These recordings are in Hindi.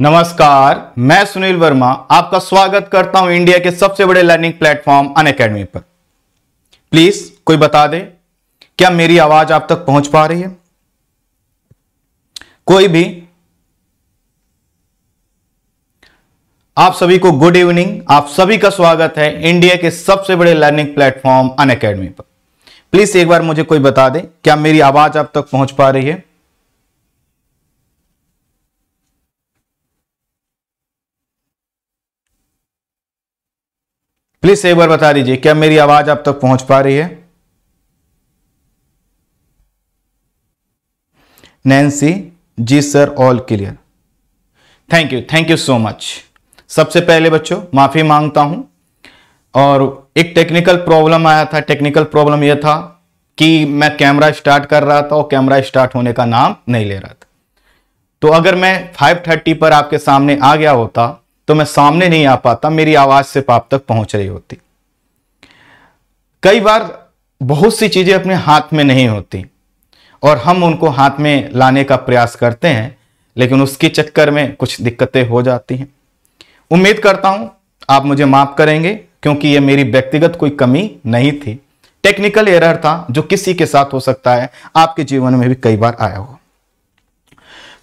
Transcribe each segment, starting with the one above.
नमस्कार मैं सुनील वर्मा आपका स्वागत करता हूं इंडिया के सबसे बड़े लर्निंग प्लेटफॉर्म अन अकेडमी पर प्लीज कोई बता दे क्या मेरी आवाज आप तक पहुंच पा रही है कोई भी आप सभी को गुड इवनिंग आप सभी का स्वागत है इंडिया के सबसे बड़े लर्निंग प्लेटफॉर्म अन अकेडमी पर प्लीज एक बार मुझे कोई बता दे क्या मेरी आवाज आप तक पहुंच पा रही है प्लीज एक बार बता दीजिए क्या मेरी आवाज आप तक पहुंच पा रही है Nancy ji sir all clear thank you thank you so much सबसे पहले बच्चों माफी मांगता हूं और एक टेक्निकल प्रॉब्लम आया था टेक्निकल प्रॉब्लम यह था कि मैं कैमरा स्टार्ट कर रहा था और कैमरा स्टार्ट होने का नाम नहीं ले रहा था तो अगर मैं 5:30 पर आपके सामने आ गया होता तो मैं सामने नहीं आ पाता मेरी आवाज सिर्फ आप तक पहुंच रही होती कई बार बहुत सी चीजें अपने हाथ में नहीं होती और हम उनको हाथ में लाने का प्रयास करते हैं लेकिन उसके चक्कर में कुछ दिक्कतें हो जाती हैं उम्मीद करता हूं आप मुझे माफ करेंगे क्योंकि यह मेरी व्यक्तिगत कोई कमी नहीं थी टेक्निकल एरर था जो किसी के साथ हो सकता है आपके जीवन में भी कई बार आया हुआ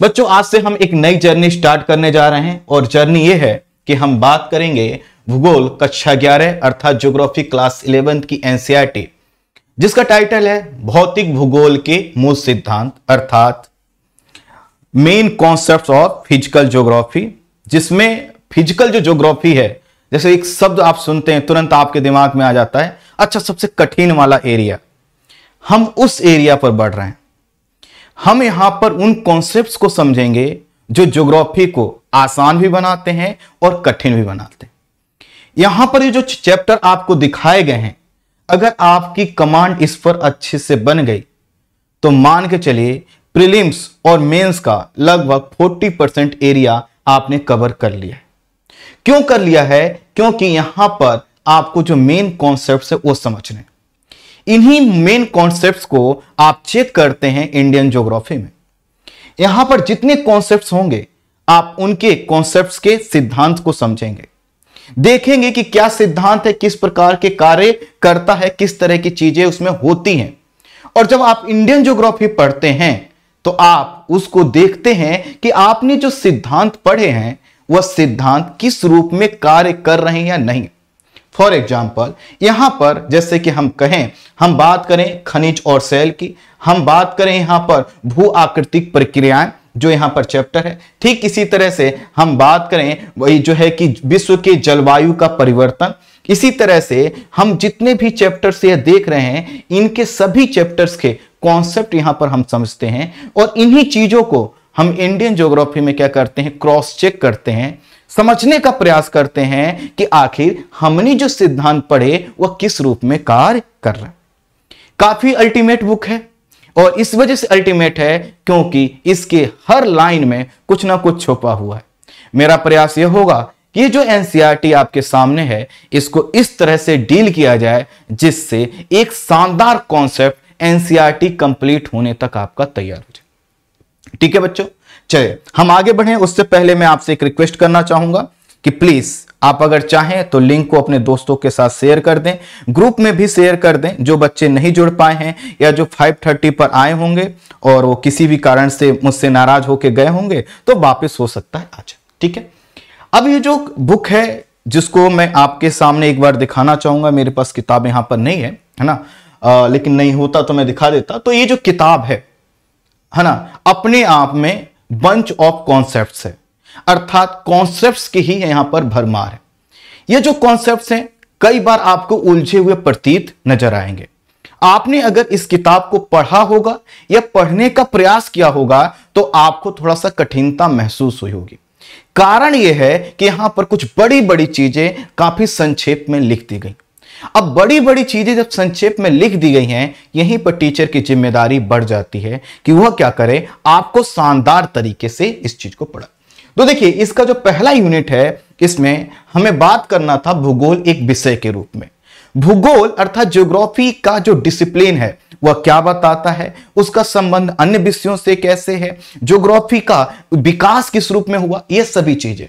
बच्चों आज से हम एक नई जर्नी स्टार्ट करने जा रहे हैं और जर्नी ये है कि हम बात करेंगे भूगोल कक्षा ग्यारह अर्थात ज्योग्राफी क्लास इलेवेंथ की एनसीईआरटी e जिसका टाइटल है भौतिक भूगोल के मूल सिद्धांत अर्थात main concept of physical geography जिसमें फिजिकल जो ज्योग्राफी है जैसे एक शब्द आप सुनते हैं तुरंत आपके दिमाग में आ जाता है अच्छा सबसे कठिन वाला एरिया हम उस एरिया पर बढ़ रहे हैं हम यहां पर उन कॉन्सेप्ट्स को समझेंगे जो ज्योग्राफी को आसान भी बनाते हैं और कठिन भी बनाते हैं यहां पर ये जो चैप्टर आपको दिखाए गए हैं अगर आपकी कमांड इस पर अच्छे से बन गई तो मान के चलिए प्रीलिम्स और मेंस का लगभग 40 परसेंट एरिया आपने कवर कर लिया है क्यों कर लिया है क्योंकि यहां पर आपको जो मेन कॉन्सेप्ट है वो समझने हैं इन्हीं मेन कॉन्सेप्ट को आप चेक करते हैं इंडियन ज्योग्राफी में यहां पर जितने कॉन्सेप्ट होंगे आप उनके कॉन्सेप्ट के सिद्धांत को समझेंगे देखेंगे कि क्या सिद्धांत है किस प्रकार के कार्य करता है किस तरह की चीजें उसमें होती हैं और जब आप इंडियन ज्योग्राफी पढ़ते हैं तो आप उसको देखते हैं कि आपने जो सिद्धांत पढ़े हैं वह सिद्धांत किस रूप में कार्य कर रहे हैं या नहीं फॉर एग्जाम्पल यहां पर जैसे कि हम कहें हम बात करें खनिज और सेल की हम बात करें यहां पर भू आकृतिक प्रक्रियाएं जो यहाँ पर चैप्टर है ठीक इसी तरह से हम बात करें वही जो है कि विश्व के जलवायु का परिवर्तन इसी तरह से हम जितने भी चैप्टर्स ये देख रहे हैं इनके सभी चैप्टर्स के कॉन्सेप्ट यहाँ पर हम समझते हैं और इन्हीं चीज़ों को हम इंडियन ज्योग्राफी में क्या करते हैं क्रॉस चेक करते हैं समझने का प्रयास करते हैं कि आखिर हमने जो सिद्धांत पढ़े वह किस रूप में कार्य कर रहा है काफी अल्टीमेट बुक है और इस वजह से अल्टीमेट है क्योंकि इसके हर लाइन में कुछ ना कुछ छुपा हुआ है मेरा प्रयास यह होगा कि जो एनसीआरटी e आपके सामने है इसको इस तरह से डील किया जाए जिससे एक शानदार कॉन्सेप्ट एनसीआरटी कंप्लीट होने तक आपका तैयार हो जाए ठीक है बच्चों चलिए हम आगे बढ़े उससे पहले मैं आपसे एक रिक्वेस्ट करना चाहूंगा कि प्लीज आप अगर चाहें तो लिंक को अपने दोस्तों के साथ शेयर कर दें ग्रुप में भी शेयर कर दें जो बच्चे नहीं जुड़ पाए हैं या जो 5:30 पर आए होंगे और वो किसी भी कारण से मुझसे नाराज होकर गए होंगे तो वापस हो सकता है आज ठीक है अब ये जो बुक है जिसको मैं आपके सामने एक बार दिखाना चाहूंगा मेरे पास किताब यहां पर नहीं है है ना आ, लेकिन नहीं होता तो मैं दिखा देता तो ये जो किताब है है ना अपने आप में बंच ऑफ कॉन्सेप्ट्स है अर्थात कॉन्सेप्ट्स की ही यहां पर भरमार है ये जो कॉन्सेप्ट्स हैं कई बार आपको उलझे हुए प्रतीत नजर आएंगे आपने अगर इस किताब को पढ़ा होगा या पढ़ने का प्रयास किया होगा तो आपको थोड़ा सा कठिनता महसूस हुई होगी कारण यह है कि यहां पर कुछ बड़ी बड़ी चीजें काफी संक्षेप में लिख दी गई अब बड़ी बड़ी चीजें जब संक्षेप में लिख दी गई हैं यहीं पर टीचर की जिम्मेदारी बढ़ जाती है कि वह क्या करे आपको शानदार तरीके से इस चीज को पढ़ा तो देखिए इसका जो पहला यूनिट है इसमें हमें बात करना था भूगोल एक विषय के रूप में भूगोल अर्थात ज्योग्राफी का जो डिसिप्लिन है वह क्या बताता है उसका संबंध अन्य विषयों से कैसे है ज्योग्राफी का विकास किस रूप में हुआ यह सभी चीजें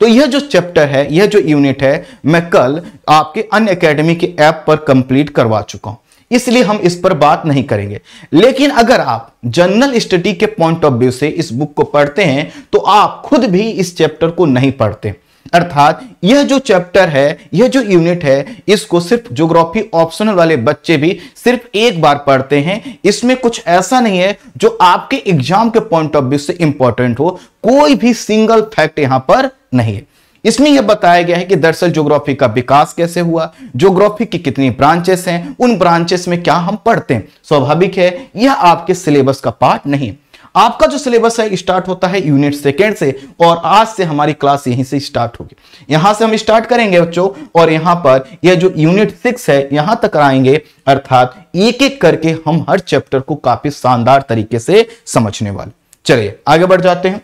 तो यह जो चैप्टर है यह जो यूनिट है मैं कल आपके अन अकेडमी के ऐप पर कंप्लीट करवा चुका हूं इसलिए हम इस पर बात नहीं करेंगे लेकिन अगर आप जनरल स्टडी के पॉइंट ऑफ व्यू से इस बुक को पढ़ते हैं तो आप खुद भी इस चैप्टर को नहीं पढ़ते अर्थात यह जो चैप्टर है यह जो यूनिट है इसको सिर्फ ज्योग्राफी ऑप्शनल वाले बच्चे भी सिर्फ एक बार पढ़ते हैं इसमें कुछ ऐसा नहीं है जो आपके एग्जाम के पॉइंट ऑफ व्यू से इंपॉर्टेंट हो कोई भी सिंगल फैक्ट यहां पर नहीं है इसमें यह बताया गया है कि दरअसल ज्योग्राफी का विकास कैसे हुआ ज्योग्राफी की कितनी ब्रांचेस हैं उन ब्रांचेस में क्या हम पढ़ते हैं स्वाभाविक है यह आपके सिलेबस का पार्ट नहीं है आपका जो सिलेबस है स्टार्ट होता है यूनिट सेकेंड से और आज से हमारी क्लास यहीं से स्टार्ट होगी यहां से हम स्टार्ट करेंगे बच्चों और यहां पर यह जो यूनिट सिक्स है यहां तक आएंगे अर्थात एक एक करके हम हर चैप्टर को काफी शानदार तरीके से समझने वाले चलिए आगे बढ़ जाते हैं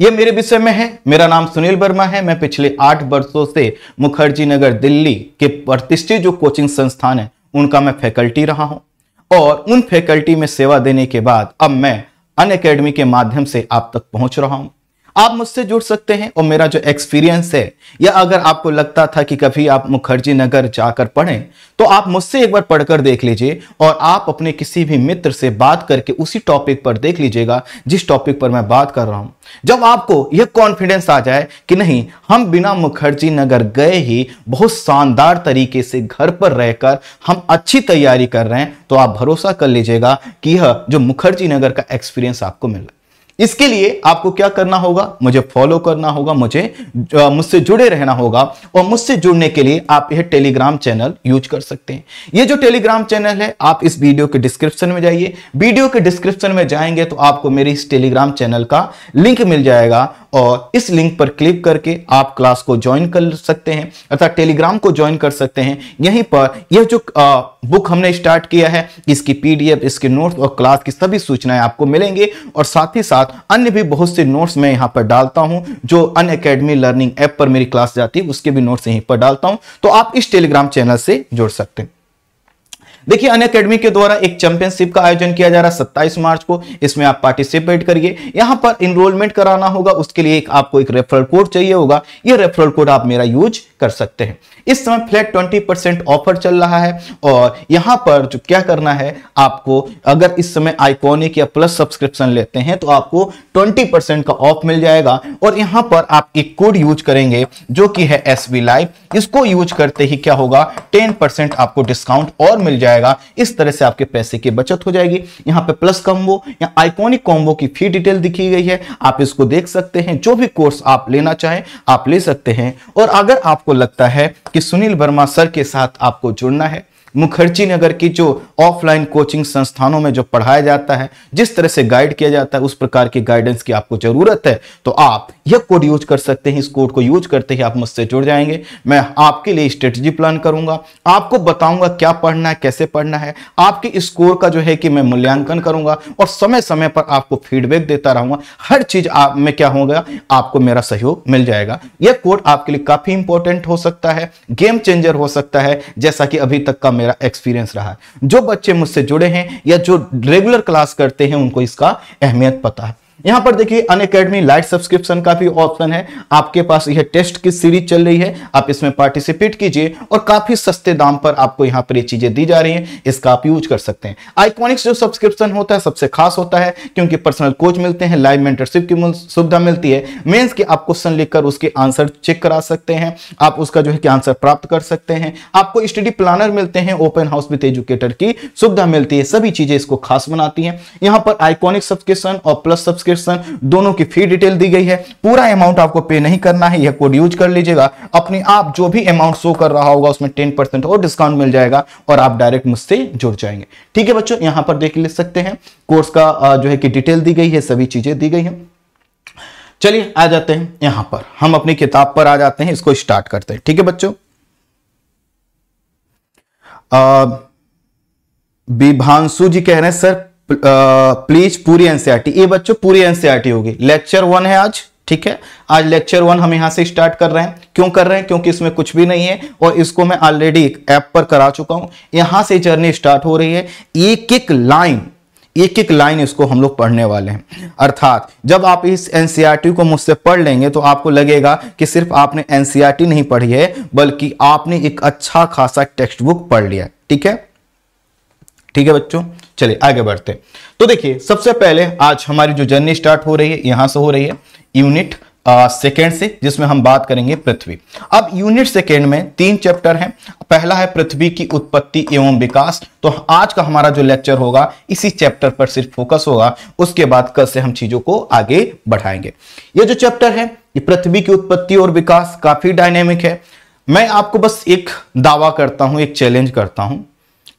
ये मेरे विषय में है मेरा नाम सुनील वर्मा है मैं पिछले आठ वर्षों से मुखर्जी नगर दिल्ली के प्रतिष्ठित जो कोचिंग संस्थान है उनका मैं फैकल्टी रहा हूं और उन फैकल्टी में सेवा देने के बाद अब मैं अन अकेडमी के माध्यम से आप तक पहुंच रहा हूं आप मुझसे जुड़ सकते हैं और मेरा जो एक्सपीरियंस है या अगर आपको लगता था कि कभी आप मुखर्जी नगर जाकर पढ़ें तो आप मुझसे एक बार पढ़कर देख लीजिए और आप अपने किसी भी मित्र से बात करके उसी टॉपिक पर देख लीजिएगा जिस टॉपिक पर मैं बात कर रहा हूं जब आपको यह कॉन्फिडेंस आ जाए कि नहीं हम बिना मुखर्जी नगर गए ही बहुत शानदार तरीके से घर पर रहकर हम अच्छी तैयारी कर रहे हैं तो आप भरोसा कर लीजिएगा कि यह जो मुखर्जी नगर का एक्सपीरियंस आपको मिल रहा है इसके लिए आपको क्या करना होगा मुझे फॉलो करना होगा मुझे मुझसे जुड़े रहना होगा और मुझसे जुड़ने के लिए आप यह टेलीग्राम चैनल यूज कर सकते हैं ये जो टेलीग्राम चैनल है आप इस वीडियो के डिस्क्रिप्शन में जाइए वीडियो के डिस्क्रिप्शन में जाएंगे तो आपको मेरे इस टेलीग्राम चैनल का लिंक मिल जाएगा और इस लिंक पर क्लिक करके आप क्लास को ज्वाइन कर सकते हैं अर्थात टेलीग्राम को ज्वाइन कर सकते हैं यहीं पर यह जो आ, बुक हमने स्टार्ट किया है इसकी पीडीएफ इसके नोट्स और क्लास की सभी सूचनाएं आपको मिलेंगी और साथ ही साथ अन्य भी बहुत से नोट्स मैं यहां पर डालता हूं जो अन अकेडमी लर्निंग ऐप पर मेरी क्लास जाती है उसके भी नोट्स यहीं पर डालता हूं तो आप इस टेलीग्राम चैनल से जुड़ सकते हैं देखिए अन अकेडमी के द्वारा एक चैंपियनशिप का आयोजन किया जा रहा है सत्ताईस मार्च को इसमें आप पार्टिसिपेट करिए यहां पर इनरोलमेंट कराना होगा उसके लिए एक आपको एक रेफरल कोड चाहिए होगा ये रेफरल कोड आप मेरा यूज कर सकते हैं इस समय फ्लैट ट्वेंटी परसेंट ऑफर चल रहा है और यहाँ पर जो क्या करना है आपको अगर इस समय आइकॉनिक या प्लस सब्सक्रिप्शन लेते हैं तो आपको ट्वेंटी परसेंट का ऑफ मिल जाएगा और यहाँ पर आप एक कोड यूज करेंगे जो कि है एस लाइव इसको यूज करते ही क्या होगा टेन आपको डिस्काउंट और मिल जाएगा जाएगा इस तरह से आपके पैसे की बचत हो जाएगी यहाँ पे प्लस कॉम्बो या आइकॉनिक कॉम्बो की फी डिटेल दिखी गई है आप इसको देख सकते हैं जो भी कोर्स आप लेना चाहें आप ले सकते हैं और अगर आपको लगता है कि सुनील वर्मा सर के साथ आपको जुड़ना है मुखर्जी नगर की जो ऑफलाइन कोचिंग संस्थानों में जो पढ़ाया जाता है जिस तरह से गाइड किया जाता है उस प्रकार की गाइडेंस की आपको जरूरत है तो आप यह कोड यूज कर सकते हैं इस कोड को यूज करते ही आप मुझसे जुड़ जाएंगे मैं आपके लिए स्ट्रेटजी प्लान करूंगा आपको बताऊंगा क्या पढ़ना है कैसे पढ़ना है आपके स्कोर का जो है कि मैं मूल्यांकन करूंगा और समय समय पर आपको फीडबैक देता रहूंगा हर चीज आप में क्या होगा आपको मेरा सहयोग मिल जाएगा यह कोड आपके लिए काफी इंपॉर्टेंट हो सकता है गेम चेंजर हो सकता है जैसा कि अभी तक का मेरा एक्सपीरियंस रहा है जो बच्चे मुझसे जुड़े हैं या जो रेगुलर क्लास करते हैं उनको इसका अहमियत पता है यहां पर देखिए अन अकेडमी लाइट सब्सक्रिप्शन का भी ऑप्शन है आपके पास यह टेस्ट की सीरीज चल रही है आप इसमें पार्टिसिपेट कीजिए और काफी सस्ते दाम पर आपको यहाँ पर ये चीजें दी जा रही हैं इसका आप यूज कर सकते हैं आइकॉनिक्स जो सब्सक्रिप्शन होता है सबसे खास होता है क्योंकि पर्सनल कोच मिलते हैं लाइव मेंटरशिप की सुविधा मिलती है मेन्स की आप क्वेश्चन लिखकर उसके आंसर चेक करा सकते हैं आप उसका जो है कि आंसर प्राप्त कर सकते हैं आपको स्टडी प्लानर मिलते हैं ओपन हाउस विथ एजुकेटर की सुविधा मिलती है सभी चीजें इसको खास बनाती है यहाँ पर आइकॉनिक सब्सक्रिप्शन और प्लस सब्सक्रिप्शन सब्सक्रिप्शन दोनों की फी डिटेल दी गई है पूरा अमाउंट आपको पे नहीं करना है यह कोड यूज कर लीजिएगा अपने आप जो भी अमाउंट शो कर रहा होगा उसमें टेन परसेंट और डिस्काउंट मिल जाएगा और आप डायरेक्ट मुझसे जुड़ जाएंगे ठीक है बच्चों यहां पर देख ले सकते हैं कोर्स का जो है कि डिटेल दी गई है सभी चीजें दी गई है चलिए आ जाते हैं यहां पर हम अपनी किताब पर आ जाते हैं इसको स्टार्ट करते हैं ठीक है बच्चों विभांशु जी कह रहे हैं सर प्लीज पूरी e एनसीआरटी ये बच्चों पूरी एनसीआरटी e होगी लेक्चर वन है आज ठीक है आज लेक्चर वन हम यहां से स्टार्ट कर रहे हैं क्यों कर रहे हैं क्योंकि इसमें कुछ भी नहीं है और इसको मैं ऑलरेडी एक ऐप पर करा चुका हूं यहां से जर्नी स्टार्ट हो रही है एक एक लाइन एक एक लाइन इसको हम लोग पढ़ने वाले हैं अर्थात जब आप इस एनसीआरटी e को मुझसे पढ़ लेंगे तो आपको लगेगा कि सिर्फ आपने एनसीआरटी नहीं पढ़ी है बल्कि आपने एक अच्छा खासा टेक्स्ट बुक पढ़ लिया ठीक है ठीक है बच्चों चलिए आगे बढ़ते हैं तो देखिए सबसे पहले आज हमारी जो जर्नी स्टार्ट हो रही है यहां से हो रही है यूनिट सेकेंड से जिसमें हम बात करेंगे पृथ्वी अब यूनिट सेकेंड में तीन चैप्टर हैं पहला है पृथ्वी की उत्पत्ति एवं विकास तो आज का हमारा जो लेक्चर होगा इसी चैप्टर पर सिर्फ फोकस होगा उसके बाद कल से हम चीजों को आगे बढ़ाएंगे ये जो चैप्टर है ये पृथ्वी की उत्पत्ति और विकास काफी डायनेमिक है मैं आपको बस एक दावा करता हूं एक चैलेंज करता हूं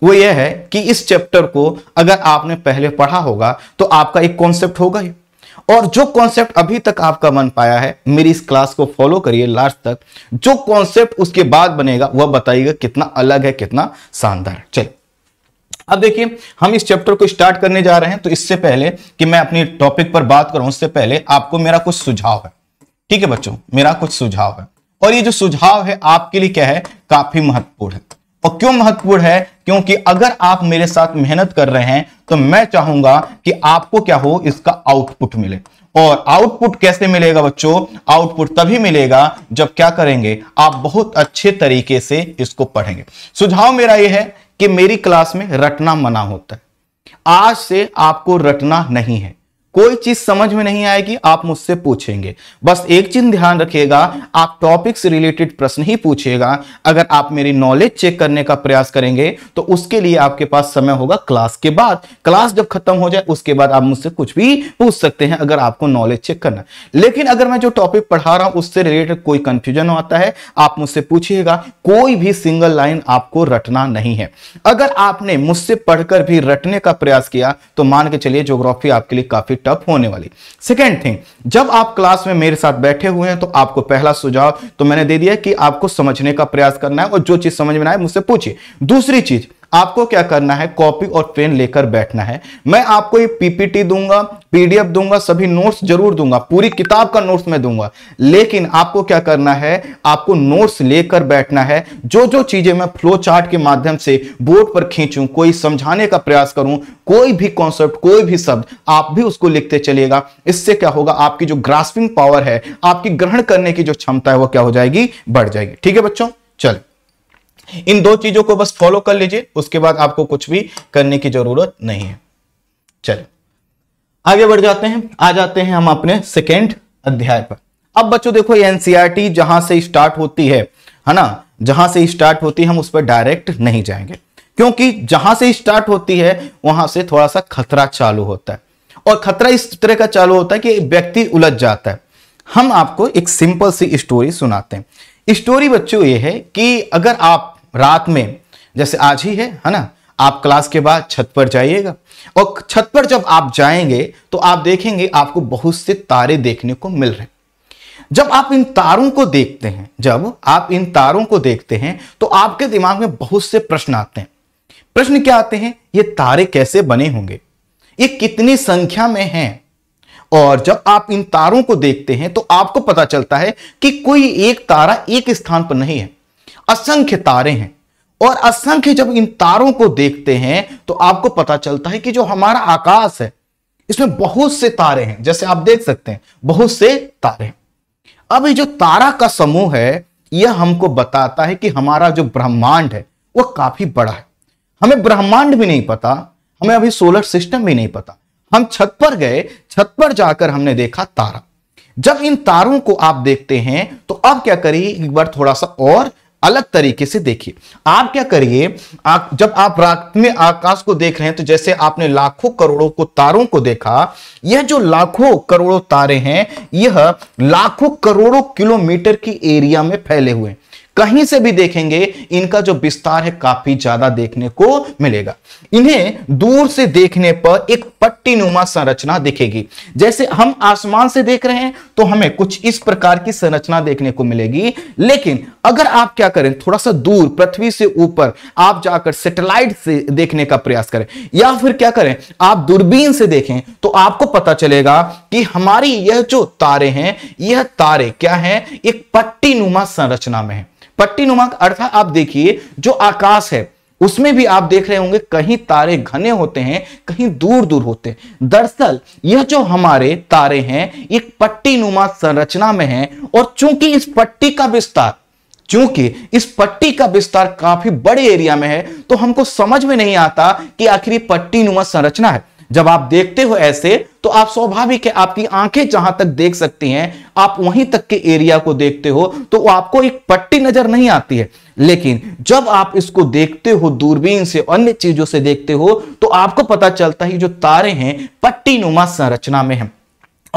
वो ये है कि इस चैप्टर को अगर आपने पहले पढ़ा होगा तो आपका एक कॉन्सेप्ट होगा ही और जो कॉन्सेप्ट अभी तक आपका मन पाया है मेरी इस क्लास को फॉलो करिए लास्ट तक जो कॉन्सेप्ट उसके बाद बनेगा वह बताइएगा कितना अलग है कितना शानदार चलिए अब देखिए हम इस चैप्टर को स्टार्ट करने जा रहे हैं तो इससे पहले कि मैं अपनी टॉपिक पर बात करूं उससे पहले आपको मेरा कुछ सुझाव है ठीक है बच्चों मेरा कुछ सुझाव है और ये जो सुझाव है आपके लिए क्या है काफी महत्वपूर्ण है और क्यों महत्वपूर्ण है क्योंकि अगर आप मेरे साथ मेहनत कर रहे हैं तो मैं चाहूंगा कि आपको क्या हो इसका आउटपुट मिले और आउटपुट कैसे मिलेगा बच्चों आउटपुट तभी मिलेगा जब क्या करेंगे आप बहुत अच्छे तरीके से इसको पढ़ेंगे सुझाव मेरा यह है कि मेरी क्लास में रटना मना होता है आज से आपको रटना नहीं है कोई चीज समझ में नहीं आएगी आप मुझसे पूछेंगे बस एक चीज ध्यान रखिएगा आप टॉपिक से रिलेटेड प्रश्न ही पूछिएगा अगर आप मेरी नॉलेज चेक करने का प्रयास करेंगे तो उसके लिए आपके पास समय होगा क्लास के बाद क्लास जब खत्म हो जाए उसके बाद आप मुझसे कुछ भी पूछ सकते हैं अगर आपको नॉलेज चेक करना लेकिन अगर मैं जो टॉपिक पढ़ा रहा हूं उससे रिलेटेड कोई कंफ्यूजन आता है आप मुझसे पूछिएगा कोई भी सिंगल लाइन आपको रटना नहीं है अगर आपने मुझसे पढ़कर भी रटने का प्रयास किया तो मान के चलिए ज्योग्राफी आपके लिए काफी टफ होने वाली सेकेंड थिंग जब आप क्लास में मेरे साथ बैठे हुए हैं तो आपको पहला सुझाव तो मैंने दे दिया कि आपको समझने का प्रयास करना है और जो चीज समझ में आए मुझसे पूछिए दूसरी चीज आपको क्या करना है कॉपी और पेन लेकर बैठना है मैं आपको ये पीपीटी दूंगा पीडीएफ दूंगा सभी नोट्स जरूर दूंगा पूरी किताब का नोट्स मैं दूंगा लेकिन आपको क्या करना है आपको नोट्स लेकर बैठना है जो जो चीजें मैं फ्लो चार्ट के माध्यम से बोर्ड पर खींचू कोई समझाने का प्रयास करूं कोई भी कॉन्सेप्ट कोई भी शब्द आप भी उसको लिखते चलिएगा इससे क्या होगा आपकी जो ग्रास्पिंग पावर है आपकी ग्रहण करने की जो क्षमता है वो क्या हो जाएगी बढ़ जाएगी ठीक है बच्चों चलिए इन दो चीजों को बस फॉलो कर लीजिए उसके बाद आपको कुछ भी करने की जरूरत नहीं है चलिए आगे बढ़ जाते हैं आ जाते हैं हम अपने सेकेंड अध्याय पर अब बच्चों देखो ये एनसीईआरटी e जहां से स्टार्ट होती है है ना जहां से स्टार्ट होती है हम उस पर डायरेक्ट नहीं जाएंगे क्योंकि जहां से स्टार्ट होती है वहां से थोड़ा सा खतरा चालू होता है और खतरा इस तरह का चालू होता है कि व्यक्ति उलझ जाता है हम आपको एक सिंपल सी स्टोरी सुनाते हैं स्टोरी बच्चों ये है कि अगर आप रात में जैसे आज ही है है ना आप क्लास के बाद छत पर जाइएगा और छत पर जब आप जाएंगे तो आप देखेंगे आपको बहुत से तारे देखने को मिल रहे जब आप इन तारों को देखते हैं जब आप इन तारों को देखते हैं तो आपके दिमाग में बहुत से प्रश्न आते हैं प्रश्न क्या आते हैं ये तारे कैसे बने होंगे ये कितनी संख्या में हैं और जब आप इन तारों को देखते हैं तो आपको पता चलता है कि कोई एक तारा एक स्थान पर नहीं है असंख्य तारे हैं और असंख्य जब इन तारों को देखते हैं तो आपको पता चलता है कि जो हमारा आकाश है इसमें बहुत से तारे हैं जैसे आप देख सकते हैं बहुत से तारे अब ये जो तारा का समूह है यह हमको बताता है कि हमारा जो ब्रह्मांड है वह काफी बड़ा है हमें ब्रह्मांड भी नहीं पता हमें अभी सोलर सिस्टम भी नहीं पता हम छत पर गए छत पर जाकर हमने देखा तारा जब इन तारों को आप देखते हैं तो अब क्या करिए एक बार थोड़ा सा और अलग तरीके से देखिए आप क्या करिए आप जब आप रात में आकाश को देख रहे हैं तो जैसे आपने लाखों करोड़ों को तारों को देखा यह जो लाखों करोड़ों तारे हैं यह लाखों करोड़ों किलोमीटर की एरिया में फैले हुए हैं कहीं से भी देखेंगे इनका जो विस्तार है काफी ज्यादा देखने को मिलेगा इन्हें दूर से देखने पर एक पट्टीनुमा संरचना दिखेगी जैसे हम आसमान से देख रहे हैं तो हमें कुछ इस प्रकार की संरचना देखने को मिलेगी लेकिन अगर आप क्या करें थोड़ा सा दूर पृथ्वी से ऊपर आप जाकर सेटेलाइट से देखने का प्रयास करें या फिर क्या करें आप दूरबीन से देखें तो आपको पता चलेगा कि हमारी यह जो तारे हैं यह तारे क्या है एक पट्टी नुमा संरचना में है पट्टी नुमा अर्थात आप देखिए जो आकाश है उसमें भी आप देख रहे होंगे कहीं तारे घने होते हैं कहीं दूर दूर होते हैं दरअसल यह जो हमारे तारे हैं एक पट्टी नुमा संरचना में है और चूंकि इस पट्टी का विस्तार चूंकि इस पट्टी का विस्तार काफी बड़े एरिया में है तो हमको समझ में नहीं आता कि आखिर पट्टी नुमा संरचना है जब आप देखते हो ऐसे तो आप स्वाभाविक है आपकी आंखें जहां तक देख सकती हैं आप वहीं तक के एरिया को देखते हो तो आपको एक पट्टी नजर नहीं आती है लेकिन जब आप इसको देखते हो दूरबीन से अन्य चीजों से देखते हो तो आपको पता चलता है जो तारे हैं पट्टी नुमा संरचना में है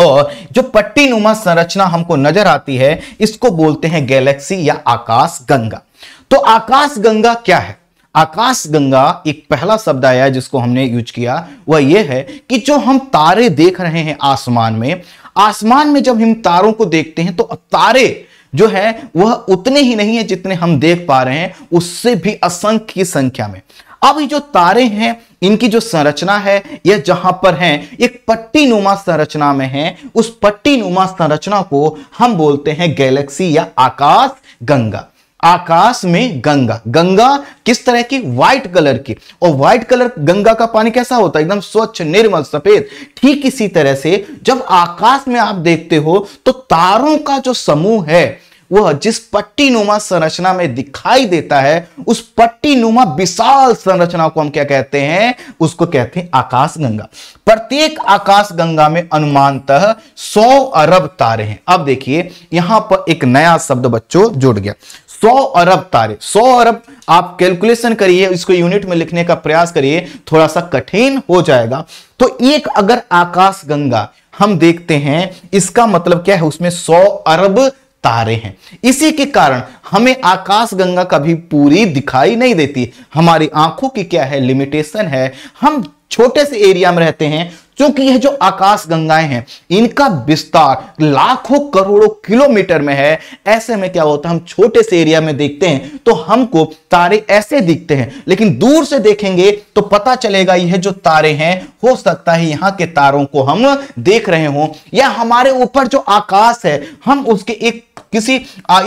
और जो पट्टी नुमा संरचना हमको नजर आती है इसको बोलते हैं गैलेक्सी या आकाश गंगा तो आकाश गंगा क्या है आकाशगंगा एक पहला शब्द आया जिसको हमने यूज किया वह यह है कि जो हम तारे देख रहे हैं आसमान में आसमान में जब हम तारों को देखते हैं तो तारे जो है वह उतने ही नहीं है जितने हम देख पा रहे हैं उससे भी असंख्य की संख्या में अब ये जो तारे हैं इनकी जो संरचना है यह जहां पर है एक पट्टी नुमा संरचना में है उस पट्टी नुमा संरचना को हम बोलते हैं गैलेक्सी या आकाश गंगा आकाश में गंगा गंगा किस तरह की व्हाइट कलर की और व्हाइट कलर गंगा का पानी कैसा होता है एकदम स्वच्छ निर्मल सफेद ठीक इसी तरह से जब आकाश में आप देखते हो तो तारों का जो समूह है वह जिस पट्टी नुमा संरचना में दिखाई देता है उस पट्टी नुमा विशाल संरचना को हम क्या कहते हैं उसको कहते हैं आकाशगंगा प्रत्येक आकाशगंगा में अनुमानतः 100 अरब तारे हैं अब देखिए यहां पर एक नया शब्द बच्चों जुड़ गया सौ अरब तारे सौ अरब आप कैलकुलेशन करिए इसको यूनिट में लिखने का प्रयास करिए थोड़ा सा कठिन हो जाएगा तो एक अगर आकाश गंगा हम देखते हैं इसका मतलब क्या है उसमें सौ अरब तारे हैं इसी के कारण हमें आकाश गंगा कभी पूरी दिखाई नहीं देती हमारी आंखों की क्या है लिमिटेशन है हम छोटे से एरिया में रहते हैं क्योंकि यह जो आकाश गंगाएं हैं इनका विस्तार लाखों करोड़ों किलोमीटर में है ऐसे में क्या होता है हम छोटे से एरिया में देखते हैं तो हमको तारे ऐसे दिखते हैं लेकिन दूर से देखेंगे तो पता चलेगा यह जो तारे हैं हो सकता है यहां के तारों को हम देख रहे हो या हमारे ऊपर जो आकाश है हम उसके एक किसी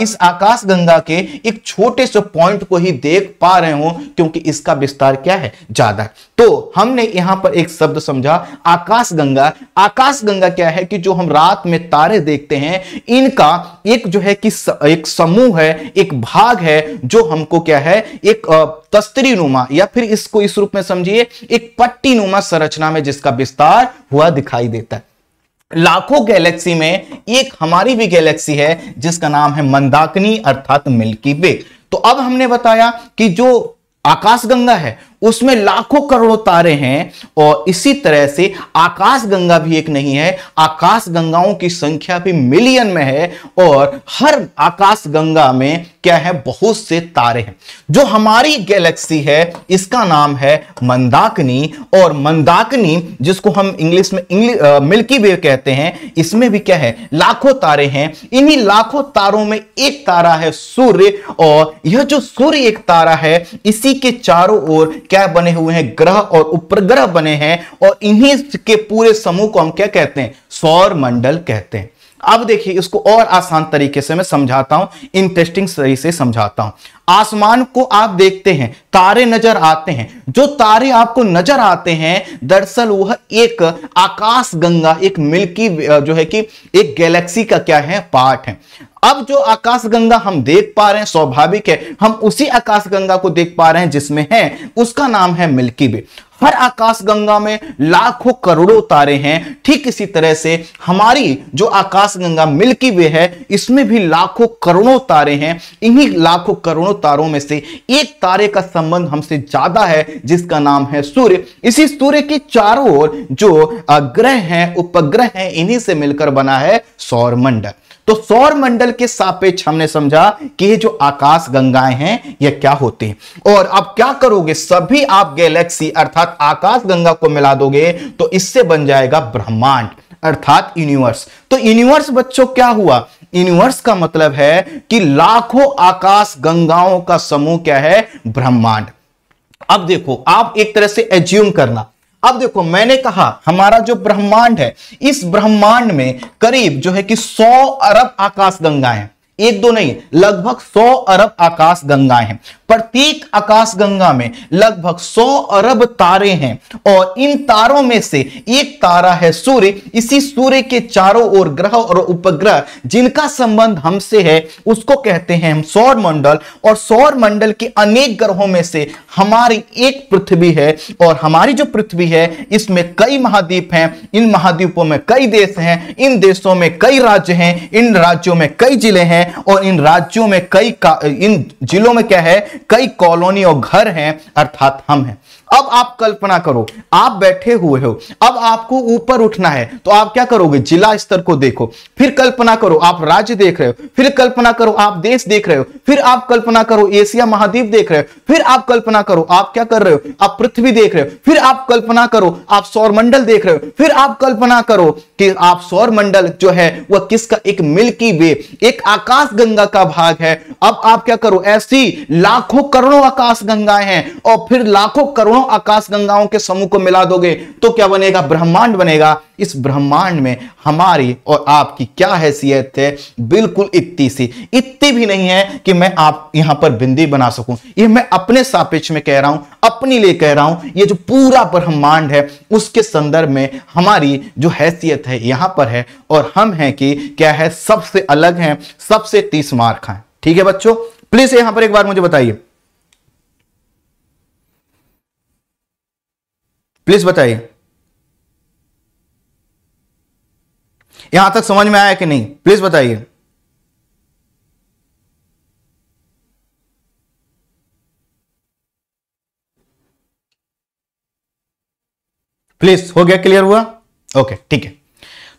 इस आकाश गंगा के एक छोटे से पॉइंट को ही देख पा रहे हो क्योंकि इसका विस्तार क्या है ज्यादा तो हमने यहां पर एक शब्द समझा आकाश गंगा आकाश गंगा क्या है कि जो हम रात में तारे देखते हैं इनका एक जो है कि एक समूह है एक भाग है जो हमको क्या है एक तस्तरी नुमा या फिर इसको इस रूप में समझिए एक पट्टी नुमा संरचना में जिसका विस्तार हुआ दिखाई देता है लाखों गैलेक्सी में एक हमारी भी गैलेक्सी है जिसका नाम है मंदाकिनी अर्थात मिल्की वे तो अब हमने बताया कि जो आकाशगंगा है उसमें लाखों करोड़ों तारे हैं और इसी तरह से आकाशगंगा भी एक नहीं है आकाशगंगाओं की संख्या भी मिलियन में है और हर आकाशगंगा में क्या है बहुत से तारे हैं जो हमारी गैलेक्सी है इसका नाम है मंदाकिनी और मंदाकिनी जिसको हम इंग्लिश में इंग्लिश मिल्की वे कहते हैं इसमें भी क्या है लाखों तारे हैं इन्हीं लाखों तारों में एक तारा है सूर्य और यह जो सूर्य एक तारा है इसी के चारों ओर क्या बने हुए हैं ग्रह और उपग्रह बने हैं और इन्हीं के पूरे समूह को हम क्या कहते हैं सौर मंडल कहते हैं अब देखिए इसको और आसान तरीके से मैं समझाता हूं इंटरेस्टिंग तरीके से समझाता हूं आसमान को आप देखते हैं तारे नजर आते हैं जो तारे आपको नजर आते हैं दरअसल वह एक आकाश गंगा एक मिल्की जो है कि एक गैलेक्सी का क्या है पार्ट है अब जो आकाशगंगा हम देख पा रहे हैं स्वाभाविक है हम उसी आकाशगंगा को देख पा रहे हैं जिसमें है उसका नाम है मिल्की वे हर आकाश गंगा में लाखों करोड़ों तारे हैं ठीक इसी तरह से हमारी जो आकाश गंगा मिल्की वे है इसमें भी लाखों करोड़ों तारे हैं इन्हीं लाखों करोड़ों तारों में से एक तारे का संबंध हमसे ज्यादा है जिसका नाम है सूर्य इसी सूर्य के चारों ओर जो ग्रह हैं उपग्रह हैं इन्हीं से मिलकर बना है सौरमंडल तो सौर मंडल के सापेक्ष हमने समझा कि ये जो आकाश गंगाएं हैं ये क्या होती हैं और अब क्या करोगे सभी आप गैलेक्सी अर्थात आकाश गंगा को मिला दोगे तो इससे बन जाएगा ब्रह्मांड अर्थात यूनिवर्स तो यूनिवर्स बच्चों क्या हुआ यूनिवर्स का मतलब है कि लाखों आकाश गंगाओं का समूह क्या है ब्रह्मांड अब देखो आप एक तरह से एज्यूम करना अब देखो मैंने कहा हमारा जो ब्रह्मांड है इस ब्रह्मांड में करीब जो है कि 100 अरब आकाश गंगाएं एक दो नहीं लगभग 100 अरब आकाश गंगाएं हैं प्रत्येक आकाशगंगा में लगभग 100 अरब तारे हैं और इन तारों में से एक तारा है सूर्य इसी सूर्य के चारों ओर ग्रह और उपग्रह जिनका संबंध हमसे है उसको कहते हैं हम सौर मंडल और सौर मंडल के अनेक ग्रहों में से हमारी एक पृथ्वी है और हमारी जो पृथ्वी है इसमें कई महाद्वीप हैं इन महाद्वीपों में कई देश हैं इन देशों में कई राज्य हैं इन राज्यों में कई जिले हैं और इन राज्यों में कई इन जिलों में क्या है कई कॉलोनी और घर हैं अर्थात हम हैं अब आप कल्पना करो आप बैठे हुए हो अब आपको ऊपर उठना है तो आप क्या करोगे जिला स्तर को देखो फिर कल्पना करो आप राज्य देख रहे हो फिर कल्पना करो आप देश देख रहे हो फिर आप कल्पना करो एशिया महाद्वीप देख रहे हो फिर आप कल्पना करो आप क्या कर रहे हो आप पृथ्वी देख रहे हो फिर आप कल्पना करो आप सौरमंडल देख रहे हो फिर आप कल्पना करो कि आप सौरमंडल जो है वह किसका एक मिल्की वे एक आकाश गंगा का भाग है अब आप क्या करो ऐसी लाखों करोड़ों आकाश गंगाएं हैं और फिर लाखों करोड़ों दोनों आकाश गंगाओं के समूह को मिला दोगे तो क्या बनेगा ब्रह्मांड बनेगा इस ब्रह्मांड में हमारी और आपकी क्या हैसियत है बिल्कुल इतनी सी इतनी भी नहीं है कि मैं आप यहां पर बिंदी बना सकूं ये मैं अपने सापेक्ष में कह रहा हूं अपने लिए कह रहा हूं ये जो पूरा ब्रह्मांड है उसके संदर्भ में हमारी जो हैसियत है यहां पर है और हम हैं कि क्या है सबसे अलग हैं सबसे तीस मार्क हैं ठीक है बच्चों प्लीज यहां पर एक बार मुझे बताइए प्लीज बताइए यहां तक समझ में आया कि नहीं प्लीज बताइए प्लीज हो गया क्लियर हुआ ओके ठीक है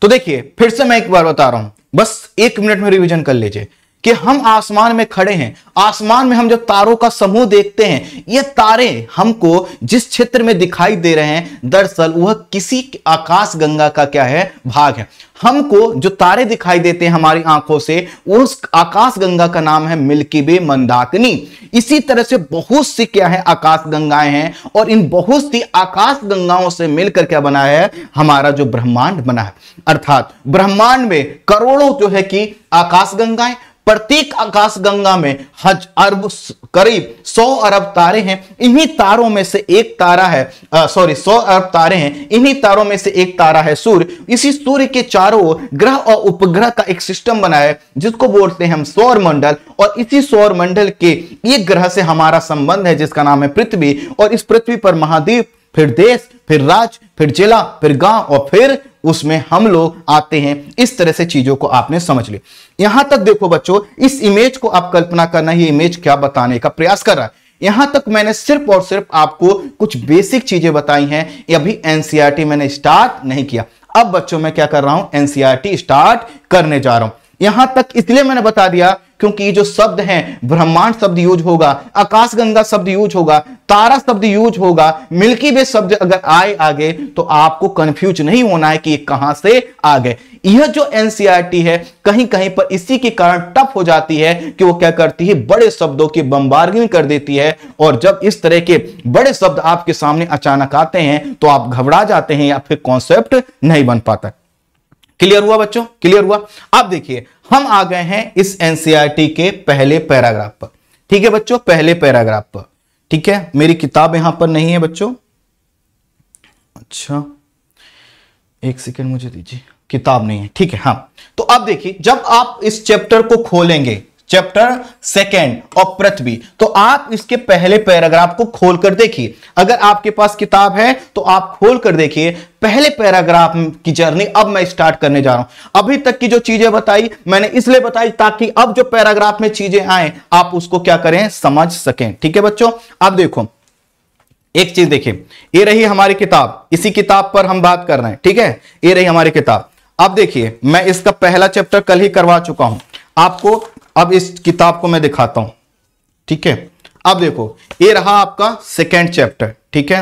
तो देखिए फिर से मैं एक बार बता रहा हूं बस एक मिनट में रिवीजन कर लीजिए कि हम आसमान में खड़े हैं आसमान में हम जब तारों का समूह देखते हैं ये तारे हमको जिस क्षेत्र में दिखाई दे रहे हैं दरअसल वह किसी आकाश गंगा का क्या है भाग है हमको जो तारे दिखाई देते हैं हमारी आंखों से उस आकाश गंगा का नाम है मिल्की वे मंदाकिनी इसी तरह से बहुत सी क्या है आकाश गंगाएं हैं और इन बहुत सी आकाश गंगाओं से मिलकर क्या बना है हमारा जो ब्रह्मांड बना है अर्थात ब्रह्मांड में करोड़ों जो है कि आकाश गंगाएं प्रत्येक आकाशगंगा में हज अरब करीब सौ अरब तारे हैं इन्हीं तारों में से एक तारा है सॉरी सौ अरब तारे हैं इन्हीं तारों में से एक तारा है सूर्य इसी सूर्य के चारों ग्रह और उपग्रह का एक सिस्टम बना है जिसको बोलते हैं हम सौर मंडल और इसी सौर मंडल के एक ग्रह से हमारा संबंध है जिसका नाम है पृथ्वी और इस पृथ्वी पर महाद्वीप फिर देश फिर राज्य फिर जिला फिर गांव और फिर उसमें हम लोग आते हैं इस तरह से चीजों को आपने समझ ली यहां तक देखो बच्चों इस इमेज को आप कल्पना करना ये इमेज क्या बताने का प्रयास कर रहा है यहां तक मैंने सिर्फ और सिर्फ आपको कुछ बेसिक चीजें बताई हैं अभी एनसीआरटी e मैंने स्टार्ट नहीं किया अब बच्चों मैं क्या कर रहा हूं एनसीआरटी स्टार्ट e करने जा रहा हूं यहां तक इसलिए मैंने बता दिया क्योंकि ये जो शब्द हैं ब्रह्मांड शब्द यूज होगा आकाशगंगा शब्द यूज होगा तारा शब्द यूज होगा मिल्की वे शब्द अगर आए आगे तो आपको कंफ्यूज नहीं होना है कि ये कहां से आ गए यह जो एनसीईआरटी e है कहीं कहीं पर इसी के कारण टफ हो जाती है कि वो क्या करती है बड़े शब्दों की बम्बार्गिंग कर देती है और जब इस तरह के बड़े शब्द आपके सामने अचानक आते हैं तो आप घबरा जाते हैं या फिर कॉन्सेप्ट नहीं बन पाता क्लियर हुआ बच्चों क्लियर हुआ अब देखिए हम आ गए हैं इस एनसीईआरटी e के पहले पैराग्राफ पर ठीक है बच्चों पहले पैराग्राफ पर ठीक है मेरी किताब यहां पर नहीं है बच्चों अच्छा एक सेकेंड मुझे दीजिए किताब नहीं है ठीक है हाँ तो अब देखिए जब आप इस चैप्टर को खोलेंगे चैप्टर सेकेंड ऑफ पृथ्वी तो आप इसके पहले पैराग्राफ को खोल कर देखिए अगर आपके पास किताब है तो आप खोल कर देखिए पहले पैराग्राफ की जर्नी अब मैं स्टार्ट करने जा रहा हूं अभी तक की जो चीजें बताई मैंने इसलिए बताई ताकि अब जो पैराग्राफ में चीजें आए आप उसको क्या करें समझ सकें ठीक है बच्चों अब देखो एक चीज देखिए ये रही हमारी किताब इसी किताब पर हम बात कर रहे हैं ठीक है ये रही हमारी किताब अब देखिए मैं इसका पहला चैप्टर कल ही करवा चुका हूं आपको अब इस किताब को मैं दिखाता हूं ठीक है अब देखो ये रहा आपका सेकेंड चैप्टर ठीक है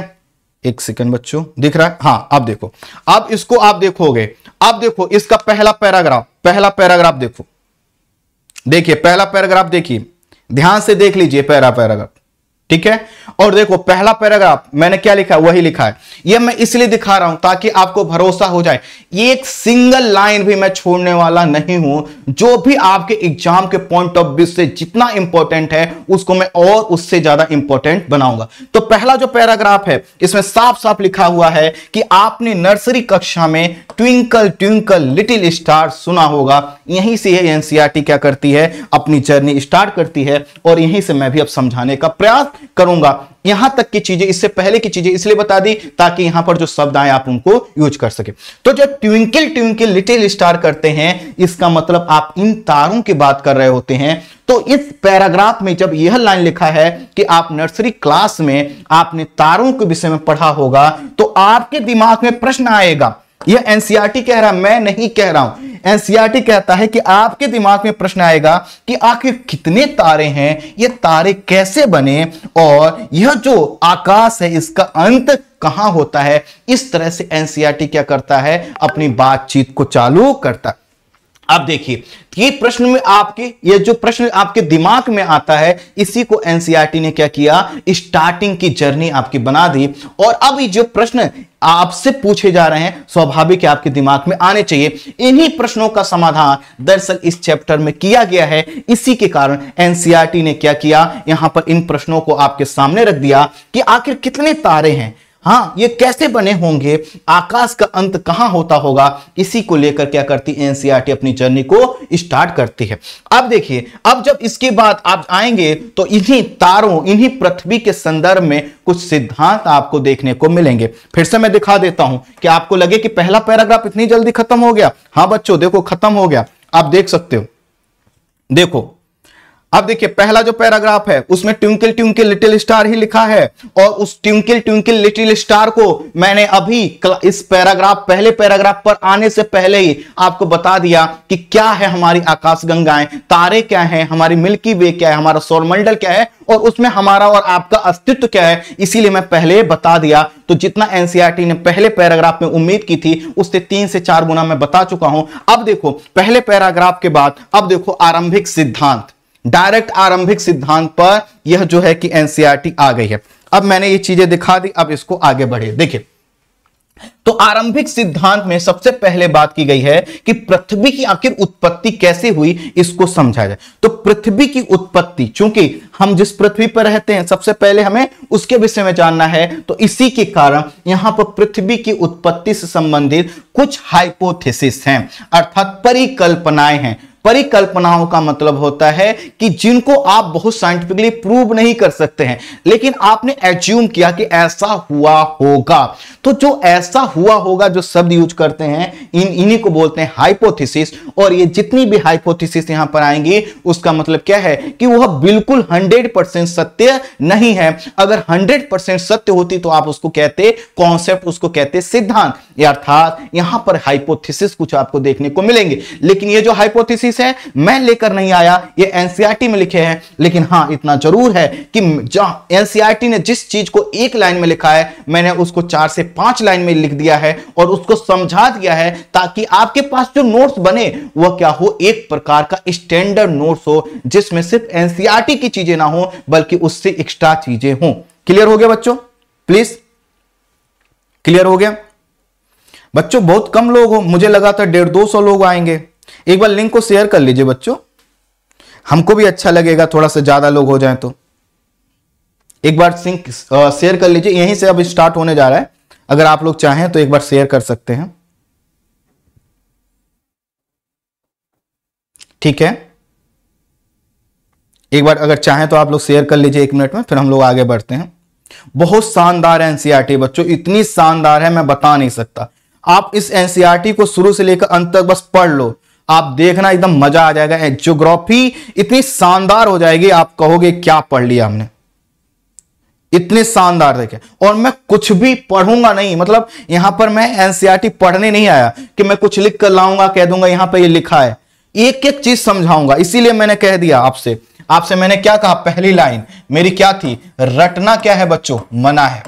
एक सेकेंड बच्चों दिख रहा है हाँ अब देखो अब इसको आप देखोगे अब देखो इसका पहला पैराग्राफ पहला पैराग्राफ देखो देखिए पहला पैराग्राफ देखिए ध्यान से देख लीजिए पहला पैराग्राफ ठीक है और देखो पहला पैराग्राफ मैंने क्या लिखा वही लिखा है यह मैं इसलिए दिखा रहा हूं ताकि आपको भरोसा हो जाए ये एक सिंगल लाइन भी मैं छोड़ने वाला नहीं हूं जो भी आपके एग्जाम के पॉइंट ऑफ व्यू से जितना इंपॉर्टेंट है उसको मैं और उससे ज्यादा इंपॉर्टेंट बनाऊंगा तो पहला जो पैराग्राफ है इसमें साफ साफ लिखा हुआ है कि आपने नर्सरी कक्षा में ट्विंकल ट्विंकल लिटिल स्टार सुना होगा यहीं से यह एनसीआरटी e क्या करती है अपनी जर्नी स्टार्ट करती है और यहीं से मैं भी अब समझाने का प्रयास करूंगा यहां तक की चीजें इससे पहले की चीजें इसलिए बता दी ताकि यहां पर जो शब्द आए आप उनको यूज कर सके तो जब ट्विंकल ट्विंकल लिटिल स्टार करते हैं इसका मतलब आप इन तारों की बात कर रहे होते हैं तो इस पैराग्राफ में जब यह लाइन लिखा है कि आप नर्सरी क्लास में आपने तारों के विषय में पढ़ा होगा तो आपके दिमाग में प्रश्न आएगा यह एनसीआरटी e कह रहा मैं नहीं कह रहा हूं एनसीआरटी e कहता है कि आपके दिमाग में प्रश्न आएगा कि आखिर कितने तारे हैं ये तारे कैसे बने और यह जो आकाश है इसका अंत कहां होता है इस तरह से एनसीआरटी e क्या करता है अपनी बातचीत को चालू करता है अब देखिए ये प्रश्न में आपके ये जो प्रश्न आपके दिमाग में आता है इसी को एनसीईआरटी e ने क्या किया स्टार्टिंग की जर्नी आपकी बना दी और अब ये जो प्रश्न आपसे पूछे जा रहे हैं स्वाभाविक है आपके दिमाग में आने चाहिए इन्हीं प्रश्नों का समाधान दरअसल इस चैप्टर में किया गया है इसी के कारण एनसीआरटी e ने क्या किया यहां पर इन प्रश्नों को आपके सामने रख दिया कि आखिर कितने तारे हैं हाँ ये कैसे बने होंगे आकाश का अंत कहां होता होगा इसी को लेकर क्या करती है एनसीईआरटी e अपनी जर्नी को स्टार्ट करती है अब देखिए अब जब इसके बाद आप आएंगे तो इन्हीं तारों इन्हीं पृथ्वी के संदर्भ में कुछ सिद्धांत आपको देखने को मिलेंगे फिर से मैं दिखा देता हूं कि आपको लगे कि पहला पैराग्राफ इतनी जल्दी खत्म हो गया हाँ बच्चों देखो खत्म हो गया आप देख सकते हो देखो अब देखिए पहला जो पैराग्राफ है उसमें ट्विंकल ट्विंकल लिटिल स्टार ही लिखा है और उस ट्विंकल ट्विंकल लिटिल स्टार को मैंने अभी इस पैराग्राफ पहले पैराग्राफ पर आने से पहले ही आपको बता दिया कि क्या है हमारी आकाशगंगाएं तारे क्या है हमारी मिल्की वे क्या है हमारा सौरमंडल क्या है और उसमें हमारा और आपका अस्तित्व क्या है इसीलिए मैं पहले बता दिया तो जितना एनसीईआरटी e ने पहले पैराग्राफ में उम्मीद की थी उससे तीन से चार गुना मैं बता चुका हूं अब देखो पहले पैराग्राफ के बाद अब देखो आरंभिक सिद्धांत डायरेक्ट आरंभिक सिद्धांत पर यह जो है कि एनसीआर आ गई है अब मैंने ये चीजें दिखा दी अब इसको आगे बढ़े देखिए तो आरंभिक सिद्धांत में सबसे पहले बात की गई है कि पृथ्वी की आखिर उत्पत्ति कैसे हुई इसको समझा जाए तो पृथ्वी की उत्पत्ति चूंकि हम जिस पृथ्वी पर रहते हैं सबसे पहले हमें उसके विषय में जानना है तो इसी के कारण यहां पर पृथ्वी की उत्पत्ति से संबंधित कुछ हाइपोथेसिस हैं अर्थात परिकल्पनाएं हैं परिकल्पनाओं का मतलब होता है कि जिनको आप बहुत साइंटिफिकली प्रूव नहीं कर सकते हैं लेकिन आपने एज्यूम किया कि ऐसा हुआ होगा तो जो ऐसा हुआ होगा जो शब्द यूज करते हैं इन इन्हीं को बोलते हैं हाइपोथेसिस और ये जितनी भी हाइपोथेसिस यहां पर आएंगी उसका मतलब क्या है कि वह बिल्कुल 100% सत्य नहीं है अगर 100% सत्य होती तो आप उसको कहते कॉन्सेप्ट उसको कहते सिद्धांत अर्थात यहां पर हाइपोथेसिस कुछ आपको देखने को मिलेंगे लेकिन ये जो हाइपोथेसिस है मैं लेकर नहीं आया ये एनसीआरटी e में लिखे हैं लेकिन हाँ इतना जरूर है कि एनसीआरटी e ने जिस चीज को एक लाइन में लिखा है मैंने उसको चार से पांच लाइन में लिख दिया है और उसको समझा दिया है ताकि आपके पास जो नोट्स बने वह क्या हो एक प्रकार का स्टैंडर्ड नोट्स हो जिसमें सिर्फ एनसीआरटी e की चीजें ना हो बल्कि उससे एक्स्ट्रा चीजें हो क्लियर हो गया बच्चों प्लीज क्लियर हो गया बच्चों बहुत कम लोग हो मुझे लगा था डेढ़ दो सौ लोग आएंगे एक बार लिंक को शेयर कर लीजिए बच्चों हमको भी अच्छा लगेगा थोड़ा सा ज्यादा लोग हो जाए तो एक बार सिंक शेयर कर लीजिए यहीं से अब स्टार्ट होने जा रहा है अगर आप लोग चाहें तो एक बार शेयर कर सकते हैं ठीक है एक बार अगर चाहें तो आप लोग शेयर कर लीजिए एक मिनट में फिर हम लोग आगे बढ़ते हैं बहुत शानदार है एनसीआरटी e बच्चों इतनी शानदार है मैं बता नहीं सकता आप इस एनसीआरटी e को शुरू से लेकर अंत तक बस पढ़ लो आप देखना एकदम मजा आ जाएगा ज्योग्राफी इतनी शानदार हो जाएगी आप कहोगे क्या पढ़ लिया हमने इतने शानदार देखे और मैं कुछ भी पढ़ूंगा नहीं मतलब यहां पर मैं एनसीआरटी e पढ़ने नहीं आया कि मैं कुछ लिख कर लाऊंगा कह दूंगा यहां पर ये यह लिखा है एक एक चीज समझाऊंगा इसीलिए मैंने कह दिया आपसे आपसे मैंने क्या कहा पहली लाइन मेरी क्या थी रटना क्या है बच्चों मना है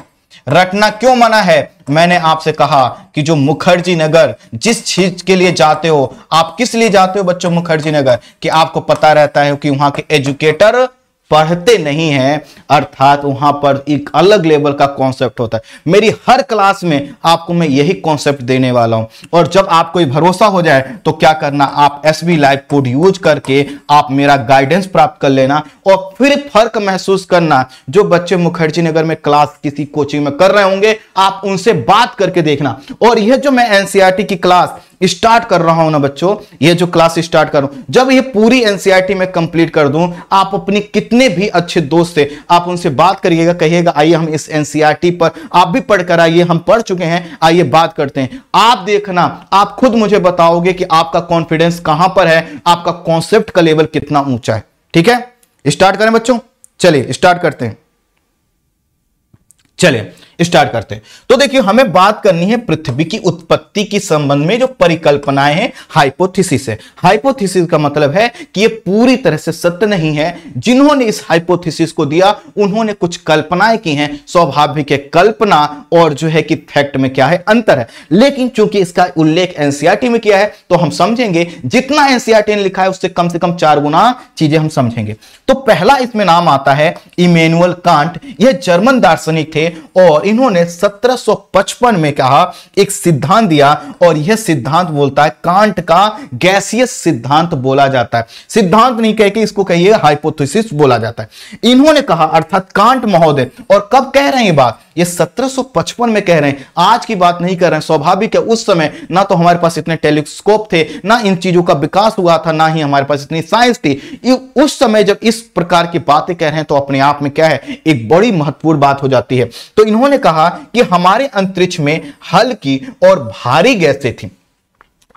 रटना क्यों मना है मैंने आपसे कहा कि जो मुखर्जी नगर जिस चीज के लिए जाते हो आप किस लिए जाते हो बच्चों मुखर्जी नगर कि आपको पता रहता है कि वहां के एजुकेटर पढ़ते नहीं हैं अर्थात वहां पर एक अलग लेवल का कॉन्सेप्ट होता है मेरी हर क्लास में आपको मैं यही कॉन्सेप्ट देने वाला हूं और जब आपको भरोसा हो जाए तो क्या करना आप S B live code use करके आप मेरा गाइडेंस प्राप्त कर लेना और फिर फर्क महसूस करना जो बच्चे मुखर्जी नगर में क्लास किसी कोचिंग में कर रहे होंगे आप उनसे बात करके देखना और यह जो मैं एनसीआरटी e की क्लास स्टार्ट कर रहा हूं ना बच्चों ये जो क्लास स्टार्ट करूं जब ये पूरी एनसीआरटी e में कंप्लीट कर दूं आप अपनी कितनी जितने भी अच्छे दोस्त थे आप उनसे बात करिएगा कहिएगा आइए हम इस एनसीआरटी e पर आप भी पढ़कर आइए हम पढ़ चुके हैं आइए बात करते हैं आप देखना आप खुद मुझे बताओगे कि आपका कॉन्फिडेंस कहां पर है आपका कॉन्सेप्ट का लेवल कितना ऊंचा है ठीक है स्टार्ट करें बच्चों चलिए स्टार्ट करते हैं चलिए स्टार्ट करते हैं तो देखिए हमें बात करनी है पृथ्वी की उत्पत्ति के संबंध में जो परिकल्पनाएं हैं हाइपोथेसिस है हाइपोथेसिस का मतलब है कि ये पूरी तरह से सत्य नहीं है जिन्होंने इस हाइपोथेसिस को दिया उन्होंने कुछ कल्पनाएं की हैं स्वाभाविक है कल्पना और जो है कि फैक्ट में क्या है अंतर है लेकिन चूंकि इसका उल्लेख एनसीआरटी में किया है तो हम समझेंगे जितना एनसीआरटी ने लिखा है उससे कम से कम चार गुना चीजें हम समझेंगे तो पहला इसमें नाम आता है इमेनुअल कांट यह जर्मन दार्शनिक थे और इन्होंने 1755 में कहा एक सिद्धांत दिया और यह सिद्धांत बोलता है कांट का गैसीय सिद्धांत बोला जाता है सिद्धांत नहीं कह के इसको कहिए हाइपोथेसिस बोला जाता है इन्होंने कहा अर्थात कांट महोदय और कब कह रहे हैं बात ये 1755 में कह रहे हैं आज की बात नहीं कर रहे हैं स्वाभाविक है उस समय ना तो हमारे पास इतने टेलीस्कोप थे ना इन चीजों का विकास हुआ था ना ही हमारे पास इतनी साइंस थी उस समय जब इस प्रकार की बातें कह रहे हैं तो अपने आप में क्या है एक बड़ी महत्वपूर्ण बात हो जाती है तो इन्होंने कहा कि हमारे अंतरिक्ष में हल्की और भारी गैसें थी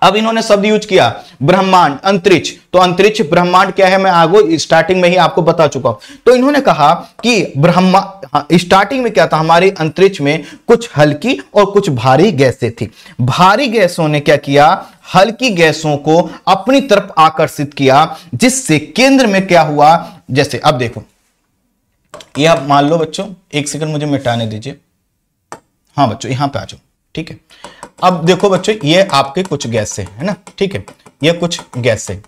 अब इन्होंने शब्द यूज किया ब्रह्मांड अंतरिक्ष तो अंतरिक्ष ब्रह्मांड क्या है मैं आगो स्टार्टिंग में ही आपको बता चुका हूं तो इन्होंने कहा कि ब्रह्मा स्टार्टिंग हाँ, में क्या था हमारे अंतरिक्ष में कुछ हल्की और कुछ भारी गैसें थी भारी गैसों ने क्या किया हल्की गैसों को अपनी तरफ आकर्षित किया जिससे केंद्र में क्या हुआ जैसे अब देखो ये आप मान लो बच्चों एक सेकंड मुझे मिटाने दीजिए हाँ बच्चों यहां पे आ जाओ ठीक है अब देखो बच्चों ये आपके कुछ गैसे है ना ठीक है ये कुछ गैसे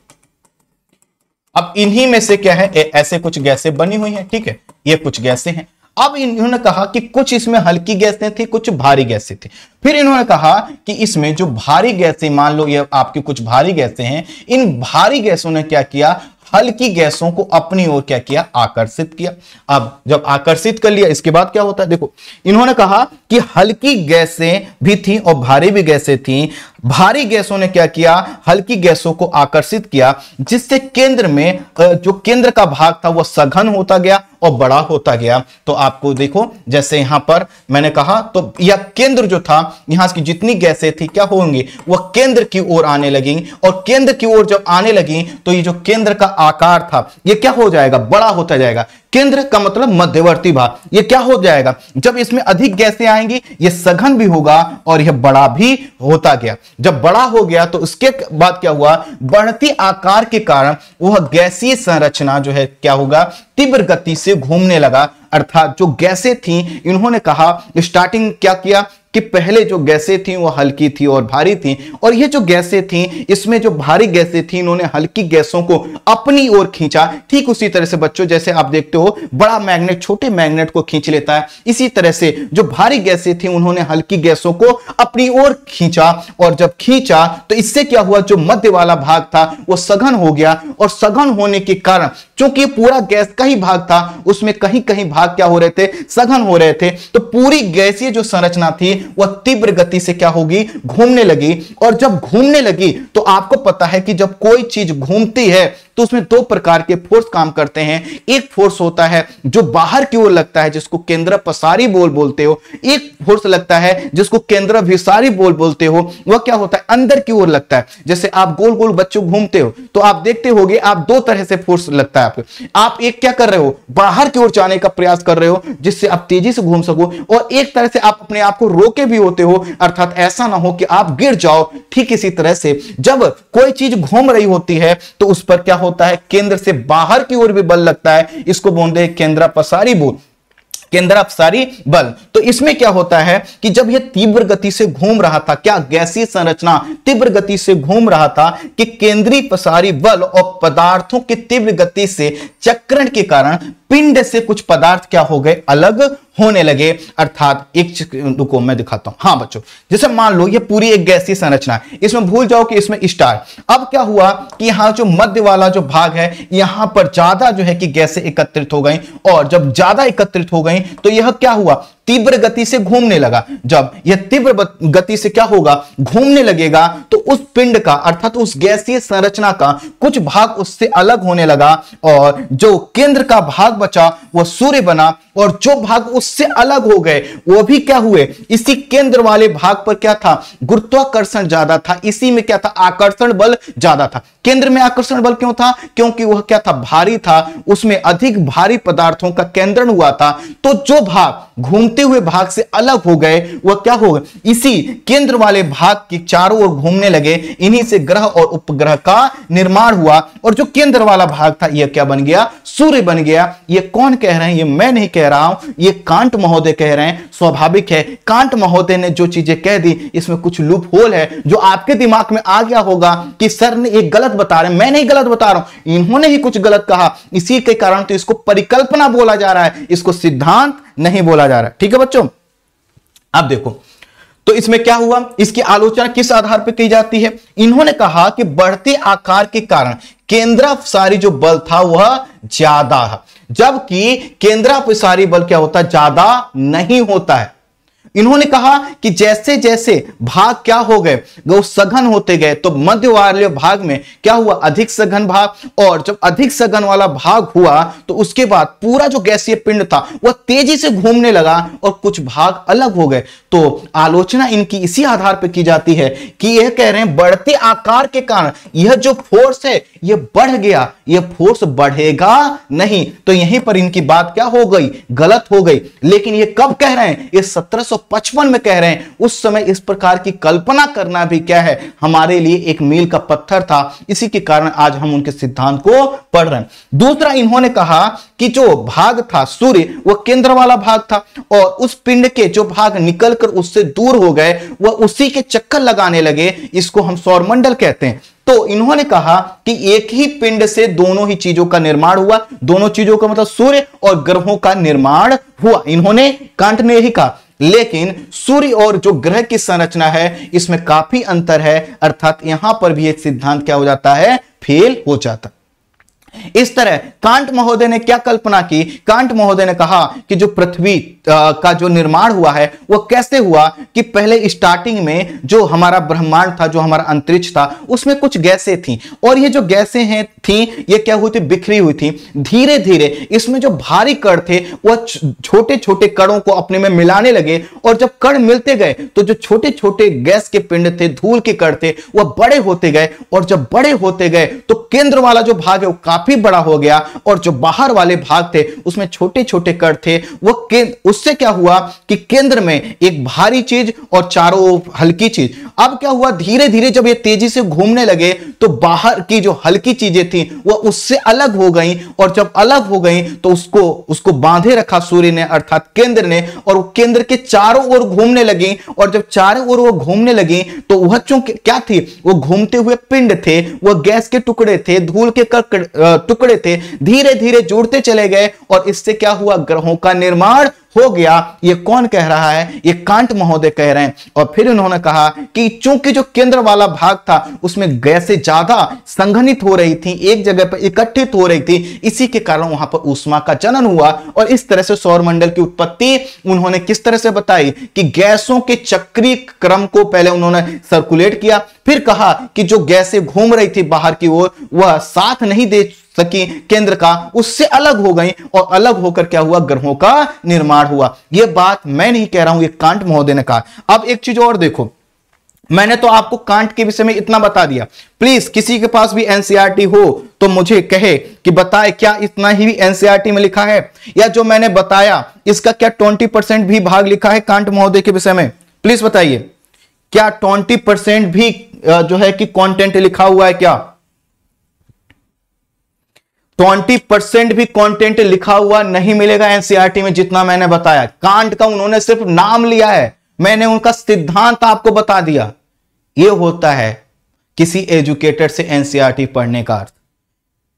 अब इन्हीं में से क्या है ए, ऐसे कुछ गैसे बनी हुई हैं ठीक है ये कुछ गैसे हैं अब इन्होंने कहा कि कुछ इसमें हल्की गैसें थी कुछ भारी गैसें थी फिर इन्होंने कहा कि इसमें जो भारी गैसें मान लो ये आपकी कुछ भारी गैसें हैं इन भारी गैसों ने क्या किया हल्की गैसों को अपनी ओर क्या किया आकर्षित किया अब जब आकर्षित कर लिया इसके बाद क्या होता है देखो इन्होंने कहा कि हल्की गैसें भी थी और भारी भी गैसें थी भारी गैसों ने क्या किया हल्की गैसों को आकर्षित किया जिससे केंद्र में जो केंद्र का भाग था वह सघन होता गया और बड़ा होता गया तो आपको देखो जैसे यहां पर मैंने कहा तो यह केंद्र जो था यहां की जितनी गैसें थी क्या होंगी वह केंद्र की ओर आने लगी और केंद्र की ओर जब आने लगी तो ये जो केंद्र का आकार था यह क्या हो जाएगा बड़ा होता जाएगा केंद्र का मतलब मध्यवर्ती भाग ये क्या हो जाएगा जब इसमें अधिक गैसें आएंगी ये सघन भी होगा और यह बड़ा भी होता गया जब बड़ा हो गया तो उसके बाद क्या हुआ बढ़ती आकार के कारण वह गैसीय संरचना जो है क्या होगा तीव्र गति से घूमने लगा अर्थात जो गैसें थी इन्होंने कहा स्टार्टिंग क्या किया कि पहले जो गैसें थी वो हल्की थी और भारी थी और ये जो गैसें थी इसमें जो भारी गैसें थी इन्होंने हल्की गैसों को अपनी ओर खींचा ठीक उसी तरह से बच्चों जैसे आप देखते हो बड़ा मैग्नेट छोटे मैग्नेट को खींच लेता है इसी तरह से जो भारी गैसें थी उन्होंने हल्की गैसों को अपनी ओर खींचा और जब खींचा तो इससे क्या हुआ जो मध्य वाला भाग था वो सघन हो गया और सघन होने के कारण चूंकि पूरा गैस का ही भाग था उसमें कहीं कहीं भाग क्या हो रहे थे सघन हो रहे थे तो पूरी गैसीय जो संरचना थी वह तीव्र गति से क्या होगी घूमने लगी और जब घूमने लगी तो आपको पता है कि जब कोई चीज घूमती है तो उसमें दो प्रकार के फोर्स काम करते हैं एक फोर्स होता है जो बाहर की ओर लगता है जिसको केंद्र पसारी बोल बोलते हो एक फोर्स लगता है जिसको केंद्र भिसारी बोल बोलते हो वह क्या होता है अंदर की ओर लगता है जैसे आप गोल गोल बच्चों घूमते हो तो आप देखते हो आप दो तरह से फोर्स लगता है आपको आप एक क्या कर रहे हो बाहर की ओर जाने का प्रयास कर रहे हो जिससे आप तेजी से घूम सको और एक तरह से आप अपने आप को रोके भी होते हो अर्थात ऐसा ना हो कि आप गिर जाओ ठीक इसी तरह से जब कोई चीज घूम रही होती है तो उस पर क्या होता है केंद्र से बाहर की ओर भी बल लगता है इसको बोलते हैं केंद्रापसारी बोल केंद्रापसारी बल तो इसमें क्या होता है कि जब यह तीव्र गति से घूम रहा था क्या गैसीय संरचना तीव्र गति से घूम रहा था कि केंद्रीय पसारी बल और पदार्थों के तीव्र गति से चक्रण के कारण पिंड से कुछ पदार्थ क्या हो गए अलग होने लगे अर्थात एक रुको मैं दिखाता हूं हाँ बच्चों जैसे मान लो ये पूरी एक गैसीय संरचना है इसमें भूल जाओ कि इसमें स्टार अब क्या हुआ कि यहां जो मध्य वाला जो भाग है यहां पर ज्यादा जो है कि गैसें एकत्रित हो गई और जब ज्यादा एकत्रित हो गई तो यह क्या हुआ तीव्र गति से घूमने लगा जब यह तीव्र गति से क्या होगा घूमने लगेगा तो उस पिंड का अर्थात उस गैसीय संरचना का कुछ भाग उससे अलग होने लगा और जो केंद्र का भाग बचा वह सूर्य बना और जो भाग उससे अलग हो गए वो भी क्या हुए इसी केंद्र वाले भाग पर क्या था गुरुत्वाकर्षण ज्यादा था इसी में क्या था आकर्षण बल ज्यादा था केंद्र में आकर्षण बल क्यों था क्योंकि वह क्या था भारी था उसमें अधिक भारी पदार्थों का केंद्रण हुआ था तो जो भाग घूम घूमते हुए भाग से अलग हो गए वह क्या हो इसी केंद्र वाले भाग के चारों ओर घूमने लगे इन्हीं से ग्रह और उपग्रह का निर्माण हुआ और जो केंद्र वाला भाग था यह क्या बन गया सूर्य बन गया यह कौन कह रहे हैं यह मैं नहीं कह रहा हूं यह कांट महोदय कह रहे हैं स्वाभाविक है कांट महोदय ने जो चीजें कह दी इसमें कुछ लूप होल है जो आपके दिमाग में आ गया होगा कि सर ने एक गलत बता रहे मैं नहीं गलत बता रहा हूं इन्होंने ही कुछ गलत कहा इसी के कारण तो इसको परिकल्पना बोला जा रहा है इसको सिद्धांत नहीं बोला जा रहा है ठीक है बच्चों अब देखो तो इसमें क्या हुआ इसकी आलोचना किस आधार पर की जाती है इन्होंने कहा कि बढ़ते आकार के कारण केंद्रापसारी जो बल था वह ज्यादा जबकि केंद्रापसारी बल क्या होता है ज्यादा नहीं होता है इन्होंने कहा कि जैसे जैसे भाग क्या हो गए वो सघन होते गए तो मध्य वाले भाग में क्या हुआ अधिक सघन भाग और जब अधिक सघन वाला भाग हुआ तो उसके बाद पूरा जो गैसीय पिंड था वह तेजी से घूमने लगा और कुछ भाग अलग हो गए तो आलोचना इनकी इसी आधार पर की जाती है कि यह कह रहे हैं बढ़ते आकार के कारण यह जो फोर्स है यह बढ़ गया यह फोर्स बढ़ेगा नहीं तो यहीं पर इनकी बात क्या हो गई गलत हो गई लेकिन यह कब कह रहे हैं यह सत्रह 1955 में कह रहे हैं उस समय इस प्रकार की कल्पना करना भी क्या है हमारे लिए एक मील का पत्थर था इसी के कारण आज हम उनके सिद्धांत को पढ़ रहे हैं दूसरा इन्होंने कहा कि जो भाग था सूर्य वह केंद्र वाला भाग था और उस पिंड के जो भाग निकलकर उससे दूर हो गए वह उसी के चक्कर लगाने लगे इसको हम सौरमंडल कहते हैं तो इन्होंने कहा कि एक ही पिंड से दोनों ही चीजों का निर्माण हुआ दोनों चीजों का मतलब सूर्य और ग्रहों का निर्माण हुआ इन्होंने कांट ने ही कहा लेकिन सूर्य और जो ग्रह की संरचना है इसमें काफी अंतर है अर्थात यहां पर भी एक सिद्धांत क्या हो जाता है फेल हो जाता है इस तरह कांट महोदय ने क्या कल्पना की कांट महोदय ने कहा कि जो पृथ्वी का जो निर्माण हुआ है वो कैसे हुआ कि पहले स्टार्टिंग में जो हमारा ब्रह्मांड था जो हमारा अंतरिक्ष था उसमें कुछ गैसें थी और ये जो गैसें हैं थी ये क्या हुई थी बिखरी हुई थी धीरे धीरे इसमें जो भारी कण थे वह छोटे छोटे कड़ों को अपने में मिलाने लगे और जब कण मिलते गए तो जो छोटे छोटे गैस के पिंड थे धूल के कड़ थे वह बड़े होते गए और जब बड़े होते गए तो केंद्र वाला जो भाग है वो काफी काफी बड़ा हो गया और जो बाहर वाले भाग थे उसमें छोटे छोटे कर थे वो उससे क्या हुआ कि केंद्र में एक भारी चीज और चारों हल्की चीज अब क्या हुआ धीरे धीरे जब ये तेजी से घूमने लगे तो बाहर की जो हल्की चीजें थी वह उससे अलग हो गई और जब अलग हो गई तो उसको उसको बांधे रखा सूर्य ने अर्थात केंद्र ने और केंद्र के चारों ओर घूमने लगी और जब चारों ओर वह घूमने लगी तो वह चूंकि क्या थी वो घूमते हुए पिंड थे वह गैस के टुकड़े थे धूल के टुकड़े थे धीरे धीरे जुड़ते चले गए और इससे क्या हुआ ग्रहों का निर्माण हो गया ये कौन कह रहा है ये कांट महोदय कह रहे हैं और फिर उन्होंने कहा कि चूंकि जो केंद्र वाला भाग था उसमें गैसें ज्यादा संघनित हो रही थी एक जगह पर इकट्ठित हो रही थी इसी के कारण वहां पर ऊष्मा का जनन हुआ और इस तरह से सौरमंडल की उत्पत्ति उन्होंने किस तरह से बताई कि गैसों के चक्रीय क्रम को पहले उन्होंने सर्कुलेट किया फिर कहा कि जो गैसें घूम रही थी बाहर की ओर वह साथ नहीं दे सकी केंद्र का उससे अलग हो गई और अलग होकर क्या हुआ ग्रहों का निर्माण हुआ यह बात मैं नहीं कह रहा हूं ये कांट महोदय ने कहा अब एक चीज और देखो मैंने तो आपको कांट के विषय में इतना बता दिया प्लीज किसी के पास भी एनसीईआरटी हो तो मुझे कहे कि बताए क्या इतना ही भी एनसीईआरटी में लिखा है या जो मैंने बताया इसका क्या 20 परसेंट भी भाग लिखा है कांट महोदय के विषय में प्लीज बताइए क्या ट्वेंटी परसेंट भी जो है कि कंटेंट लिखा हुआ है क्या ट्वेंटी परसेंट भी कंटेंट लिखा हुआ नहीं मिलेगा एनसीआरटी e में जितना मैंने बताया कांड का उन्होंने सिर्फ नाम लिया है मैंने उनका सिद्धांत आपको बता दिया ये होता है किसी एजुकेटर से एनसीआरटी e पढ़ने का अर्थ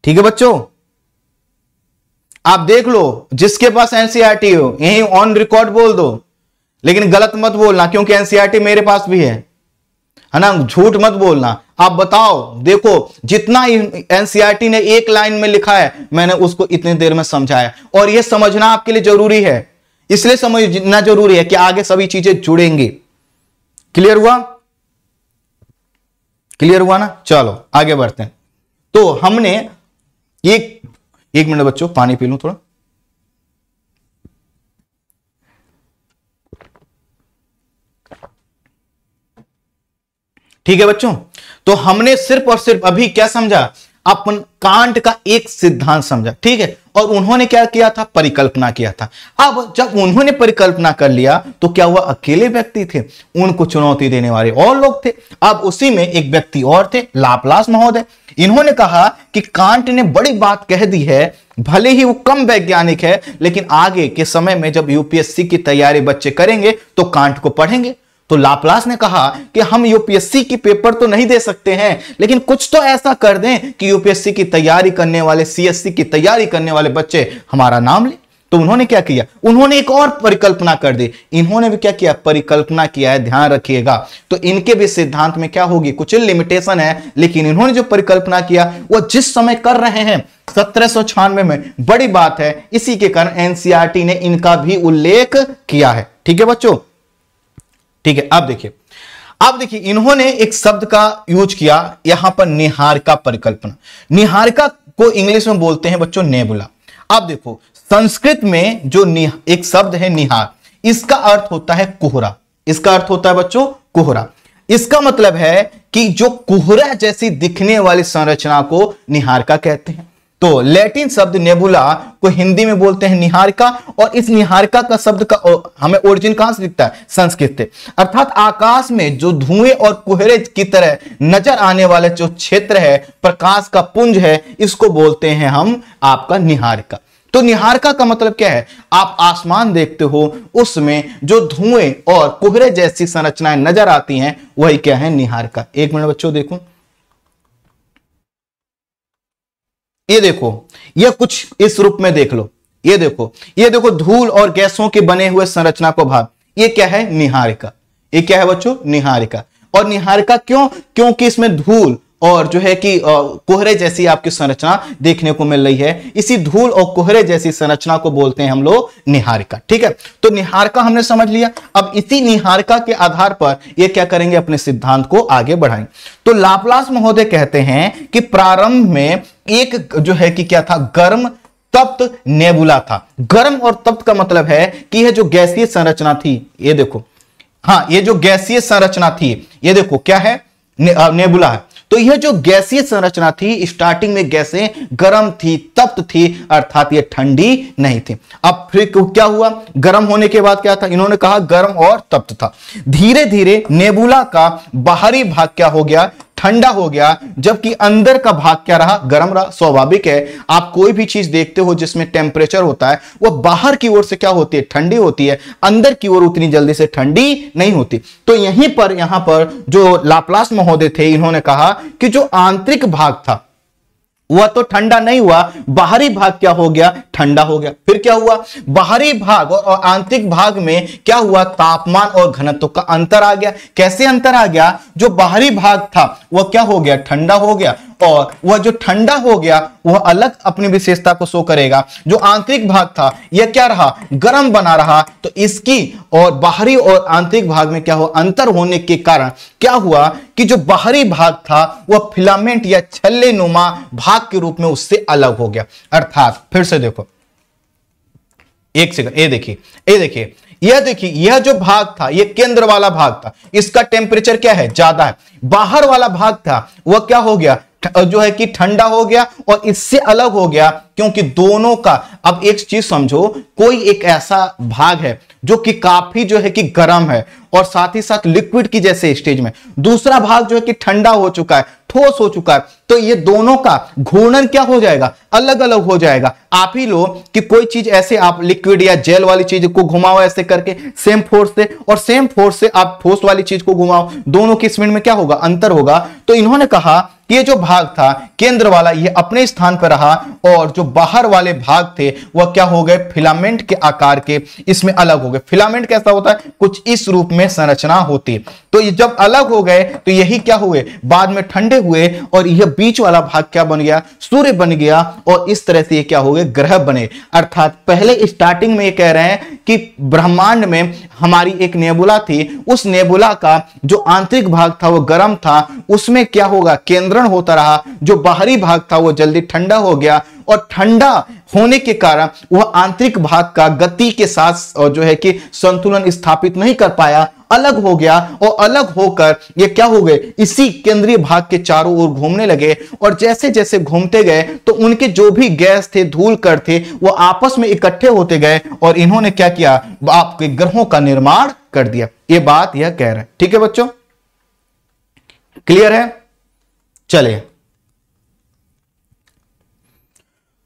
ठीक है बच्चों आप देख लो जिसके पास एनसीआरटी e हो यही ऑन रिकॉर्ड बोल दो लेकिन गलत मत बोलना क्योंकि एनसीईआरटी e मेरे पास भी है है ना झूठ मत बोलना आप बताओ देखो जितना एनसीईआरटी e ने एक लाइन में लिखा है मैंने उसको इतनी देर में समझाया और यह समझना आपके लिए जरूरी है इसलिए समझना जरूरी है कि आगे सभी चीजें जुड़ेंगी क्लियर हुआ क्लियर हुआ ना चलो आगे बढ़ते हैं तो हमने एक एक मिनट बच्चों पानी पी लू थोड़ा ठीक है बच्चों तो हमने सिर्फ और सिर्फ अभी क्या समझा अपन कांट का एक सिद्धांत समझा ठीक है और उन्होंने क्या किया था परिकल्पना किया था अब जब उन्होंने परिकल्पना कर लिया तो क्या हुआ अकेले व्यक्ति थे उनको चुनौती देने वाले और लोग थे अब उसी में एक व्यक्ति और थे लापलास महोदय इन्होंने कहा कि कांट ने बड़ी बात कह दी है भले ही वो कम वैज्ञानिक है लेकिन आगे के समय में जब यूपीएससी की तैयारी बच्चे करेंगे तो कांट को पढ़ेंगे तो लाप्लास ने कहा कि हम यूपीएससी की पेपर तो नहीं दे सकते हैं लेकिन कुछ तो ऐसा कर दें कि यूपीएससी की तैयारी करने वाले सीएससी की तैयारी करने वाले बच्चे हमारा नाम ले तो उन्होंने क्या किया उन्होंने एक और परिकल्पना कर दी इन्होंने भी क्या किया परिकल्पना किया है ध्यान रखिएगा तो इनके भी सिद्धांत में क्या होगी कुछ लिमिटेशन है लेकिन इन्होंने जो परिकल्पना किया वो जिस समय कर रहे हैं सत्रह में बड़ी बात है इसी के कारण एनसीआरटी e ने इनका भी उल्लेख किया है ठीक है बच्चों ठीक है अब देखिए अब देखिए इन्होंने एक शब्द का यूज किया यहां पर निहारिका परिकल्पना निहारिका को इंग्लिश में बोलते हैं बच्चों नेबुला अब देखो संस्कृत में जो एक शब्द है निहार इसका अर्थ होता है कोहरा इसका अर्थ होता है बच्चों कोहरा इसका मतलब है कि जो कोहरा जैसी दिखने वाली संरचना को का कहते हैं तो लैटिन शब्द नेबुला को हिंदी में बोलते हैं निहारिका और इस निहारिका का शब्द का हमें ओरिजिन कहां से दिखता है संस्कृत से अर्थात आकाश में जो धुएं और कोहरे की तरह नजर आने वाला जो क्षेत्र है प्रकाश का पुंज है इसको बोलते हैं हम आपका निहारिका तो निहारका का मतलब क्या है आप आसमान देखते हो उसमें जो धुएं और कोहरे जैसी संरचनाएं नजर आती हैं वही क्या है निहारका एक मिनट बच्चों देखो ये देखो ये कुछ इस रूप में देख लो ये देखो ये देखो धूल और गैसों के बने हुए संरचना को भाव ये क्या है निहारिका ये क्या है बच्चों निहारिका और निहारिका क्यों क्योंकि इसमें धूल और जो है कि कोहरे जैसी आपकी संरचना देखने को मिल रही है इसी धूल और कोहरे जैसी संरचना को बोलते हैं हम लोग निहारिका ठीक है तो निहारिका हमने समझ लिया अब इसी निहारिका के आधार पर ये क्या करेंगे अपने सिद्धांत को आगे बढ़ाएंगे तो लाप्लास महोदय कहते हैं कि प्रारंभ में एक जो है कि क्या था गर्म तप्त नेबुला था गर्म और तप्त का मतलब है कि यह जो गैसीय संरचना थी ये देखो हाँ ये जो गैसीय संरचना थी ये देखो क्या है ने, आ, नेबुला है तो यह जो गैसीय संरचना थी स्टार्टिंग में गैसें गर्म थी तप्त थी अर्थात यह ठंडी नहीं थी अब फिर क्या हुआ गर्म होने के बाद क्या था इन्होंने कहा गर्म और तप्त था धीरे धीरे नेबुला का बाहरी भाग क्या हो गया ठंडा हो गया जबकि अंदर का भाग क्या रहा गर्म रहा स्वाभाविक है आप कोई भी चीज देखते हो जिसमें टेम्परेचर होता है वो बाहर की ओर से क्या होती है ठंडी होती है अंदर की ओर उतनी जल्दी से ठंडी नहीं होती तो यहीं पर यहां पर जो लाप्लास महोदय थे इन्होंने कहा कि जो आंतरिक भाग था वह तो ठंडा नहीं हुआ बाहरी भाग क्या हो गया ठंडा हो गया फिर क्या हुआ बाहरी भाग और आंतरिक भाग में क्या हुआ तापमान और घनत्व का अंतर आ गया कैसे अंतर आ गया जो बाहरी भाग था वह क्या हो गया ठंडा हो गया और वह जो ठंडा हो गया वह अलग अपनी विशेषता को शो करेगा जो आंतरिक भाग था यह क्या रहा गर्म बना रहा तो इसकी और बाहरी और आंतरिक भाग में क्या हुआ अंतर होने के कारण क्या हुआ कि जो बाहरी भाग था वह फिलामेंट या छल्ले नुमा भाग के रूप में उससे अलग हो गया अर्थात फिर से देखो एक सेकंड ये देखिए ये देखिए यह देखिए यह जो भाग था यह केंद्र वाला भाग था इसका टेम्परेचर क्या है ज्यादा है बाहर वाला भाग था वह क्या हो गया जो है कि ठंडा हो गया और इससे अलग हो गया क्योंकि दोनों का अब एक चीज समझो कोई एक ऐसा भाग है जो कि काफी जो है कि गर्म है और साथ ही साथ लिक्विड की जैसे स्टेज में दूसरा भाग जो है कि ठंडा हो चुका है ठोस हो चुका है तो ये दोनों का घूर्णन क्या हो जाएगा अलग अलग हो जाएगा आप ही लो कि कोई चीज ऐसे आप लिक्विड या जेल वाली चीज को घुमाओ ऐसे करके सेम फोर्स से और सेम फोर्स से आप ठोस वाली चीज को घुमाओ दोनों की स्पीड में क्या होगा अंतर होगा तो इन्होंने कहा ये जो भाग था केंद्र वाला ये अपने स्थान पर रहा और जो बाहर वाले भाग थे वह क्या हो गए फिलामेंट के आकार के इसमें अलग हो गए फिलामेंट कैसा होता है कुछ इस रूप में संरचना होती तो ये जब अलग हो गए तो यही क्या हुए बाद में ठंडे हुए और यह बीच वाला भाग क्या बन गया सूर्य बन गया और इस तरह से ये क्या हो गए ग्रह बने अर्थात पहले स्टार्टिंग में ये कह रहे हैं कि ब्रह्मांड में हमारी एक नेबुला थी उस नेबुला का जो आंतरिक भाग था वो गर्म था उसमें क्या होगा केंद्र वितरण होता रहा जो बाहरी भाग था वो जल्दी ठंडा हो गया और ठंडा होने के कारण वह आंतरिक भाग का गति के साथ जो है कि संतुलन स्थापित नहीं कर पाया अलग हो गया और अलग होकर ये क्या हो गए इसी केंद्रीय भाग के चारों ओर घूमने लगे और जैसे जैसे घूमते गए तो उनके जो भी गैस थे धूल कर थे वो आपस में इकट्ठे होते गए और इन्होंने क्या किया आपके ग्रहों का निर्माण कर दिया ये बात यह कह रहे हैं ठीक है बच्चों क्लियर है चले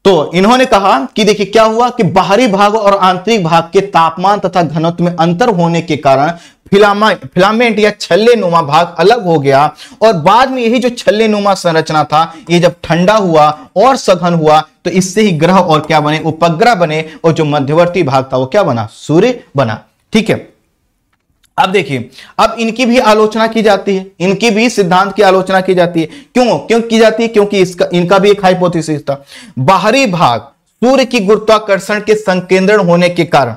तो इन्होंने कहा कि देखिए क्या हुआ कि बाहरी भाग और आंतरिक भाग के तापमान तथा घनत्व में अंतर होने के कारण फिलामा फिलामेंट या छल्ले नुमा भाग अलग हो गया और बाद में यही जो छल्ले नुमा संरचना था ये जब ठंडा हुआ और सघन हुआ तो इससे ही ग्रह और क्या बने उपग्रह बने और जो मध्यवर्ती भाग था वो क्या बना सूर्य बना ठीक है अब देखिए अब इनकी भी आलोचना की जाती है इनकी भी सिद्धांत की आलोचना की जाती है क्यों क्यों की जाती है क्योंकि इसका इनका भी एक हाइपोथेसिस था बाहरी भाग सूर्य की गुरुत्वाकर्षण के संकेंद्रण होने के कारण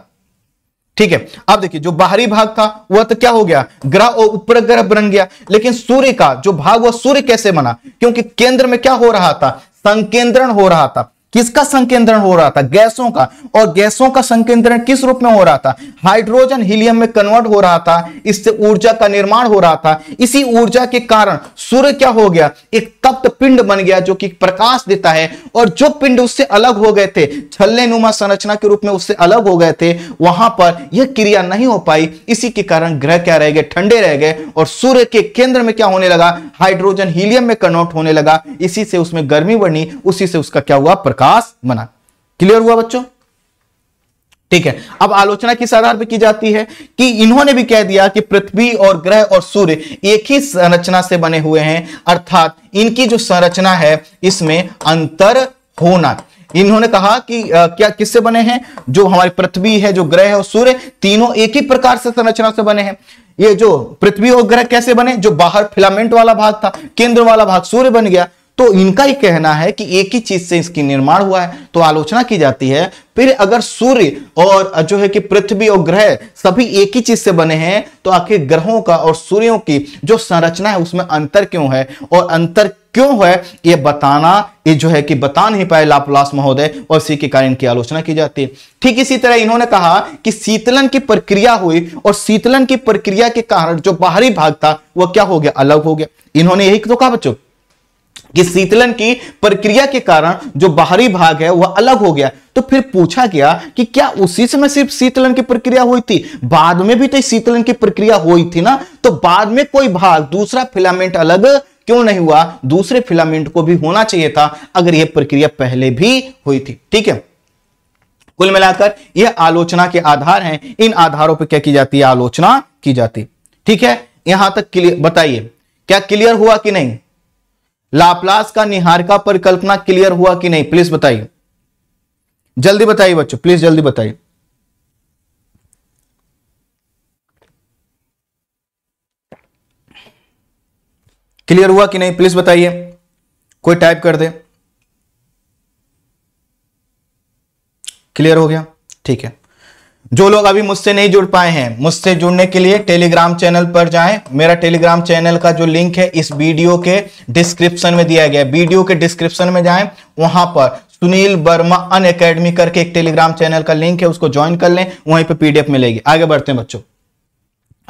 ठीक है अब देखिए जो बाहरी भाग था वह तो क्या हो गया ग्रह और उपग्रह बन गया लेकिन सूर्य का जो भाग वह सूर्य कैसे बना क्योंकि केंद्र में क्या हो रहा था संकेंद्रण हो रहा था किसका संकेंद्रण हो रहा था गैसों का और गैसों का संकेंद्रण किस रूप में हो रहा था हाइड्रोजन हीलियम में कन्वर्ट हो रहा था इससे ऊर्जा का निर्माण हो रहा था इसी ऊर्जा के कारण सूर्य क्या हो गया एक तप्त पिंड बन गया जो कि प्रकाश देता है और जो पिंड उससे अलग हो गए थे छल्ले नुमा संरचना के रूप में उससे अलग हो गए थे वहां पर यह क्रिया नहीं हो पाई इसी के कारण ग्रह क्या रह गए ठंडे रह गए और सूर्य के केंद्र में क्या होने लगा हाइड्रोजन हीलियम में कन्वर्ट होने लगा इसी से उसमें गर्मी बढ़ी उसी से उसका क्या हुआ प्रकाश आकाश बना क्लियर हुआ बच्चों ठीक है अब आलोचना किस आधार पर की जाती है कि इन्होंने भी कह दिया कि पृथ्वी और ग्रह और सूर्य एक ही संरचना से बने हुए हैं अर्थात इनकी जो संरचना है इसमें अंतर होना इन्होंने कहा कि आ, क्या किससे बने हैं जो हमारी पृथ्वी है जो ग्रह और सूर्य तीनों एक ही प्रकार से संरचना से बने हैं ये जो पृथ्वी और ग्रह कैसे बने जो बाहर फिलामेंट वाला भाग था केंद्र वाला भाग सूर्य बन गया तो इनका ही कहना है कि एक ही चीज से इसकी निर्माण हुआ है तो आलोचना की जाती है फिर अगर सूर्य और जो है कि पृथ्वी और ग्रह सभी एक ही चीज से बने हैं तो आखिर ग्रहों का और सूर्यों की जो संरचना है उसमें अंतर क्यों है और अंतर क्यों है ये बताना ये जो है कि बता नहीं पाए लापलास महोदय और इसी के कारण की आलोचना की जाती है ठीक इसी तरह इन्होंने कहा कि शीतलन की प्रक्रिया हुई और शीतलन की प्रक्रिया के कारण जो बाहरी भाग था वह क्या हो गया अलग हो गया इन्होंने यही तो कहा बच्चों कि शीतलन की प्रक्रिया के कारण जो बाहरी भाग है वह अलग हो गया तो फिर पूछा गया कि क्या उसी समय सिर्फ शीतलन की प्रक्रिया हुई थी बाद में भी तो शीतलन की प्रक्रिया हुई थी ना तो बाद में कोई भाग दूसरा फिलामेंट अलग क्यों नहीं हुआ दूसरे फिलामेंट को भी होना चाहिए था अगर यह प्रक्रिया पहले भी हुई थी ठीक है कुल मिलाकर यह आलोचना के आधार हैं इन आधारों पर क्या की जाती है आलोचना की जाती ठीक है यहां तक क्लियर बताइए क्या क्लियर हुआ कि नहीं लाप्लास का निहारिका परिकल्पना क्लियर हुआ कि नहीं प्लीज बताइए जल्दी बताइए बच्चों प्लीज जल्दी बताइए क्लियर हुआ कि नहीं प्लीज बताइए कोई टाइप कर दे क्लियर हो गया ठीक है जो लोग अभी मुझसे नहीं जुड़ पाए हैं मुझसे जुड़ने के लिए टेलीग्राम चैनल पर जाएं मेरा टेलीग्राम चैनल का जो लिंक है इस वीडियो के डिस्क्रिप्शन में दिया गया है वीडियो के डिस्क्रिप्शन में जाएं वहां पर सुनील वर्मा अन अकेडमी करके एक टेलीग्राम चैनल का लिंक है उसको ज्वाइन कर लें वहीं पर पीडीएफ मिलेगी आगे बढ़ते हैं बच्चों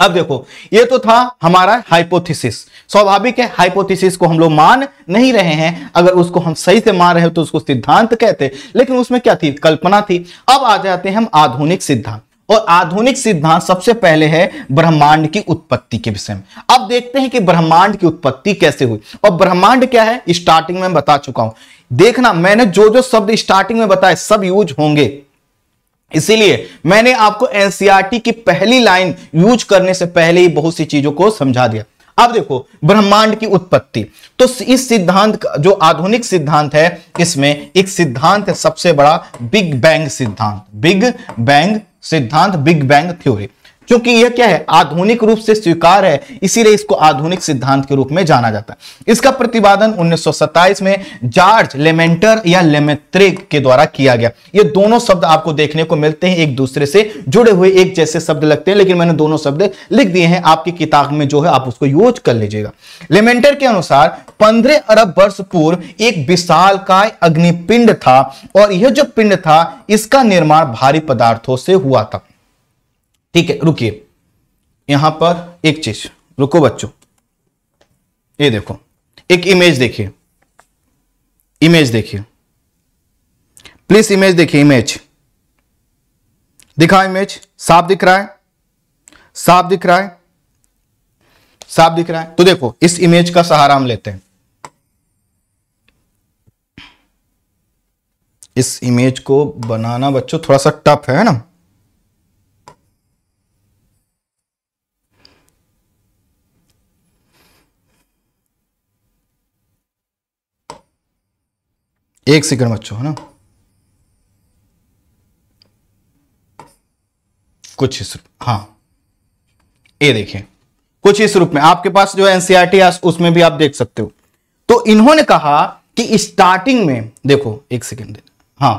अब देखो ये तो था हमारा हाइपोथेसिस स्वाभाविक है हाइपोथेसिस को हम लोग मान नहीं रहे हैं अगर उसको हम सही से मान रहे हो तो उसको सिद्धांत कहते लेकिन उसमें क्या थी कल्पना थी अब आ जाते हैं हम आधुनिक सिद्धांत और आधुनिक सिद्धांत सबसे पहले है ब्रह्मांड की उत्पत्ति के विषय में अब देखते हैं कि ब्रह्मांड की उत्पत्ति कैसे हुई और ब्रह्मांड क्या है स्टार्टिंग में बता चुका हूं देखना मैंने जो जो शब्द स्टार्टिंग में बताए सब यूज होंगे इसीलिए मैंने आपको एनसीआरटी e की पहली लाइन यूज करने से पहले ही बहुत सी चीजों को समझा दिया अब देखो ब्रह्मांड की उत्पत्ति तो इस सिद्धांत का जो आधुनिक सिद्धांत है इसमें एक सिद्धांत है सबसे बड़ा बिग बैंग सिद्धांत बिग बैंग सिद्धांत बिग बैंग थ्योरी क्योंकि यह क्या है आधुनिक रूप से स्वीकार है इसीलिए इसको आधुनिक सिद्धांत के रूप में जाना जाता है इसका प्रतिपादन उन्नीस में जॉर्ज लेमेंटर या लेमेत्रिक के द्वारा किया गया ये दोनों शब्द आपको देखने को मिलते हैं एक दूसरे से जुड़े हुए एक जैसे शब्द लगते हैं लेकिन मैंने दोनों शब्द लिख दिए हैं आपकी किताब में जो है आप उसको यूज कर लीजिएगा लेमेंटर के अनुसार पंद्रह अरब वर्ष पूर्व एक विशाल अग्निपिंड था और यह जो पिंड था इसका निर्माण भारी पदार्थों से हुआ था ठीक है रुकिए यहां पर एक चीज रुको बच्चों ये देखो एक इमेज देखिए इमेज देखिए प्लीज इमेज देखिए इमेज दिखा इमेज साफ दिख रहा है साफ दिख रहा है साफ दिख रहा है तो देखो इस इमेज का सहारा हम लेते हैं इस इमेज को बनाना बच्चों थोड़ा सा टफ है ना एक सेकंड बच्चों है ना कुछ इस रूप हाँ ये देखिए कुछ इस रूप में आपके पास जो एनसीआरटी e उसमें भी आप देख सकते हो तो इन्होंने कहा कि स्टार्टिंग में देखो एक सेकंड हाँ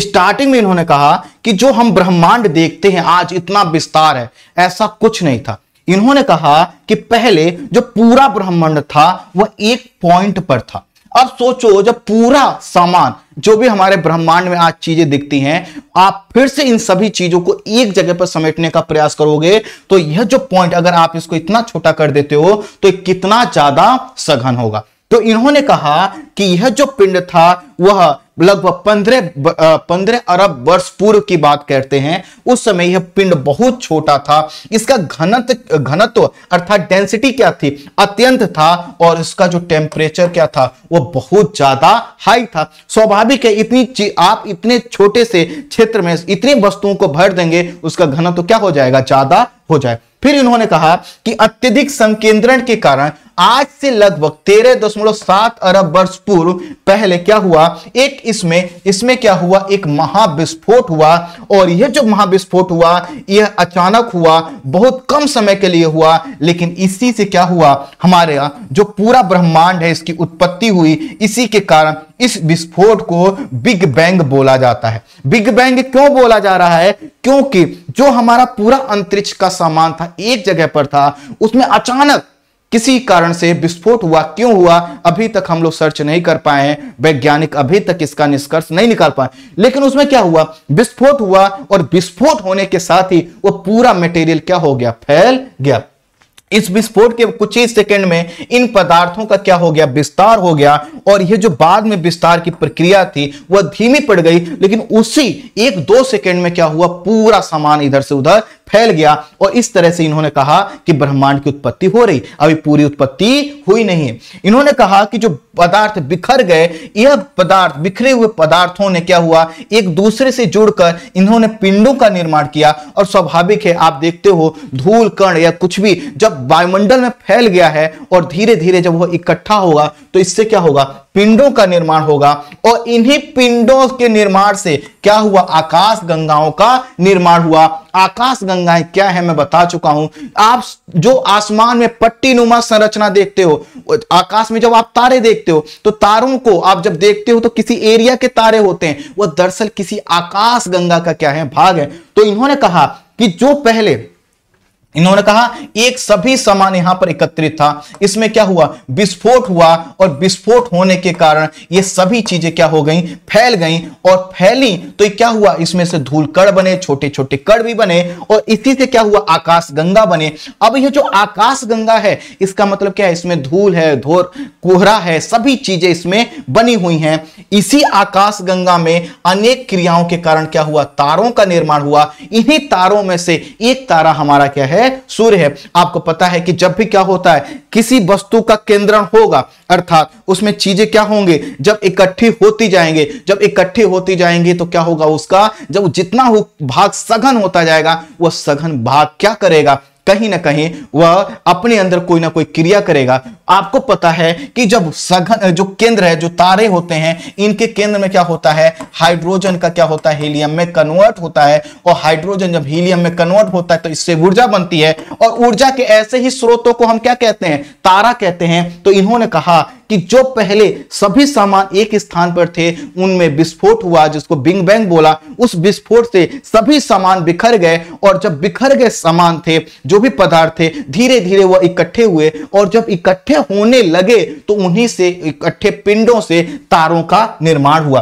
स्टार्टिंग में इन्होंने कहा कि जो हम ब्रह्मांड देखते हैं आज इतना विस्तार है ऐसा कुछ नहीं था इन्होंने कहा कि पहले जो पूरा ब्रह्मांड था वह एक पॉइंट पर था अब सोचो जब पूरा सामान जो भी हमारे ब्रह्मांड में आज चीजें दिखती हैं आप फिर से इन सभी चीजों को एक जगह पर समेटने का प्रयास करोगे तो यह जो पॉइंट अगर आप इसको इतना छोटा कर देते हो तो कितना ज्यादा सघन होगा तो इन्होंने कहा कि यह जो पिंड था वह लगभग पंद्रह पंद्रह अरब वर्ष पूर्व की बात करते हैं उस समय यह पिंड बहुत छोटा था इसका घनत्व घनत्व अर्थात डेंसिटी क्या थी अत्यंत था और इसका जो टेम्परेचर क्या था वह बहुत ज्यादा हाई था स्वाभाविक है इतनी आप इतने छोटे से क्षेत्र में इतनी वस्तुओं को भर देंगे उसका घनत्व क्या हो जाएगा ज्यादा हो जाए फिर इन्होंने कहा कि अत्यधिक संकेंद्रण के कारण आज से लगभग तेरह दशमलव सात अरब वर्ष पूर्व पहले क्या हुआ एक इसमें इसमें क्या हुआ एक महाविस्फोट हुआ और यह जो महाविस्फोट हुआ यह अचानक हुआ बहुत कम समय के लिए हुआ लेकिन इसी से क्या हुआ हमारे यहाँ जो पूरा ब्रह्मांड है इसकी उत्पत्ति हुई इसी के कारण इस विस्फोट को बिग बैंग बोला जाता है बिग बैंग क्यों बोला जा रहा है क्योंकि जो हमारा पूरा अंतरिक्ष का सामान था एक जगह पर था उसमें अचानक किसी कारण से विस्फोट हुआ क्यों हुआ अभी तक हम लोग सर्च नहीं कर पाए हैं वैज्ञानिक अभी तक इसका निष्कर्ष नहीं निकाल पाए लेकिन उसमें क्या हुआ विस्फोट हुआ और विस्फोट होने के साथ ही वो पूरा मटेरियल क्या हो गया फैल गया इस विस्फोट के कुछ ही सेकंड में इन पदार्थों का क्या हो गया विस्तार हो गया और यह जो बाद में विस्तार की प्रक्रिया थी वह धीमी पड़ गई लेकिन उसी एक दो सेकंड में क्या हुआ पूरा सामान इधर से उधर फैल गया और इस तरह से इन्होंने कहा कि ब्रह्मांड की उत्पत्ति हो रही अभी पूरी उत्पत्ति हुई नहीं है इन्होंने कहा कि जो पदार्थ बिखर गए यह पदार्थ बिखरे हुए पदार्थों ने क्या हुआ एक दूसरे से जुड़कर इन्होंने पिंडों का निर्माण किया और स्वाभाविक है आप देखते हो धूल कण या कुछ भी जब वायुमंडल में फैल गया है और धीरे धीरे जब वह इकट्ठा होगा तो इससे क्या होगा पिंडों का निर्माण होगा और इन्हीं पिंडों के निर्माण से क्या हुआ आकाश गंगाओं का निर्माण हुआ आकाश गंगाएं क्या है मैं बता चुका हूं आप जो आसमान में पट्टी नुमा संरचना देखते हो आकाश में जब आप तारे देखते हो तो तारों को आप जब देखते हो तो किसी एरिया के तारे होते हैं वह दरअसल किसी आकाश गंगा का क्या है भाग है तो इन्होंने कहा कि जो पहले इन्होंने कहा एक सभी सामान यहां पर एकत्रित था इसमें क्या हुआ विस्फोट हुआ और विस्फोट होने के कारण ये सभी चीजें क्या हो गई फैल गई और फैली तो क्या हुआ इसमें से धूल कड़ बने छोटे छोटे कड़ भी बने और इसी से क्या हुआ आकाश गंगा बने अब यह जो आकाश गंगा है इसका मतलब क्या है इसमें धूल है धोर कोहरा है सभी चीजें इसमें बनी हुई है इसी आकाश गंगा में अनेक क्रियाओं के कारण क्या हुआ तारों का निर्माण हुआ इन्हीं तारों में से एक तारा हमारा क्या है है सूर्य है आपको पता है कि जब भी क्या होता है किसी वस्तु का केंद्रण होगा अर्थात उसमें चीजें क्या होंगे जब इकट्ठी होती जाएंगे जब इकट्ठी होती जाएंगी तो क्या होगा उसका जब जितना भाग सघन होता जाएगा वह सघन भाग क्या करेगा कहीं ना कहीं वह अपने अंदर कोई ना कोई क्रिया करेगा आपको पता है कि जब सघन जो केंद्र है जो तारे होते हैं इनके केंद्र में क्या होता है हाइड्रोजन का क्या होता है हीलियम में कन्वर्ट होता है और हाइड्रोजन जब हीलियम में कन्वर्ट होता है तो इससे ऊर्जा बनती है और ऊर्जा के ऐसे ही स्रोतों को हम क्या कहते हैं तारा कहते हैं तो इन्होंने कहा कि जो पहले सभी सामान एक स्थान पर थे उनमें विस्फोट हुआ जिसको बिंग बैंग बोला उस विस्फोट से सभी सामान बिखर गए और जब बिखर गए सामान थे जो भी पदार्थ थे धीरे धीरे वह इकट्ठे हुए और जब इकट्ठे होने लगे तो उन्हीं से इकट्ठे पिंडों से तारों का निर्माण हुआ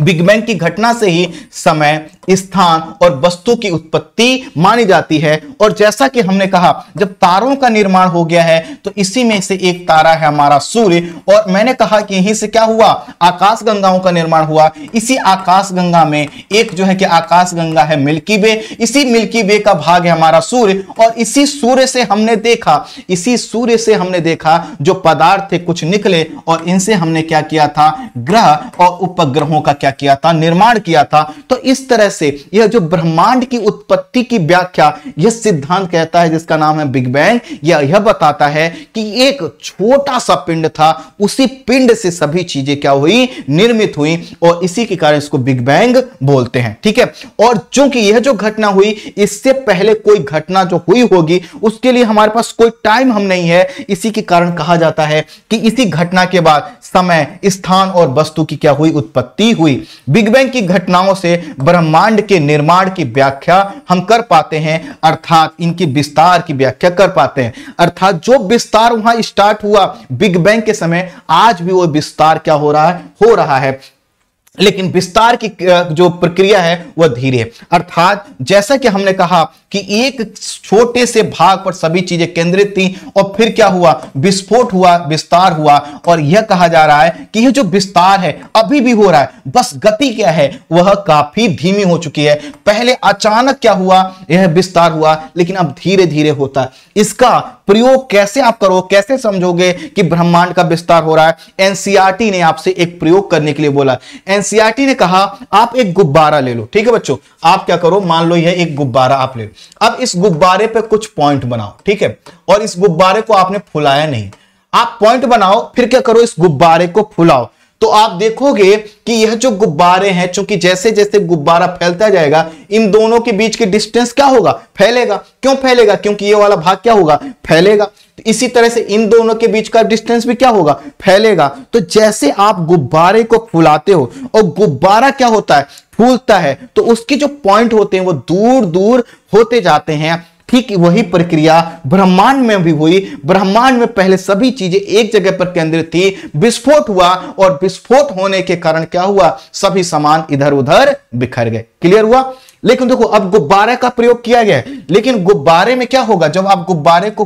बिग बैंग की घटना से ही समय स्थान और वस्तु की उत्पत्ति मानी जाती है और जैसा कि हमने कहा जब तारों का निर्माण हो गया है तो इसी में से एक तारा है हमारा सूर्य और मैंने कहा कि यहीं से क्या हुआ आकाश गंगाओं का निर्माण हुआ इसी आकाश गंगा में एक जो है कि आकाश गंगा है मिल्की वे इसी मिल्की वे का भाग है हमारा सूर्य और इसी सूर्य से हमने देखा इसी सूर्य से हमने देखा जो पदार्थ थे कुछ निकले और इनसे हमने क्या किया था ग्रह और उपग्रहों का व्याख्या किया था निर्माण किया था तो इस तरह से यह जो ब्रह्मांड की उत्पत्ति की व्याख्या यह सिद्धांत कहता है जिसका नाम है बिग बैंग यह यह बताता है कि एक छोटा सा पिंड था उसी पिंड से सभी चीजें क्या हुई निर्मित हुई और इसी के कारण इसको बिग बैंग बोलते हैं ठीक है और चूंकि यह जो घटना हुई इससे पहले कोई घटना जो हुई होगी उसके लिए हमारे पास कोई टाइम हम नहीं है इसी के कारण कहा जाता है कि इसी घटना के बाद समय स्थान और वस्तु की क्या हुई उत्पत्ति हुई गई बिग बैंग की घटनाओं से ब्रह्मांड के निर्माण की व्याख्या हम कर पाते हैं अर्थात इनकी विस्तार की व्याख्या कर पाते हैं अर्थात जो विस्तार वहां स्टार्ट हुआ बिग बैंग के समय आज भी वो विस्तार क्या हो रहा है हो रहा है लेकिन विस्तार की जो प्रक्रिया है वह धीरे है अर्थात जैसा कि हमने कहा कि एक छोटे से भाग पर सभी चीजें केंद्रित थी और फिर क्या हुआ विस्फोट हुआ विस्तार हुआ और यह कहा जा रहा है कि यह जो विस्तार है अभी भी हो रहा है बस गति क्या है वह काफी धीमी हो चुकी है पहले अचानक क्या हुआ यह विस्तार हुआ लेकिन अब धीरे धीरे होता है इसका प्रयोग कैसे आप करो कैसे समझोगे कि ब्रह्मांड का विस्तार हो रहा है एनसीआरटी ने आपसे एक प्रयोग करने के लिए बोला एन एनसीआरटी ने कहा आप एक गुब्बारा ले लो ठीक है बच्चों आप क्या करो मान लो यह एक गुब्बारा आप ले लो अब इस गुब्बारे पे कुछ पॉइंट बनाओ ठीक है और इस गुब्बारे को आपने फुलाया नहीं आप पॉइंट बनाओ फिर क्या करो इस गुब्बारे को फुलाओ तो आप देखोगे कि यह जो गुब्बारे हैं चूंकि जैसे जैसे गुब्बारा फैलता जाएगा इन दोनों के बीच के डिस्टेंस क्या होगा फैलेगा क्यों फैलेगा क्योंकि यह वाला भाग क्या होगा फैलेगा तो इसी तरह से इन दोनों के बीच का डिस्टेंस भी क्या होगा फैलेगा तो जैसे आप गुब्बारे को फुलाते हो और गुब्बारा क्या होता है फूलता है तो उसके जो पॉइंट होते हैं वो दूर दूर होते जाते हैं ठीक वही प्रक्रिया ब्रह्मांड में भी हुई ब्रह्मांड में पहले सभी चीजें एक जगह पर केंद्रित थी विस्फोट हुआ और विस्फोट होने के कारण क्या हुआ सभी सामान इधर उधर बिखर गए क्लियर हुआ लेकिन देखो अब गुब्बारे का प्रयोग किया गया है लेकिन गुब्बारे में क्या होगा जब आप गुब्बारे को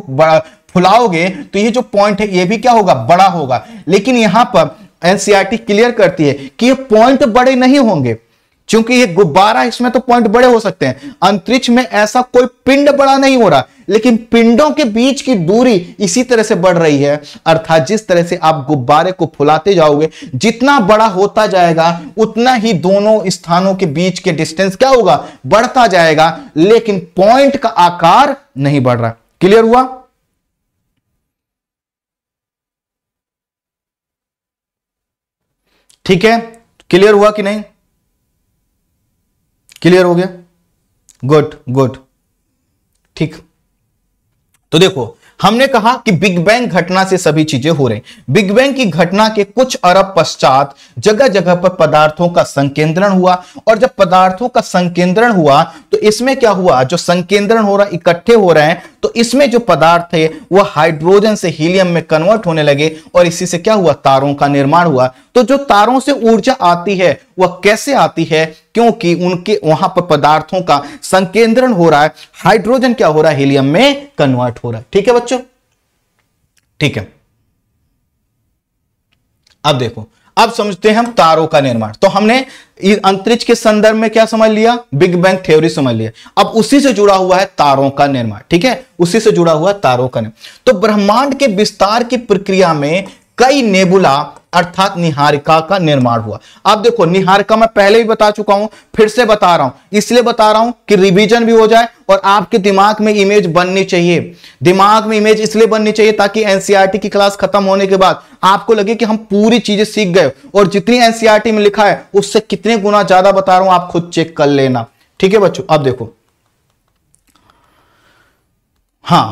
फुलाओगे तो ये जो पॉइंट है ये भी क्या होगा बड़ा होगा लेकिन यहां पर एनसीआरटी क्लियर e करती है कि ये पॉइंट बड़े नहीं होंगे क्योंकि ये गुब्बारा इसमें तो पॉइंट बड़े हो सकते हैं अंतरिक्ष में ऐसा कोई पिंड बड़ा नहीं हो रहा लेकिन पिंडों के बीच की दूरी इसी तरह से बढ़ रही है अर्थात जिस तरह से आप गुब्बारे को फुलाते जाओगे जितना बड़ा होता जाएगा उतना ही दोनों स्थानों के बीच के डिस्टेंस क्या होगा बढ़ता जाएगा लेकिन पॉइंट का आकार नहीं बढ़ रहा क्लियर हुआ ठीक है क्लियर हुआ कि नहीं क्लियर हो गया गुड गुड ठीक तो देखो हमने कहा कि बिग बैंग घटना से सभी चीजें हो रही बिग बैंग की घटना के कुछ अरब पश्चात जगह जगह पर पदार्थों का संकेंद्रण हुआ और जब पदार्थों का संकेंद्रण हुआ तो इसमें क्या हुआ जो संकेंद्रण हो रहा इकट्ठे हो रहे हैं तो इसमें जो पदार्थ थे वह हाइड्रोजन से हीलियम में कन्वर्ट होने लगे और इसी से क्या हुआ तारों का निर्माण हुआ तो जो तारों से ऊर्जा आती है वह कैसे आती है क्योंकि उनके वहां पर पदार्थों का संकेंद्रण हो रहा है हाइड्रोजन क्या हो रहा है हीलियम में कन्वर्ट हो रहा है ठीक है बच्चों ठीक है अब देखो अब समझते हैं हम तारों का निर्माण तो हमने अंतरिक्ष के संदर्भ में क्या समझ लिया बिग बैंग थ्योरी समझ लिया अब उसी से जुड़ा हुआ है तारों का निर्माण ठीक है उसी से जुड़ा हुआ तारों का निर्माण तो ब्रह्मांड के विस्तार की प्रक्रिया में कई नेबुला अर्थात निहारिका का निर्माण हुआ अब देखो निहारिका मैं पहले भी बता चुका हूं फिर से बता रहा हूं इसलिए बता रहा हूं कि रिवीजन भी हो जाए और आपके दिमाग में इमेज बननी चाहिए दिमाग में इमेज इसलिए बननी चाहिए ताकि एनसीईआरटी e की क्लास खत्म होने के बाद आपको लगे कि हम पूरी चीजें सीख गए और जितनी एनसीईआरटी e में लिखा है उससे कितने गुना ज्यादा बता रहा हूं आप खुद चेक कर लेना ठीक है बच्चों अब देखो हाँ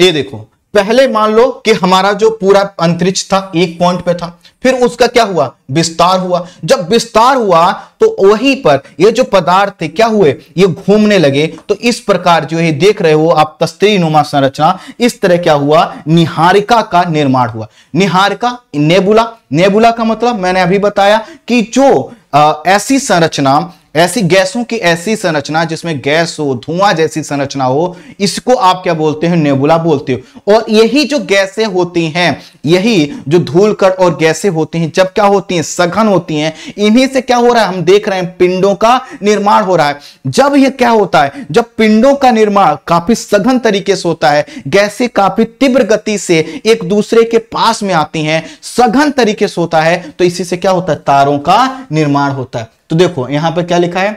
ये देखो पहले मान लो कि हमारा जो पूरा अंतरिक्ष था एक पॉइंट पे था फिर उसका क्या हुआ विस्तार हुआ जब विस्तार हुआ तो वहीं पर ये जो पदार्थ थे क्या हुए ये घूमने लगे तो इस प्रकार जो ये देख रहे हो आप तस्तरी नुमा संरचना इस तरह क्या हुआ निहारिका का निर्माण हुआ निहारिका नेबुला नेबुला का मतलब मैंने अभी बताया कि जो आ, ऐसी संरचना ऐसी गैसों की ऐसी संरचना जिसमें गैस हो धुआं जैसी संरचना हो इसको आप क्या बोलते हो नेबुला बोलते हो और यही जो गैसें होती हैं यही जो धूल कर और गैसें होती हैं जब क्या होती हैं सघन होती हैं इन्हीं से क्या हो रहा है हम देख रहे हैं पिंडों का निर्माण हो रहा है जब यह क्या होता है जब पिंडों का निर्माण काफी सघन तरीके से होता है गैसे काफी तीव्र गति से एक दूसरे के पास में आती है सघन तरीके से होता है तो इसी से क्या होता है तारों का निर्माण होता है तो देखो यहां पर क्या लिखा है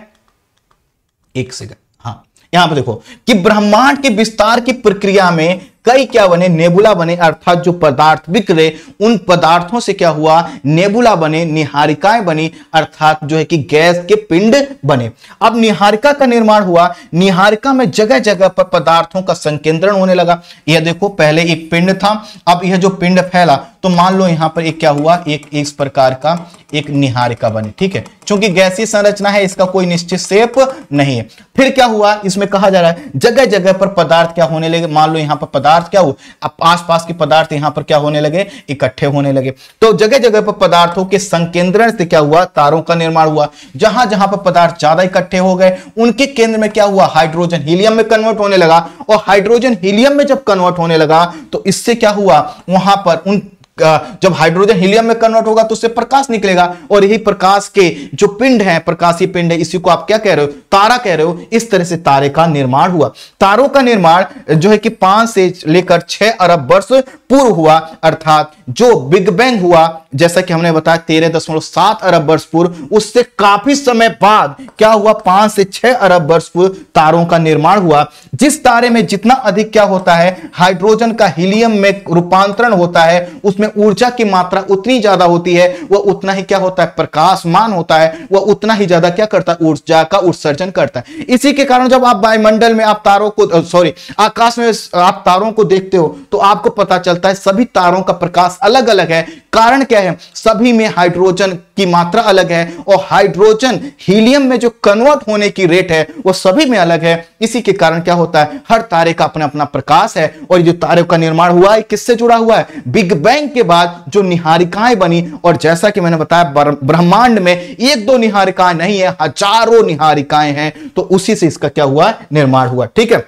एक सेकंड हाँ यहां पर देखो कि ब्रह्मांड के विस्तार की प्रक्रिया में कई क्या बने नेबुला बने अर्थात जो पदार्थ रहे उन पदार्थों से क्या हुआ नेबुला बने निहारिकाएं बनी अर्थात जो है कि गैस के पिंड बने अब निहारिका का निर्माण हुआ निहारिका में जगह जगह पर पदार्थों का संकेंद्रण होने लगा यह देखो पहले एक पिंड था अब यह जो पिंड फैला तो मान लो यहां पर एक क्या हुआ एक इस प्रकार का एक निहारिका बने ठीक है क्योंकि गैसीय संरचना है इसका कोई निश्चित शेप नहीं है फिर क्या हुआ इसमें कहा जा रहा है जगह जगह पर पदार्थ क्या होने लगे मान लो यहां पर पदार्थ पदार्थ क्या हुआ आस पास के पदार्थ यहां पर क्या होने लगे इकट्ठे होने लगे तो जगह जगह पर पदार्थों के संकेंद्रण से क्या हुआ तारों का निर्माण हुआ जहां जहां पर पदार्थ ज्यादा इकट्ठे हो गए उनके केंद्र में क्या हुआ हाइड्रोजन हीलियम में कन्वर्ट होने लगा और हाइड्रोजन हीलियम में जब कन्वर्ट होने लगा तो इससे क्या हुआ वहां पर उन जब हाइड्रोजन हीलियम में कन्वर्ट होगा तो उससे प्रकाश निकलेगा और यही प्रकाश के जो पिंड है प्रकाशी पिंड है इसी को आप क्या कह रहे हो तारा कह रहे हो इस तरह से तारे का निर्माण हुआ तारों का निर्माण जो है कि पांच से लेकर छह अरब वर्ष पूर्व हुआ अर्थात जो बिग बैंग हुआ जैसा कि हमने बताया तेरह दशमलव सात अरब वर्ष पूर्व उससे काफी समय बाद क्या हुआ पांच से छह अरब वर्ष पूर्व तारों का निर्माण हुआ जिस तारे में जितना अधिक क्या होता है हाइड्रोजन का हीलियम में रूपांतरण होता है उसमें जिसमें ऊर्जा की मात्रा उतनी ज्यादा होती है वह उतना ही क्या होता है प्रकाशमान होता है वह उतना ही ज्यादा क्या करता है ऊर्जा का उत्सर्जन करता है इसी के कारण जब आप वायुमंडल में आप तारों को सॉरी आकाश में आप तारों को देखते हो तो आपको पता चलता है सभी तारों का प्रकाश अलग अलग है कारण क्या है सभी में हाइड्रोजन की मात्रा अलग है और हाइड्रोजन हीलियम में जो कन्वर्ट होने की रेट है वो सभी में अलग है इसी के कारण क्या होता है हर तारे का अपना अपना प्रकाश है और जो तारे का निर्माण हुआ है किससे जुड़ा हुआ है बिग बैंग के बाद जो निहारिकाएं बनी और जैसा कि मैंने बताया ब्रह्मांड में एक दो निहारिकाएं नहीं है हजारों निहारिकाएं हैं तो उसी से इसका क्या हुआ निर्माण हुआ ठीक है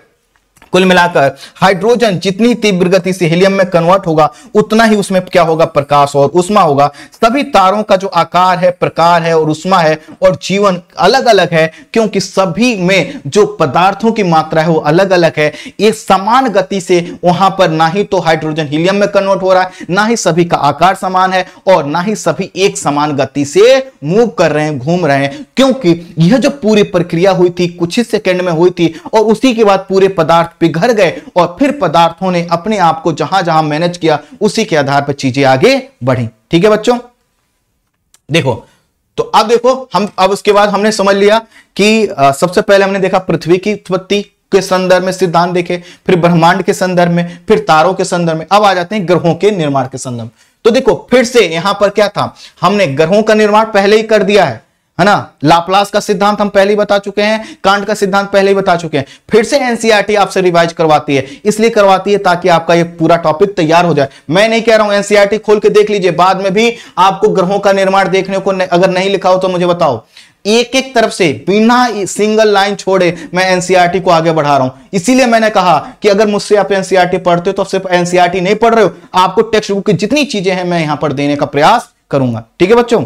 कुल मिलाकर हाइड्रोजन जितनी तीव्र गति से हीलियम में कन्वर्ट होगा उतना ही उसमें क्या होगा प्रकाश और उष्मा होगा सभी तारों का जो आकार है प्रकार है और उष्मा है और जीवन अलग अलग है क्योंकि सभी में जो पदार्थों की मात्रा है वो अलग अलग है ये समान गति से वहां पर ना ही तो हाइड्रोजन हीलियम में कन्वर्ट हो रहा है ना ही सभी का आकार समान है और ना ही सभी एक समान गति से मूव कर रहे हैं घूम रहे हैं क्योंकि यह जो पूरी प्रक्रिया हुई थी कुछ ही सेकेंड में हुई थी और उसी के बाद पूरे पदार्थ पिघर गए और फिर पदार्थों ने अपने आप को जहां जहां मैनेज किया उसी के आधार पर चीजें आगे बढ़ी ठीक है बच्चों देखो तो अब देखो हम अब उसके बाद हमने समझ लिया कि आ, सबसे पहले हमने देखा पृथ्वी की उत्पत्ति के संदर्भ में सिद्धांत देखे फिर ब्रह्मांड के संदर्भ में फिर तारों के संदर्भ में अब आ जाते हैं ग्रहों के निर्माण के संदर्भ तो देखो फिर से यहां पर क्या था हमने ग्रहों का निर्माण पहले ही कर दिया है है ना लाप्लास का सिद्धांत हम पहले ही बता चुके हैं कांड का सिद्धांत पहले ही बता चुके हैं फिर से एनसीईआरटी e आपसे रिवाइज करवाती है इसलिए करवाती है ताकि आपका ये पूरा टॉपिक तैयार हो जाए मैं नहीं कह रहा हूं एनसीईआरटी e खोल के देख लीजिए बाद में भी आपको ग्रहों का निर्माण देखने को न, अगर नहीं लिखा हो तो मुझे बताओ एक एक तरफ से बिना सिंगल लाइन छोड़े मैं एनसीईआरटी e को आगे बढ़ा रहा हूं इसीलिए मैंने कहा कि अगर मुझसे आप एनसीईआरटी पढ़ते हो तो सिर्फ एनसीईआरटी नहीं पढ़ रहे हो आपको टेक्स्ट बुक की जितनी चीजें हैं मैं यहां पर देने का प्रयास करूंगा ठीक है बच्चों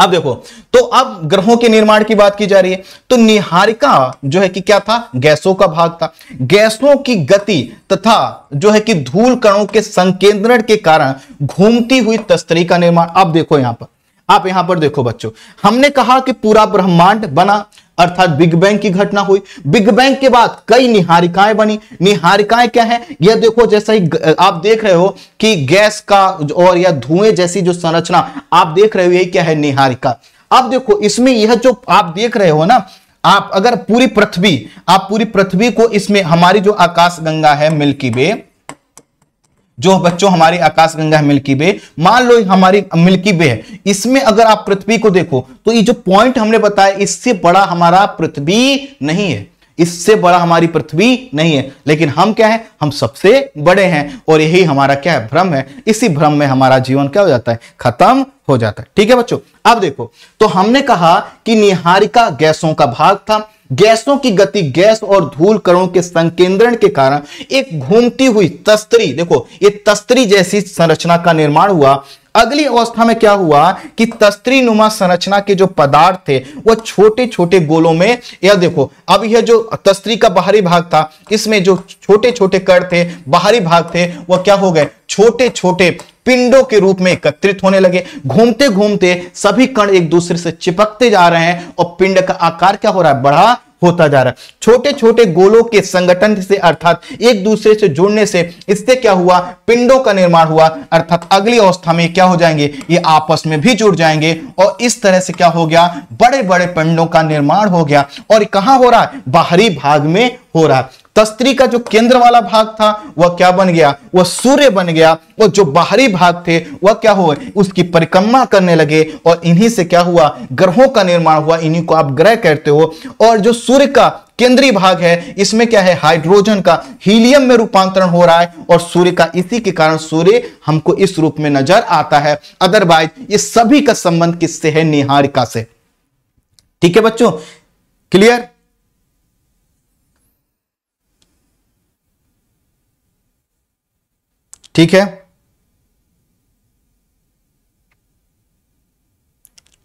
अब देखो तो अब ग्रहों के निर्माण की बात की जा रही है तो निहारिका जो है कि क्या था गैसों का भाग था गैसों की गति तथा जो है कि धूल कणों के संकेंद्रण के कारण घूमती हुई तस्तरी का निर्माण अब देखो यहां पर आप यहां पर देखो बच्चों हमने कहा कि पूरा ब्रह्मांड बना अर्थात बिग बैंग की घटना हुई बिग बैंग के बाद कई निहारिकाएं बनी निहारिकाएं क्या है यह देखो जैसा ही आप देख रहे हो कि गैस का और या धुएं जैसी जो संरचना आप देख रहे हो यही क्या है निहारिका अब देखो इसमें यह जो आप देख रहे हो ना आप अगर पूरी पृथ्वी आप पूरी पृथ्वी को इसमें हमारी जो आकाश गंगा है मिल्की वे जो बच्चों हमारी आकाशगंगा है मिल्की वे मान लो हमारी मिल्की वे है इसमें अगर आप पृथ्वी को देखो तो ये जो पॉइंट हमने बताया इससे बड़ा हमारा पृथ्वी नहीं है इससे बड़ा हमारी पृथ्वी नहीं है लेकिन हम क्या है हम सबसे बड़े हैं और यही हमारा क्या है भ्रम है इसी भ्रम में हमारा जीवन क्या हो जाता है खत्म हो जाता है ठीक है बच्चों अब देखो तो हमने कहा कि निहारिका गैसों का भाग था गैसों की गति गैस और धूल कणों के संकेंद्रण के कारण एक घूमती हुई तस्तरी देखो ये तस्तरी जैसी संरचना का निर्माण हुआ अगली अवस्था में क्या हुआ कि तस्त्री नुमा संरचना के जो पदार्थ थे वो छोटे छोटे गोलों में यह देखो अब यह जो तस्त्री का बाहरी भाग था इसमें जो छोटे छोटे कण थे बाहरी भाग थे वह क्या हो गए छोटे छोटे पिंडों के रूप में एकत्रित होने लगे घूमते घूमते सभी कण एक दूसरे से चिपकते जा रहे हैं और पिंड का आकार क्या हो रहा है बढ़ा होता जा रहा है छोटे छोटे गोलों के संगठन से अर्थात एक दूसरे से जुड़ने से इससे क्या हुआ पिंडों का निर्माण हुआ अर्थात अगली अवस्था में क्या हो जाएंगे ये आपस में भी जुड़ जाएंगे और इस तरह से क्या हो गया बड़े बड़े पिंडों का निर्माण हो गया और कहा हो रहा है बाहरी भाग में हो रहा है तस्त्री का जो केंद्र वाला भाग था वह क्या बन गया वह सूर्य बन गया और जो बाहरी भाग थे वह क्या हो उसकी परिक्रमा करने लगे और इन्हीं से क्या हुआ ग्रहों का निर्माण हुआ इन्हीं को आप ग्रह कहते हो और जो सूर्य का केंद्रीय भाग है इसमें क्या है हाइड्रोजन का हीलियम में रूपांतरण हो रहा है और सूर्य का इसी के कारण सूर्य हमको इस रूप में नजर आता है अदरवाइज ये सभी का संबंध किससे है निहारिका से ठीक है बच्चों क्लियर ठीक है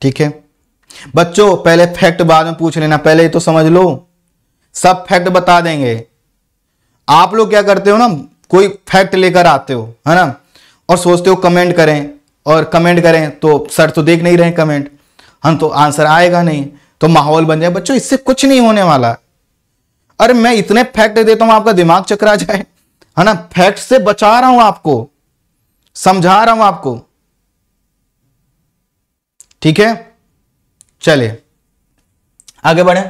ठीक है बच्चों पहले फैक्ट बाद में पूछ लेना पहले तो समझ लो सब फैक्ट बता देंगे आप लोग क्या करते हो ना कोई फैक्ट लेकर आते हो है ना और सोचते हो कमेंट करें और कमेंट करें तो सर तो देख नहीं रहे कमेंट हम तो आंसर आएगा नहीं तो माहौल बन जाए बच्चों इससे कुछ नहीं होने वाला अरे मैं इतने फैक्ट देता हूं आपका दिमाग चकरा जाए है ना फैक्ट से बचा रहा हूं आपको समझा रहा हूं आपको ठीक है चलिए आगे बढ़े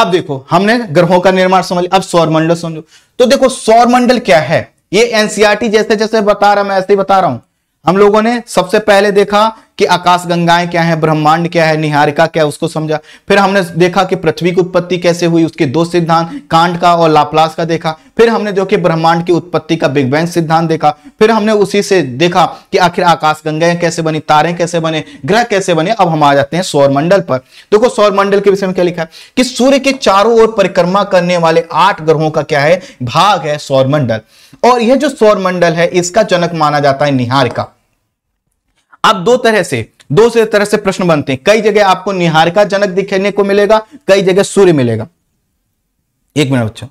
अब देखो हमने ग्रहों का निर्माण समझ लिया अब सौरमंडल समझो तो देखो सौरमंडल क्या है ये एनसीआरटी e जैसे जैसे बता रहा मैं ऐसे ही बता रहा हूं हम लोगों ने सबसे पहले देखा कि आकाश गंगाएं क्या है ब्रह्मांड क्या है निहारिका क्या है उसको समझा फिर हमने देखा कि पृथ्वी की उत्पत्ति कैसे हुई उसके दो सिद्धांत कांड का और लाप्लास का देखा फिर हमने जो कि ब्रह्मांड की उत्पत्ति का बिग बैंग सिद्धांत देखा फिर हमने उसी से देखा कि आखिर आकाश गंगाएं कैसे बनी तारे कैसे बने ग्रह कैसे बने अब हम आ जाते हैं सौरमंडल पर देखो सौरमंडल के विषय में क्या लिखा है कि सूर्य के चारों ओर परिक्रमा करने वाले आठ ग्रहों का क्या है भाग है सौरमंडल और यह जो सौरमंडल है इसका जनक माना जाता है निहारिका अब दो तरह से दो से तरह से प्रश्न बनते हैं कई जगह आपको का जनक दिखने को मिलेगा कई जगह सूर्य मिलेगा एक मिनट बच्चों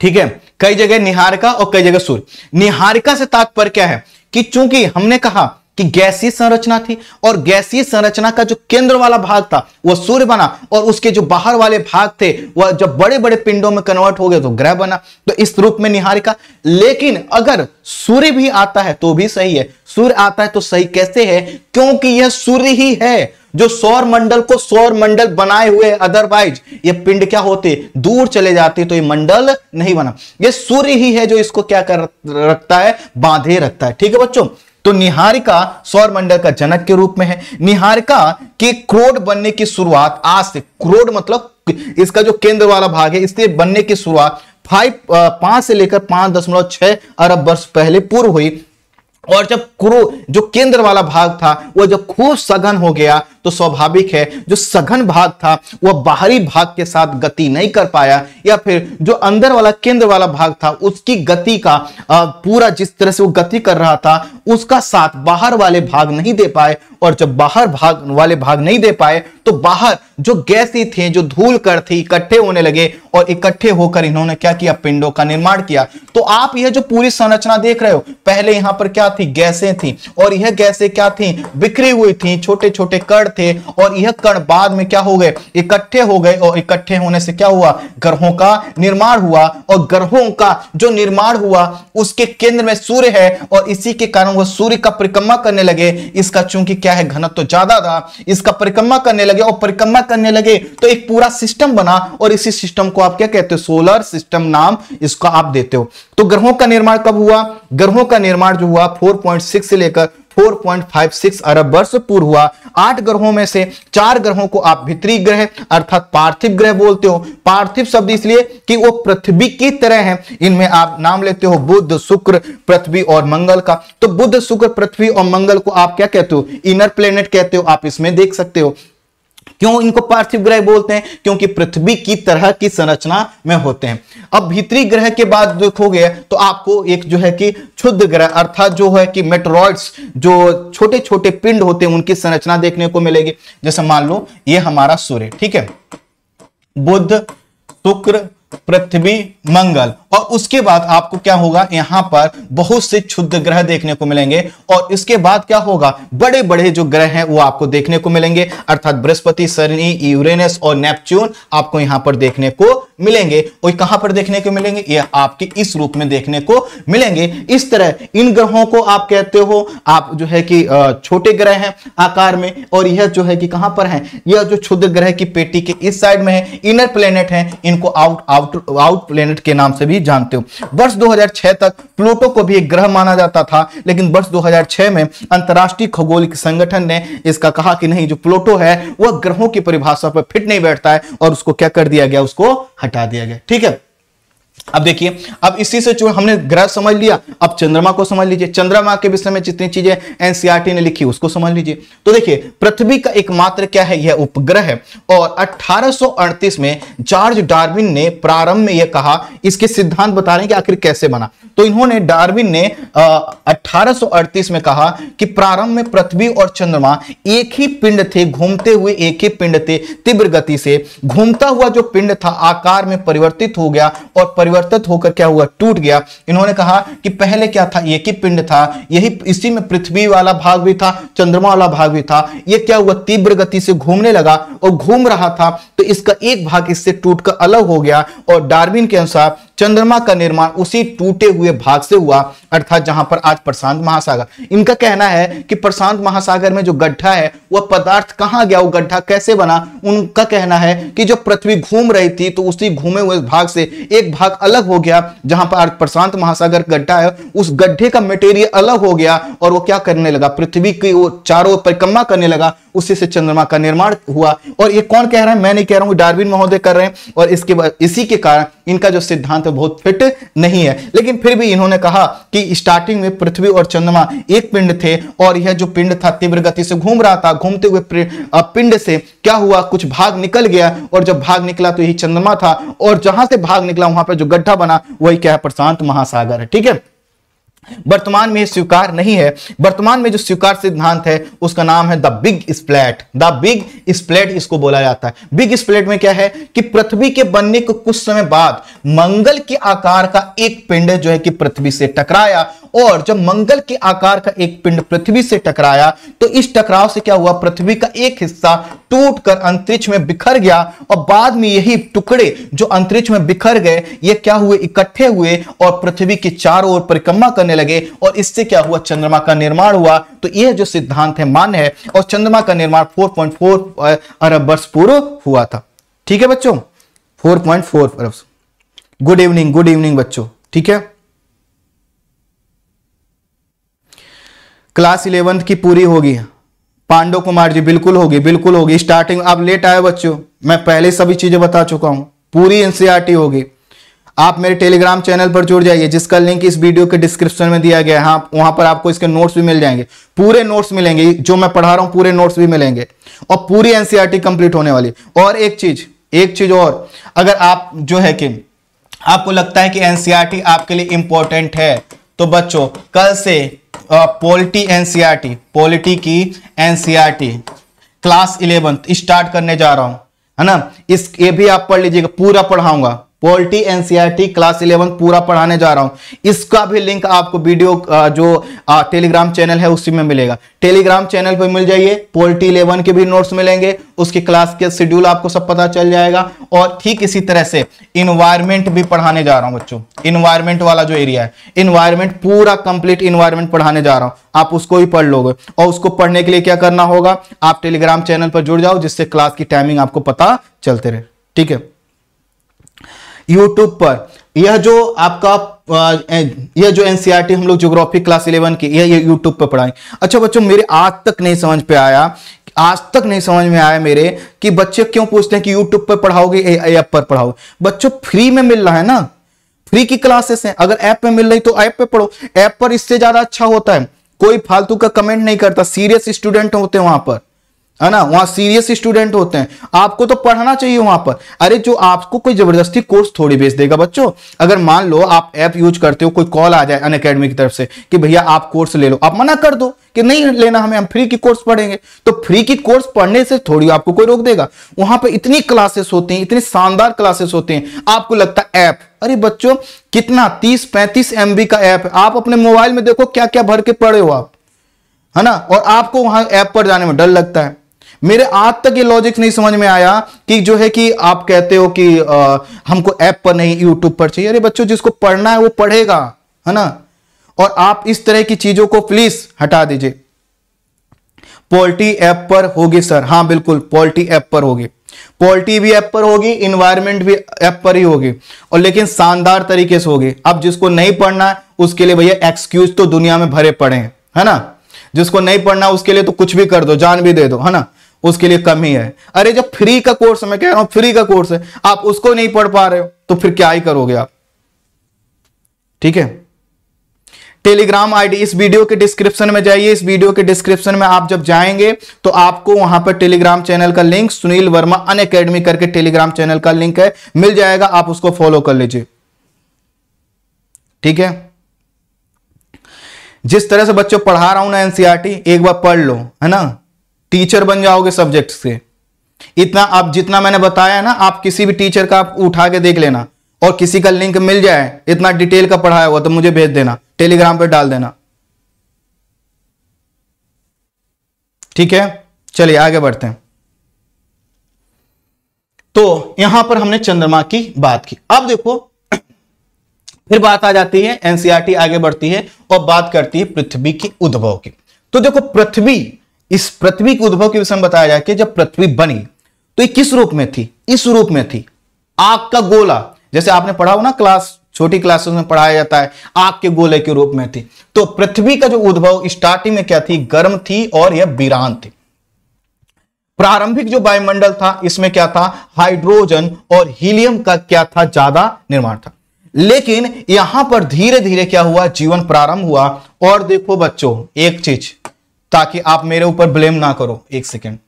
ठीक है कई जगह निहारिका और कई जगह सूर्य निहारिका से तात्पर्य क्या है कि चूंकि हमने कहा कि गैसीय संरचना थी और गैसीय संरचना का जो केंद्र वाला भाग था वह सूर्य बना और उसके जो बाहर वाले भाग थे वह जब बड़े बड़े पिंडों में कन्वर्ट हो गए तो ग्रह बना तो इस रूप में निहारिका लेकिन अगर सूर्य भी आता है तो भी सही है सूर्य आता है तो सही कैसे है क्योंकि यह सूर्य ही है जो सौर मंडल को सौर मंडल बनाए हुए अदरवाइज ये पिंड क्या होते दूर चले जाते तो ये मंडल नहीं बना ये सूर्य ही है जो इसको क्या कर रखता है बांधे रखता है ठीक है बच्चों तो निहारिका सौरमंडल का जनक के रूप में है निहारिका के क्रोड बनने की शुरुआत आज से क्रोड मतलब इसका जो केंद्र वाला भाग है इससे बनने की शुरुआत फाइव पांच से लेकर पांच दशमलव छह अरब वर्ष पहले पूर्व हुई और जब क्रो जो केंद्र वाला भाग था वह जब खूब सघन हो गया तो स्वाभाविक है जो सघन भाग था वह बाहरी भाग के साथ गति नहीं कर पाया या फिर जो अंदर वाला केंद्र वाला भाग था उसकी गति का पूरा जिस तरह से वो गति कर रहा था उसका साथ बाहर वाले भाग नहीं दे पाए और जब बाहर भाग वाले भाग नहीं दे पाए तो बाहर जो गैसी थे जो धूल कर थी इकट्ठे होने लगे और इकट्ठे होकर इन्होंने क्या किया पिंडों का निर्माण किया तो आप यह जो पूरी संरचना देख रहे हो पहले यहां पर क्या थी गैसें थी और यह गैसें क्या थी बिखरी हुई थी छोटे छोटे कर थे और यह कण बाद में क्या हो गए इकट्ठे हो गए और इकट्ठे होने से क्या हुआ ग्रहों का निर्माण हुआ और ग्रहों का जो निर्माण हुआ उसके केंद्र में सूर्य है और इसी के कारण वह सूर्य का परिक्रमा करने लगे इसका चूंकि क्या है घनत्व तो ज्यादा था इसका परिक्रमा करने लगे और परिक्रमा करने लगे तो एक पूरा सिस्टम बना और इसी सिस्टम को आप क्या कहते हो सोलर सिस्टम नाम इसको आप देते हो तो ग्रहों का निर्माण कब हुआ ग्रहों का निर्माण जो हुआ 4.6 से लेकर 4.56 अरब वर्ष पूर्व हुआ आठ ग्रहों में से चार ग्रहों को आप भित्री ग्रह अर्थात पार्थिव ग्रह बोलते हो पार्थिव शब्द इसलिए कि वो पृथ्वी की तरह हैं इनमें आप नाम लेते हो बुद्ध शुक्र पृथ्वी और मंगल का तो बुद्ध शुक्र पृथ्वी और मंगल को आप क्या कहते हो इनर प्लेनेट कहते हो आप इसमें देख सकते हो क्यों इनको पार्थिव ग्रह बोलते हैं क्योंकि पृथ्वी की तरह की संरचना में होते हैं अब भीतरी ग्रह के बाद देखोगे तो आपको एक जो है कि क्षुद्र ग्रह अर्थात जो है कि मेट्रॉइड्स जो छोटे छोटे पिंड होते हैं उनकी संरचना देखने को मिलेगी जैसे मान लो ये हमारा सूर्य ठीक है बुद्ध शुक्र पृथ्वी मंगल और उसके बाद आपको क्या होगा यहां पर बहुत से क्षुद्र ग्रह देखने को मिलेंगे और इसके बाद क्या होगा बड़े बड़े जो ग्रह हैं वो आपको देखने को मिलेंगे अर्थात बृहस्पति शनि यूरेनस और नेपच्यून आपको यहां पर देखने को मिलेंगे और कहां पर देखने को मिलेंगे ये आपके इस रूप में देखने को मिलेंगे इस तरह इन ग्रहों को आप कहते हो आप जो है कि छोटे ग्रह हैं आकार में और यह जो है कि कहां पर है यह जो क्षुद्र ग्रह की पेटी के इस साइड में है इनर प्लेनेट है इनको out out out out planet के नाम से भी जानते हो वर्ष 2006 तक प्लूटो को भी एक ग्रह माना जाता था लेकिन वर्ष 2006 में अंतर्राष्ट्रीय खगोलिक संगठन ने इसका कहा कि नहीं जो प्लूटो है वह ग्रहों की परिभाषा पर फिट नहीं बैठता है और उसको क्या कर दिया गया उसको हटा दिया गया ठीक है अब देखिए अब इसी से जो हमने ग्रह समझ लिया अब चंद्रमा को समझ लीजिए चंद्रमा के विषय में जितनी चीजें एनसीआरटी e ने लिखी उसको समझ लीजिए तो देखिए पृथ्वी का एकमात्र क्या है यह उपग्रह है और 1838 में जॉर्ज डार्विन ने प्रारंभ में यह कहा इसके सिद्धांत बता रहे हैं कि आखिर कैसे बना तो इन्होंने डार्विन ने अठारह में कहा कि प्रारंभ में पृथ्वी और चंद्रमा एक ही पिंड थे घूमते हुए एक ही पिंड थे तीव्र गति से घूमता हुआ जो पिंड था आकार में परिवर्तित हो गया और परिवर्तित होकर क्या हुआ टूट गया इन्होंने कहा कि पहले क्या था ये ही पिंड था यही इसी में पृथ्वी वाला भाग भी था चंद्रमा वाला भाग भी था यह क्या हुआ तीव्र गति से घूमने लगा और घूम रहा था तो इसका एक भाग इससे टूटकर अलग हो गया और डार्विन के अनुसार चंद्रमा का निर्माण उसी टूटे हुए भाग से हुआ अर्थात जहां पर आज प्रशांत महासागर इनका कहना है कि प्रशांत महासागर में जो गड्ढा है वह पदार्थ कहां गया वो गड्ढा कैसे बना उनका कहना है कि जो पृथ्वी घूम रही थी तो उसी घूमे हुए भाग से एक भाग अलग हो गया जहां पर आज प्रशांत महासागर गड्ढा है उस गड्ढे का मेटेरियल अलग हो गया और वो क्या करने लगा पृथ्वी की वो चारों परिक्रमा करने लगा उसी से चंद्रमा का निर्माण हुआ और ये कौन कह रहा है मैं नहीं कह रहा हूं डार्विन महोदय कर रहे हैं और इसके इसी के कारण इनका जो सिद्धांत तो बहुत फिट नहीं है लेकिन फिर भी इन्होंने कहा कि स्टार्टिंग में पृथ्वी और चंद्रमा एक पिंड थे और यह जो पिंड था तीव्र गति से घूम रहा था घूमते हुए पिंड से क्या हुआ कुछ भाग निकल गया और जब भाग निकला तो यही चंद्रमा था और जहां से भाग निकला वहां पर जो गड्ढा बना वही क्या है प्रशांत महासागर है ठीक है वर्तमान में स्वीकार नहीं है वर्तमान में जो स्वीकार सिद्धांत है उसका नाम है the big splat the big splat इसको बोला जाता है बिग स्प्लेट में क्या है कि पृथ्वी के बनने के कुछ समय बाद मंगल के आकार का एक पिंड जो है कि पृथ्वी से टकराया और जब मंगल के आकार का एक पिंड पृथ्वी से टकराया तो इस टकराव से क्या हुआ पृथ्वी का एक हिस्सा टूटकर अंतरिक्ष में बिखर गया और बाद में यही टुकड़े जो अंतरिक्ष में बिखर गए ये क्या हुए इकट्ठे हुए और पृथ्वी के चारों ओर परिक्रमा करने करने लगे और इससे क्या हुआ चंद्रमा का निर्माण हुआ तो यह जो सिद्धांत है मान है और चंद्रमा का निर्माण 4.4 अरब वर्ष पूर्व हुआ था ठीक है बच्चों 4.4 अरब गुड इवनिंग गुड इवनिंग बच्चों ठीक है क्लास इलेवेंथ की पूरी होगी पांडव कुमार जी बिल्कुल होगी बिल्कुल होगी स्टार्टिंग आप लेट आए बच्चों मैं पहले सभी चीजें बता चुका हूं पूरी एनसीआरटी e होगी आप मेरे टेलीग्राम चैनल पर जुड़ जाइए जिसका लिंक इस वीडियो के डिस्क्रिप्शन में दिया गया है हाँ, वहां पर आपको इसके नोट्स भी मिल जाएंगे पूरे नोट्स मिलेंगे जो मैं पढ़ा रहा हूं पूरे नोट्स भी मिलेंगे और पूरी एनसीआरटी कंप्लीट e होने वाली और एक चीज एक चीज और अगर आप जो है कि आपको लगता है कि एनसीआरटी e आपके लिए इंपॉर्टेंट है तो बच्चों कल से पोलिटी एनसीआरटी पोलिटी की एनसीआरटी क्लास इलेवेंथ स्टार्ट करने जा रहा हूं है ना इस ये भी आप पढ़ लीजिएगा पूरा पढ़ाऊंगा पोल्टी एनसीईआरटी क्लास इलेवन पूरा पढ़ाने जा रहा हूं इसका भी लिंक आपको वीडियो जो टेलीग्राम चैनल है उसी में मिलेगा टेलीग्राम चैनल पर मिल जाइए पोल्टी इलेवन के भी नोट्स मिलेंगे उसकी क्लास के शेड्यूल आपको सब पता चल जाएगा और ठीक इसी तरह से इन्वायरमेंट भी पढ़ाने जा रहा हूं बच्चों इन्वायरमेंट वाला जो एरिया है इन्वायरमेंट पूरा कंप्लीट इन्वायरमेंट पढ़ाने जा रहा हूं आप उसको भी पढ़ लोगे और उसको पढ़ने के लिए क्या करना होगा आप टेलीग्राम चैनल पर जुड़ जाओ जिससे क्लास की टाइमिंग आपको पता चलते रहे ठीक है यूट्यूब पर यह जो आपका यह जो एनसीईआरटी e हम लोग ज्योग्राफी क्लास इलेवन की यह यूट्यूब पर पढ़ाएं अच्छा बच्चों मेरे आज तक नहीं समझ पे आया आज तक नहीं समझ में आया मेरे कि बच्चे क्यों पूछते हैं कि यूट्यूब पर पढ़ाओगे ऐप पर पढ़ाओ बच्चों फ्री में मिल रहा है ना फ्री की क्लासेस हैं अगर ऐप में मिल रही तो ऐप पे पढ़ो ऐप पर इससे ज्यादा अच्छा होता है कोई फालतू का कमेंट नहीं करता सीरियस स्टूडेंट होते हैं वहां पर है ना वहां सीरियस स्टूडेंट होते हैं आपको तो पढ़ना चाहिए वहां पर अरे जो आपको कोई जबरदस्ती कोर्स थोड़ी बेच देगा बच्चों अगर मान लो आप ऐप यूज करते हो कोई कॉल आ जाए अन अकेडमी की तरफ से कि भैया आप कोर्स ले लो आप मना कर दो कि नहीं लेना हमें हम फ्री की कोर्स पढ़ेंगे तो फ्री की कोर्स पढ़ने से थोड़ी आपको कोई रोक देगा वहां पर इतनी क्लासेस होती हैं इतनी शानदार क्लासेस होते हैं आपको लगता है ऐप अरे बच्चों कितना तीस पैंतीस एम का ऐप है आप अपने मोबाइल में देखो क्या क्या भर के पढ़े हो आप है ना और आपको वहां ऐप पर जाने में डर लगता है मेरे आज तक ये लॉजिक नहीं समझ में आया कि जो है कि आप कहते हो कि आ, हमको ऐप पर नहीं यूट्यूब पर चाहिए अरे बच्चों जिसको पढ़ना है वो पढ़ेगा है ना और आप इस तरह की चीजों को प्लीज हटा दीजिए पोल्टी ऐप पर होगी सर हाँ बिल्कुल पोल्टी ऐप पर होगी पोल्ट्री भी ऐप पर होगी इन्वायरमेंट भी ऐप पर ही होगी और लेकिन शानदार तरीके से होगी अब जिसको नहीं पढ़ना है उसके लिए भैया एक्सक्यूज तो दुनिया में भरे पड़े हैं है ना जिसको नहीं पढ़ना उसके लिए तो कुछ भी कर दो जान भी दे दो है ना उसके लिए कम ही है अरे जब फ्री का कोर्स मैं कह रहा हूं फ्री का कोर्स है आप उसको नहीं पढ़ पा रहे हो तो फिर क्या ही करोगे आप ठीक है टेलीग्राम आईडी इस वीडियो के डिस्क्रिप्शन में जाइए इस वीडियो के डिस्क्रिप्शन में आप जब जाएंगे तो आपको वहां पर टेलीग्राम चैनल का link Sunil Verma Unacademy करके टेलीग्राम चैनल का लिंक है मिल जाएगा आप उसको फॉलो कर लीजिए ठीक है जिस तरह से बच्चों पढ़ा रहा हूं ना एनसीआरटी e एक बार पढ़ लो है ना टीचर बन जाओगे सब्जेक्ट से इतना आप जितना मैंने बताया ना आप किसी भी टीचर का आप उठा के देख लेना और किसी का लिंक मिल जाए इतना डिटेल का पढ़ाया हुआ तो मुझे भेज देना टेलीग्राम पर डाल देना ठीक है चलिए आगे बढ़ते हैं तो यहां पर हमने चंद्रमा की बात की अब देखो फिर बात आ जाती है एनसीआरटी आगे बढ़ती है और बात करती है पृथ्वी की उद्भव की तो देखो पृथ्वी इस पृथ्वी के उद्भव के विषय में बताया जाए कि जब पृथ्वी बनी तो ये किस रूप में थी इस रूप में थी आग का गोला जैसे आपने पढ़ा हो ना क्लास छोटी क्लासेस में पढ़ाया जाता है आग के गोले के रूप में थी तो पृथ्वी का जो उद्भव स्टार्टिंग में क्या थी गर्म थी और यह वीरान थी प्रारंभिक जो वायुमंडल था इसमें क्या था हाइड्रोजन और हीलियम का क्या था ज्यादा निर्माण था लेकिन यहां पर धीरे धीरे क्या हुआ जीवन प्रारंभ हुआ और देखो बच्चों एक चीज ताकि आप मेरे ऊपर ब्लेम ना करो एक सेकेंड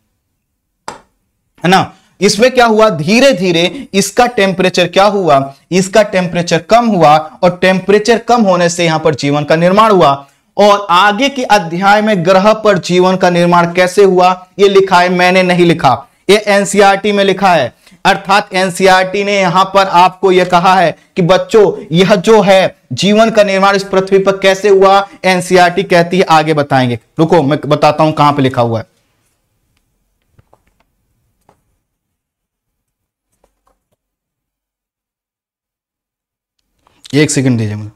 है ना इसमें क्या हुआ धीरे धीरे इसका टेम्परेचर क्या हुआ इसका टेम्परेचर कम हुआ और टेम्परेचर कम होने से यहां पर जीवन का निर्माण हुआ और आगे के अध्याय में ग्रह पर जीवन का निर्माण कैसे हुआ यह लिखा है मैंने नहीं लिखा ये एनसीआरटी e में लिखा है अर्थात एनसीईआरटी ने यहां पर आपको यह कहा है कि बच्चों यह जो है जीवन का निर्माण इस पृथ्वी पर कैसे हुआ एनसीईआरटी कहती है आगे बताएंगे रुको मैं बताता हूं कहां पर लिखा हुआ है एक सेकंड दीजिए मुझे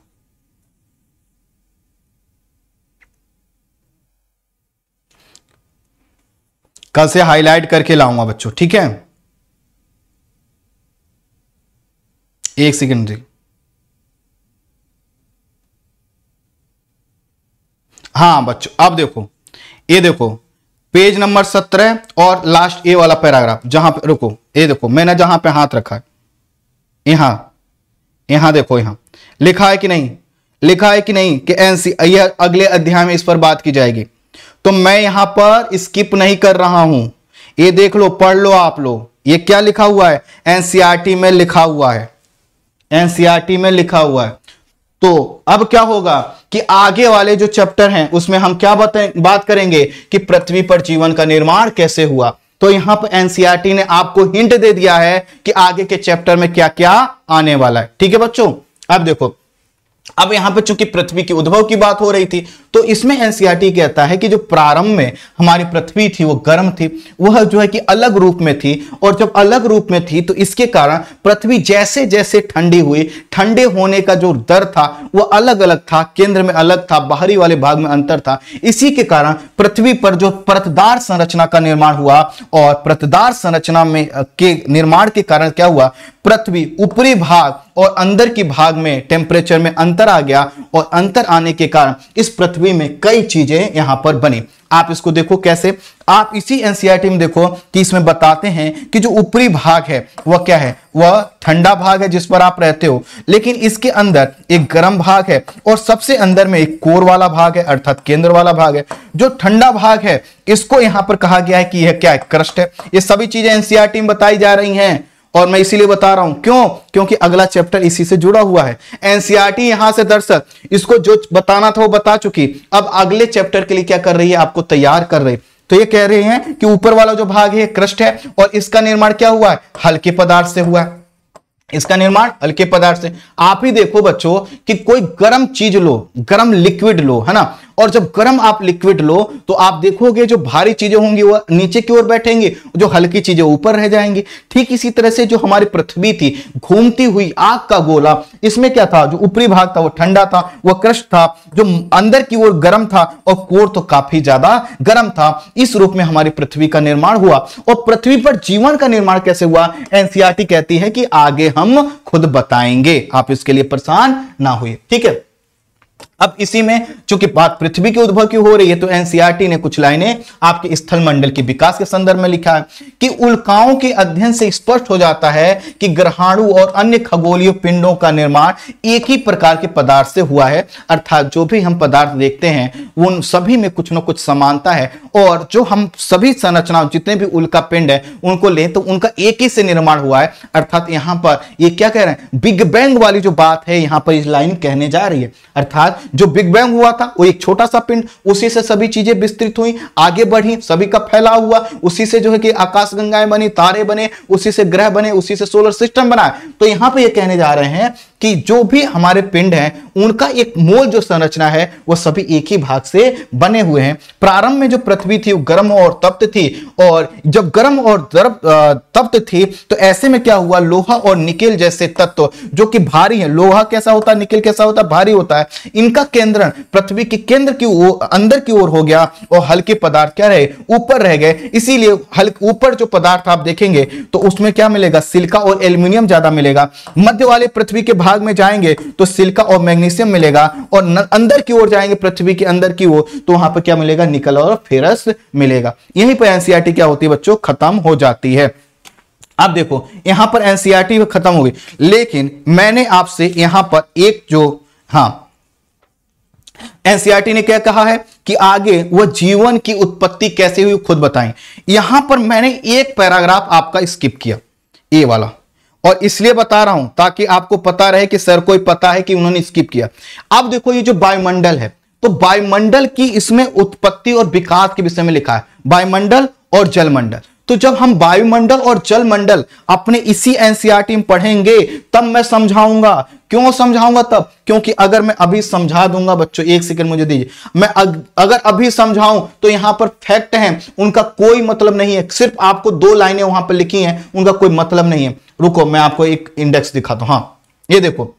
कल से हाईलाइट करके लाऊंगा बच्चों ठीक है एक सेकेंड जी हाँ बच्चों अब देखो ये देखो पेज नंबर सत्रह और लास्ट ए वाला पैराग्राफ जहां पे रुको ये देखो मैंने जहां पे हाथ रखा है यहां यहां देखो यहां लिखा है कि नहीं लिखा है कि नहीं कि एनसी यह अगले अध्याय में इस पर बात की जाएगी तो मैं यहां पर स्किप नहीं कर रहा हूं ये देख लो पढ़ लो आप लोग ये क्या लिखा हुआ है एनसीआरटी e में लिखा हुआ है एनसीईआरटी में लिखा हुआ है तो अब क्या होगा कि आगे वाले जो चैप्टर हैं उसमें हम क्या बात करेंगे कि पृथ्वी पर जीवन का निर्माण कैसे हुआ तो यहां पर एनसीआरटी ने आपको हिंट दे दिया है कि आगे के चैप्टर में क्या क्या आने वाला है ठीक है बच्चों अब देखो अब यहां पर चूंकि पृथ्वी की उद्भव की बात हो रही थी तो इसमें एनसीईआरटी e कहता है कि जो प्रारंभ में हमारी पृथ्वी थी वो गर्म थी वह जो है कि अलग रूप में थी और जब अलग रूप में थी तो इसके कारण पृथ्वी जैसे जैसे ठंडी हुई ठंडे होने का जो दर था वह अलग अलग था केंद्र में अलग था बाहरी वाले भाग में अंतर था इसी के कारण पृथ्वी पर जो प्रतदार संरचना का निर्माण हुआ और प्रतदार संरचना में के निर्माण के कारण क्या हुआ पृथ्वी ऊपरी भाग और अंदर की भाग में टेम्परेचर में अंतर आ गया और अंतर आने के कारण इस पृथ्वी दसवीं में कई चीजें यहां पर बनी आप इसको देखो कैसे आप इसी एनसीआरटी e में देखो कि इसमें बताते हैं कि जो ऊपरी भाग है वह क्या है वह ठंडा भाग है जिस पर आप रहते हो लेकिन इसके अंदर एक गर्म भाग है और सबसे अंदर में एक कोर वाला भाग है अर्थात केंद्र वाला भाग है जो ठंडा भाग है इसको यहां पर कहा गया है कि यह क्या है क्रस्ट है ये सभी चीजें एनसीआरटी e में बताई जा रही हैं और मैं इसीलिए बता रहा हूं क्यों क्योंकि अगला चैप्टर इसी से जुड़ा हुआ है एनसीआरटी e यहां से दर्शक इसको जो बताना था वो बता चुकी अब अगले चैप्टर के लिए क्या कर रही है आपको तैयार कर रही तो ये कह रहे हैं कि ऊपर वाला जो भाग है क्रष्ट है और इसका निर्माण क्या हुआ है हल्के पदार्थ से हुआ है इसका निर्माण हल्के पदार्थ से आप ही देखो बच्चों कि कोई गर्म चीज लो गर्म लिक्विड लो है ना और जब गर्म आप लिक्विड लो तो आप देखोगे जो भारी चीजें होंगी वह नीचे की ओर बैठेंगे जो हल्की चीजें ऊपर रह जाएंगी ठीक इसी तरह से जो हमारी पृथ्वी थी घूमती हुई आग का गोला इसमें क्या था जो ऊपरी भाग था वो ठंडा था वह क्रश था जो अंदर की ओर गर्म था और कोर तो काफी ज्यादा गर्म था इस रूप में हमारी पृथ्वी का निर्माण हुआ और पृथ्वी पर जीवन का निर्माण कैसे हुआ एनसीआरटी कहती है कि आगे हम खुद बताएंगे आप इसके लिए परेशान ना हुए ठीक है अब इसी में चूंकि बात पृथ्वी के उद्भव की हो रही है तो एनसीईआरटी e ने कुछ लाइनें आपके स्थल मंडल के विकास के संदर्भ में लिखा है कि उल्काओं के अध्ययन से स्पष्ट हो जाता है कि ग्रहाणु और अन्य खगोलीय पिंडों का निर्माण एक ही प्रकार के पदार्थ से हुआ है अर्थात जो भी हम पदार्थ देखते हैं उन सभी में कुछ ना कुछ समानता है और जो हम सभी संरचना जितने भी उल्का पिंड है उनको लें तो उनका एक ही से निर्माण हुआ है अर्थात यहां पर ये क्या कह रहे हैं बिग बैंग वाली जो बात है यहां पर इस लाइन कहने जा रही है अर्थात जो बिग बैंग हुआ था वो एक छोटा सा पिंड उसी से सभी चीजें विस्तृत हुई आगे बढ़ी सभी का फैलाव हुआ उसी से जो है कि आकाश गंगाएं बनी तारे बने उसी से ग्रह बने उसी से सोलर सिस्टम बनाए तो यहां पर यह कहने जा रहे हैं कि जो भी हमारे पिंड हैं उनका एक मूल जो संरचना है वो सभी एक ही भाग से बने हुए हैं प्रारंभ में जो पृथ्वी थी वो गर्म और तप्त थी और जब गर्म और दर्प तप्त थी तो ऐसे में क्या हुआ लोहा और निकेल जैसे तत्व जो कि भारी है लोहा कैसा होता है निकेल कैसा होता है भारी होता है इनका केंद्रण पृथ्वी के केंद्र की अंदर की ओर हो गया और हल्के पदार्थ क्या रहे ऊपर रह गए इसीलिए हल्के ऊपर जो पदार्थ आप देखेंगे तो उसमें क्या मिलेगा सिल्का और एल्यूमिनियम ज्यादा मिलेगा मध्य वाले पृथ्वी के भाग में जाएंगे तो सिल्का और मैग्नीशियम मिलेगा और अंदर की ओर जाएंगे पृथ्वी के अंदर की ओर तो वहां पर क्या मिलेगा निकल और फेरस मिलेगा यहीं पर एनसीआरटी क्या होती है बच्चों खत्म हो जाती है आप देखो यहां पर एनसीआरटी खत्म हो गई लेकिन मैंने आपसे यहां पर एक जो हाँ एनसीआरटी ने क्या कहा है कि आगे वह जीवन की उत्पत्ति कैसे हुई खुद बताएं यहां पर मैंने एक पैराग्राफ आपका स्किप किया ये वाला और इसलिए बता रहा हूं ताकि आपको पता रहे कि सर कोई पता है कि उन्होंने स्किप किया अब देखो ये जो वायुमंडल है तो वायुमंडल की इसमें उत्पत्ति और विकास के विषय में लिखा है वायुमंडल और जलमंडल तो जब हम वायुमंडल और जलमंडल अपने इसी एनसीआरटी में पढ़ेंगे तब मैं समझाऊंगा क्यों समझाऊंगा तब क्योंकि अगर मैं अभी समझा दूंगा बच्चों एक सेकंड मुझे दीजिए मैं अग, अगर अभी समझाऊं तो यहां पर फैक्ट हैं उनका कोई मतलब नहीं है सिर्फ आपको दो लाइनें वहां पर लिखी हैं उनका कोई मतलब नहीं है रुको मैं आपको एक इंडेक्स दिखाता हूं हाँ ये देखो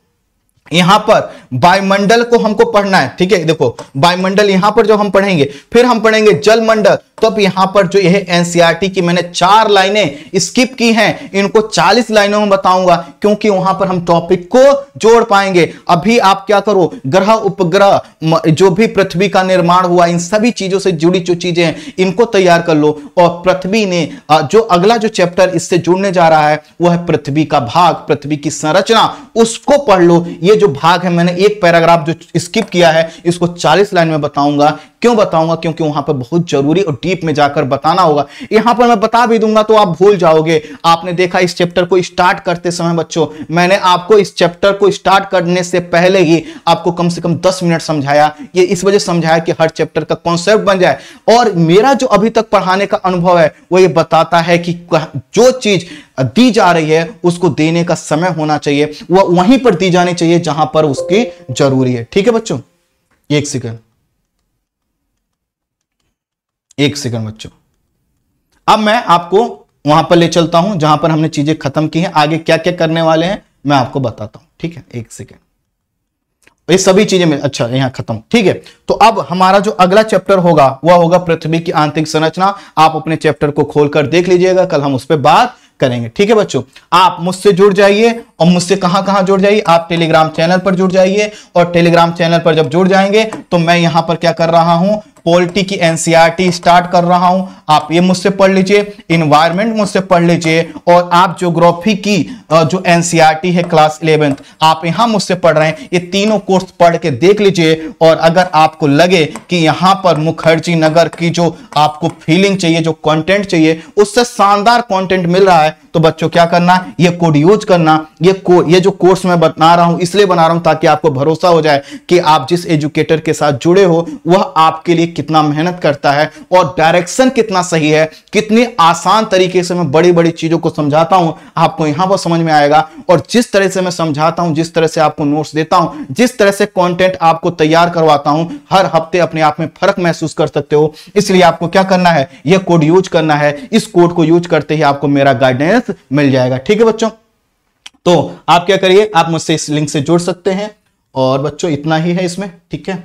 यहां पर वायुमंडल को हमको पढ़ना है ठीक है देखो वायुमंडल यहां पर जब हम पढ़ेंगे फिर हम पढ़ेंगे जलमंडल तो अब यहां पर जो यह एनसीईआरटी e की मैंने चार लाइनें स्किप की हैं इनको 40 लाइनों में बताऊंगा क्योंकि वहां पर हम टॉपिक को जोड़ पाएंगे अभी आप क्या करो ग्रह उपग्रह जो भी पृथ्वी का निर्माण हुआ इन सभी चीजों से जुड़ी जो चीजें हैं इनको तैयार कर लो और पृथ्वी ने जो अगला जो चैप्टर इससे जुड़ने जा रहा है वह है पृथ्वी का भाग पृथ्वी की संरचना उसको पढ़ लो ये जो भाग है मैंने एक पैराग्राफ जो स्किप किया है इसको चालीस लाइन में बताऊंगा क्यों बताऊंगा क्योंकि वहां पर बहुत जरूरी और डीप में जाकर बताना होगा यहां पर मैं बता भी दूंगा तो आप भूल जाओगे आपने देखा इस चैप्टर को स्टार्ट करते समय बच्चों मैंने आपको इस चैप्टर को स्टार्ट करने से पहले ही आपको कम से कम दस मिनट समझाया ये इस वजह समझाया कि हर चैप्टर का कॉन्सेप्ट बन जाए और मेरा जो अभी तक पढ़ाने का अनुभव है वो ये बताता है कि जो चीज दी जा रही है उसको देने का समय होना चाहिए वह वहीं पर दी जानी चाहिए जहां पर उसकी जरूरी है ठीक है बच्चों एक सेकंड एक सेकंड बच्चों अब मैं आपको वहां पर ले चलता हूं जहां पर हमने चीजें खत्म की हैं आगे क्या क्या करने वाले हैं मैं आपको बताता हूं ठीक है एक सेकंड ये सभी चीजें में अच्छा यहां खत्म ठीक है तो अब हमारा जो अगला चैप्टर होगा वह होगा पृथ्वी की आंतरिक संरचना आप अपने चैप्टर को खोलकर देख लीजिएगा कल हम उस पर बात करेंगे ठीक है बच्चों आप मुझसे जुड़ जाइए और मुझसे कहां कहां जुड़ जाइए आप टेलीग्राम चैनल पर जुड़ जाइए और टेलीग्राम चैनल पर जब जुड़ जाएंगे तो मैं यहां पर क्या कर रहा हूं पॉलिटी की एनसीईआरटी स्टार्ट कर रहा हूं आप ये मुझसे पढ़ लीजिए इन्वायरमेंट मुझसे पढ़ लीजिए और आप ज्योग्राफी की जो एनसीईआरटी है क्लास इलेवेंथ आप यहां मुझसे पढ़ रहे हैं ये तीनों कोर्स पढ़ के देख लीजिए और अगर आपको लगे कि यहां पर मुखर्जी नगर की जो आपको फीलिंग चाहिए जो कंटेंट चाहिए उससे शानदार कंटेंट मिल रहा है तो बच्चों क्या करना ये कोड यूज करना ये को, ये जो कोर्स मैं बना रहा हूं इसलिए बना रहा हूं ताकि आपको भरोसा हो जाए कि आप जिस एजुकेटर के साथ जुड़े हो वह आपके लिए कितना मेहनत करता है और डायरेक्शन कितना सही है कितने आसान तरीके से मैं बड़ी बड़ी चीजों को समझाता हूं आपको यहां पर समझ में आएगा और जिस तरह से मैं समझाता हूं जिस तरह से आपको नोट्स देता हूं जिस तरह से कॉन्टेंट आपको तैयार करवाता हूं हर हफ्ते अपने आप में फर्क महसूस कर सकते हो इसलिए आपको क्या करना है यह कोड यूज करना है इस कोड को यूज करते ही आपको मेरा गाइडेंस मिल जाएगा ठीक है बच्चों तो आप क्या करिए आप मुझसे इस लिंक से जुड़ सकते हैं और बच्चों इतना ही है इसमें ठीक है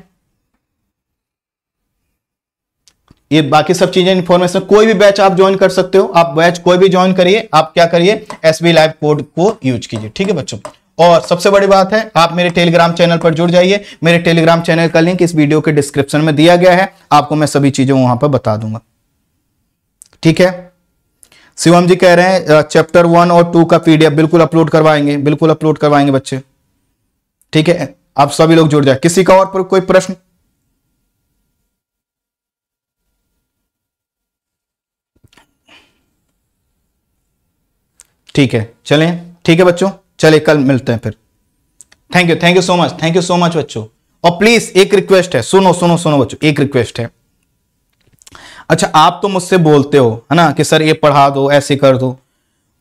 ये बाकी सब चीजें इन्फॉर्मेशन कोई भी बैच आप ज्वाइन कर सकते हो आप बैच कोई भी ज्वाइन करिए आप क्या करिए एस बी लाइव कोड को यूज कीजिए ठीक है बच्चों और सबसे बड़ी बात है आप मेरे टेलीग्राम चैनल पर जुड़ जाइए मेरे टेलीग्राम चैनल का लिंक इस वीडियो के डिस्क्रिप्शन में दिया गया है आपको मैं सभी चीजें वहां पर बता दूंगा ठीक है शिवम जी कह रहे हैं चैप्टर वन और टू का पीडीएफ बिल्कुल अपलोड करवाएंगे बिल्कुल अपलोड करवाएंगे बच्चे ठीक है आप सभी लोग जुड़ जाए किसी का और पर कोई प्रश्न ठीक है चलें ठीक है बच्चों चले कल मिलते हैं फिर thank you thank you so much thank you so much बच्चों और प्लीज एक रिक्वेस्ट है सुनो सुनो सुनो बच्चों एक रिक्वेस्ट है अच्छा आप तो मुझसे बोलते हो है ना कि सर ये पढ़ा दो ऐसे कर दो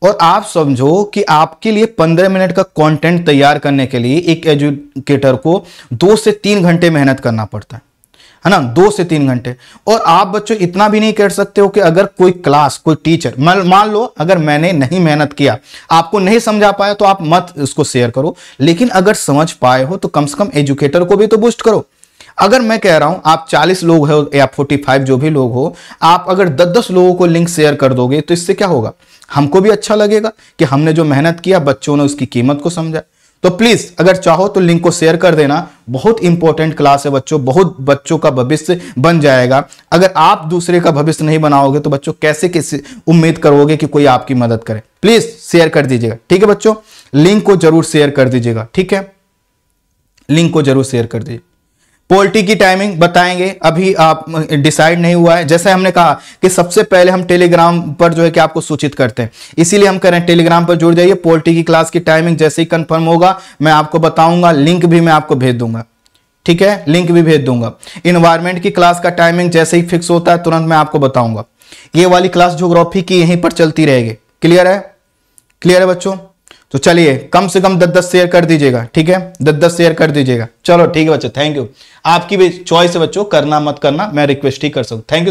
और आप समझो कि आपके लिए पंद्रह मिनट का कंटेंट तैयार करने के लिए एक एजुकेटर को दो से तीन घंटे मेहनत करना पड़ता है है ना दो से तीन घंटे और आप बच्चों इतना भी नहीं कर सकते हो कि अगर कोई क्लास कोई टीचर मान लो अगर मैंने नहीं मेहनत किया आपको नहीं समझा पाया तो आप मत इसको शेयर करो लेकिन अगर समझ पाए हो तो कम से कम एजुकेटर को भी तो बूस्ट करो अगर मैं कह रहा हूं आप 40 लोग हो या 45 जो भी लोग हो आप अगर 10-10 लोगों को लिंक शेयर कर दोगे तो इससे क्या होगा हमको भी अच्छा लगेगा कि हमने जो मेहनत किया बच्चों ने उसकी कीमत को समझा तो प्लीज अगर चाहो तो लिंक को शेयर कर देना बहुत इंपॉर्टेंट क्लास है बच्चों बहुत बच्चों का भविष्य बन जाएगा अगर आप दूसरे का भविष्य नहीं बनाओगे तो बच्चों कैसे कैसे उम्मीद करोगे कि कोई आपकी मदद करे प्लीज शेयर कर दीजिएगा ठीक है बच्चों लिंक को जरूर शेयर कर दीजिएगा ठीक है लिंक को जरूर शेयर कर दीजिए पोल्ट्री की टाइमिंग बताएंगे अभी आप डिसाइड नहीं हुआ है जैसे हमने कहा कि सबसे पहले हम टेलीग्राम पर जो है कि आपको सूचित करते हैं इसीलिए हम कह रहे हैं टेलीग्राम पर जुड़ जाइए पोल्ट्री की क्लास की टाइमिंग जैसे ही कंफर्म होगा मैं आपको बताऊंगा लिंक भी मैं आपको भेज दूंगा ठीक है लिंक भी भेज दूंगा इन्वायरमेंट की क्लास का टाइमिंग जैसे ही फिक्स होता है तुरंत मैं आपको बताऊंगा ये वाली क्लास जोग्राफी की यहीं पर चलती रहेगी क्लियर है क्लियर है बच्चों तो चलिए कम से कम दस दस शेयर कर दीजिएगा ठीक है दस दस शेयर कर दीजिएगा चलो ठीक है बच्चों थैंक यू आपकी भी चॉइस है बच्चों करना मत करना मैं रिक्वेस्ट ही कर सकूँ थैंक यू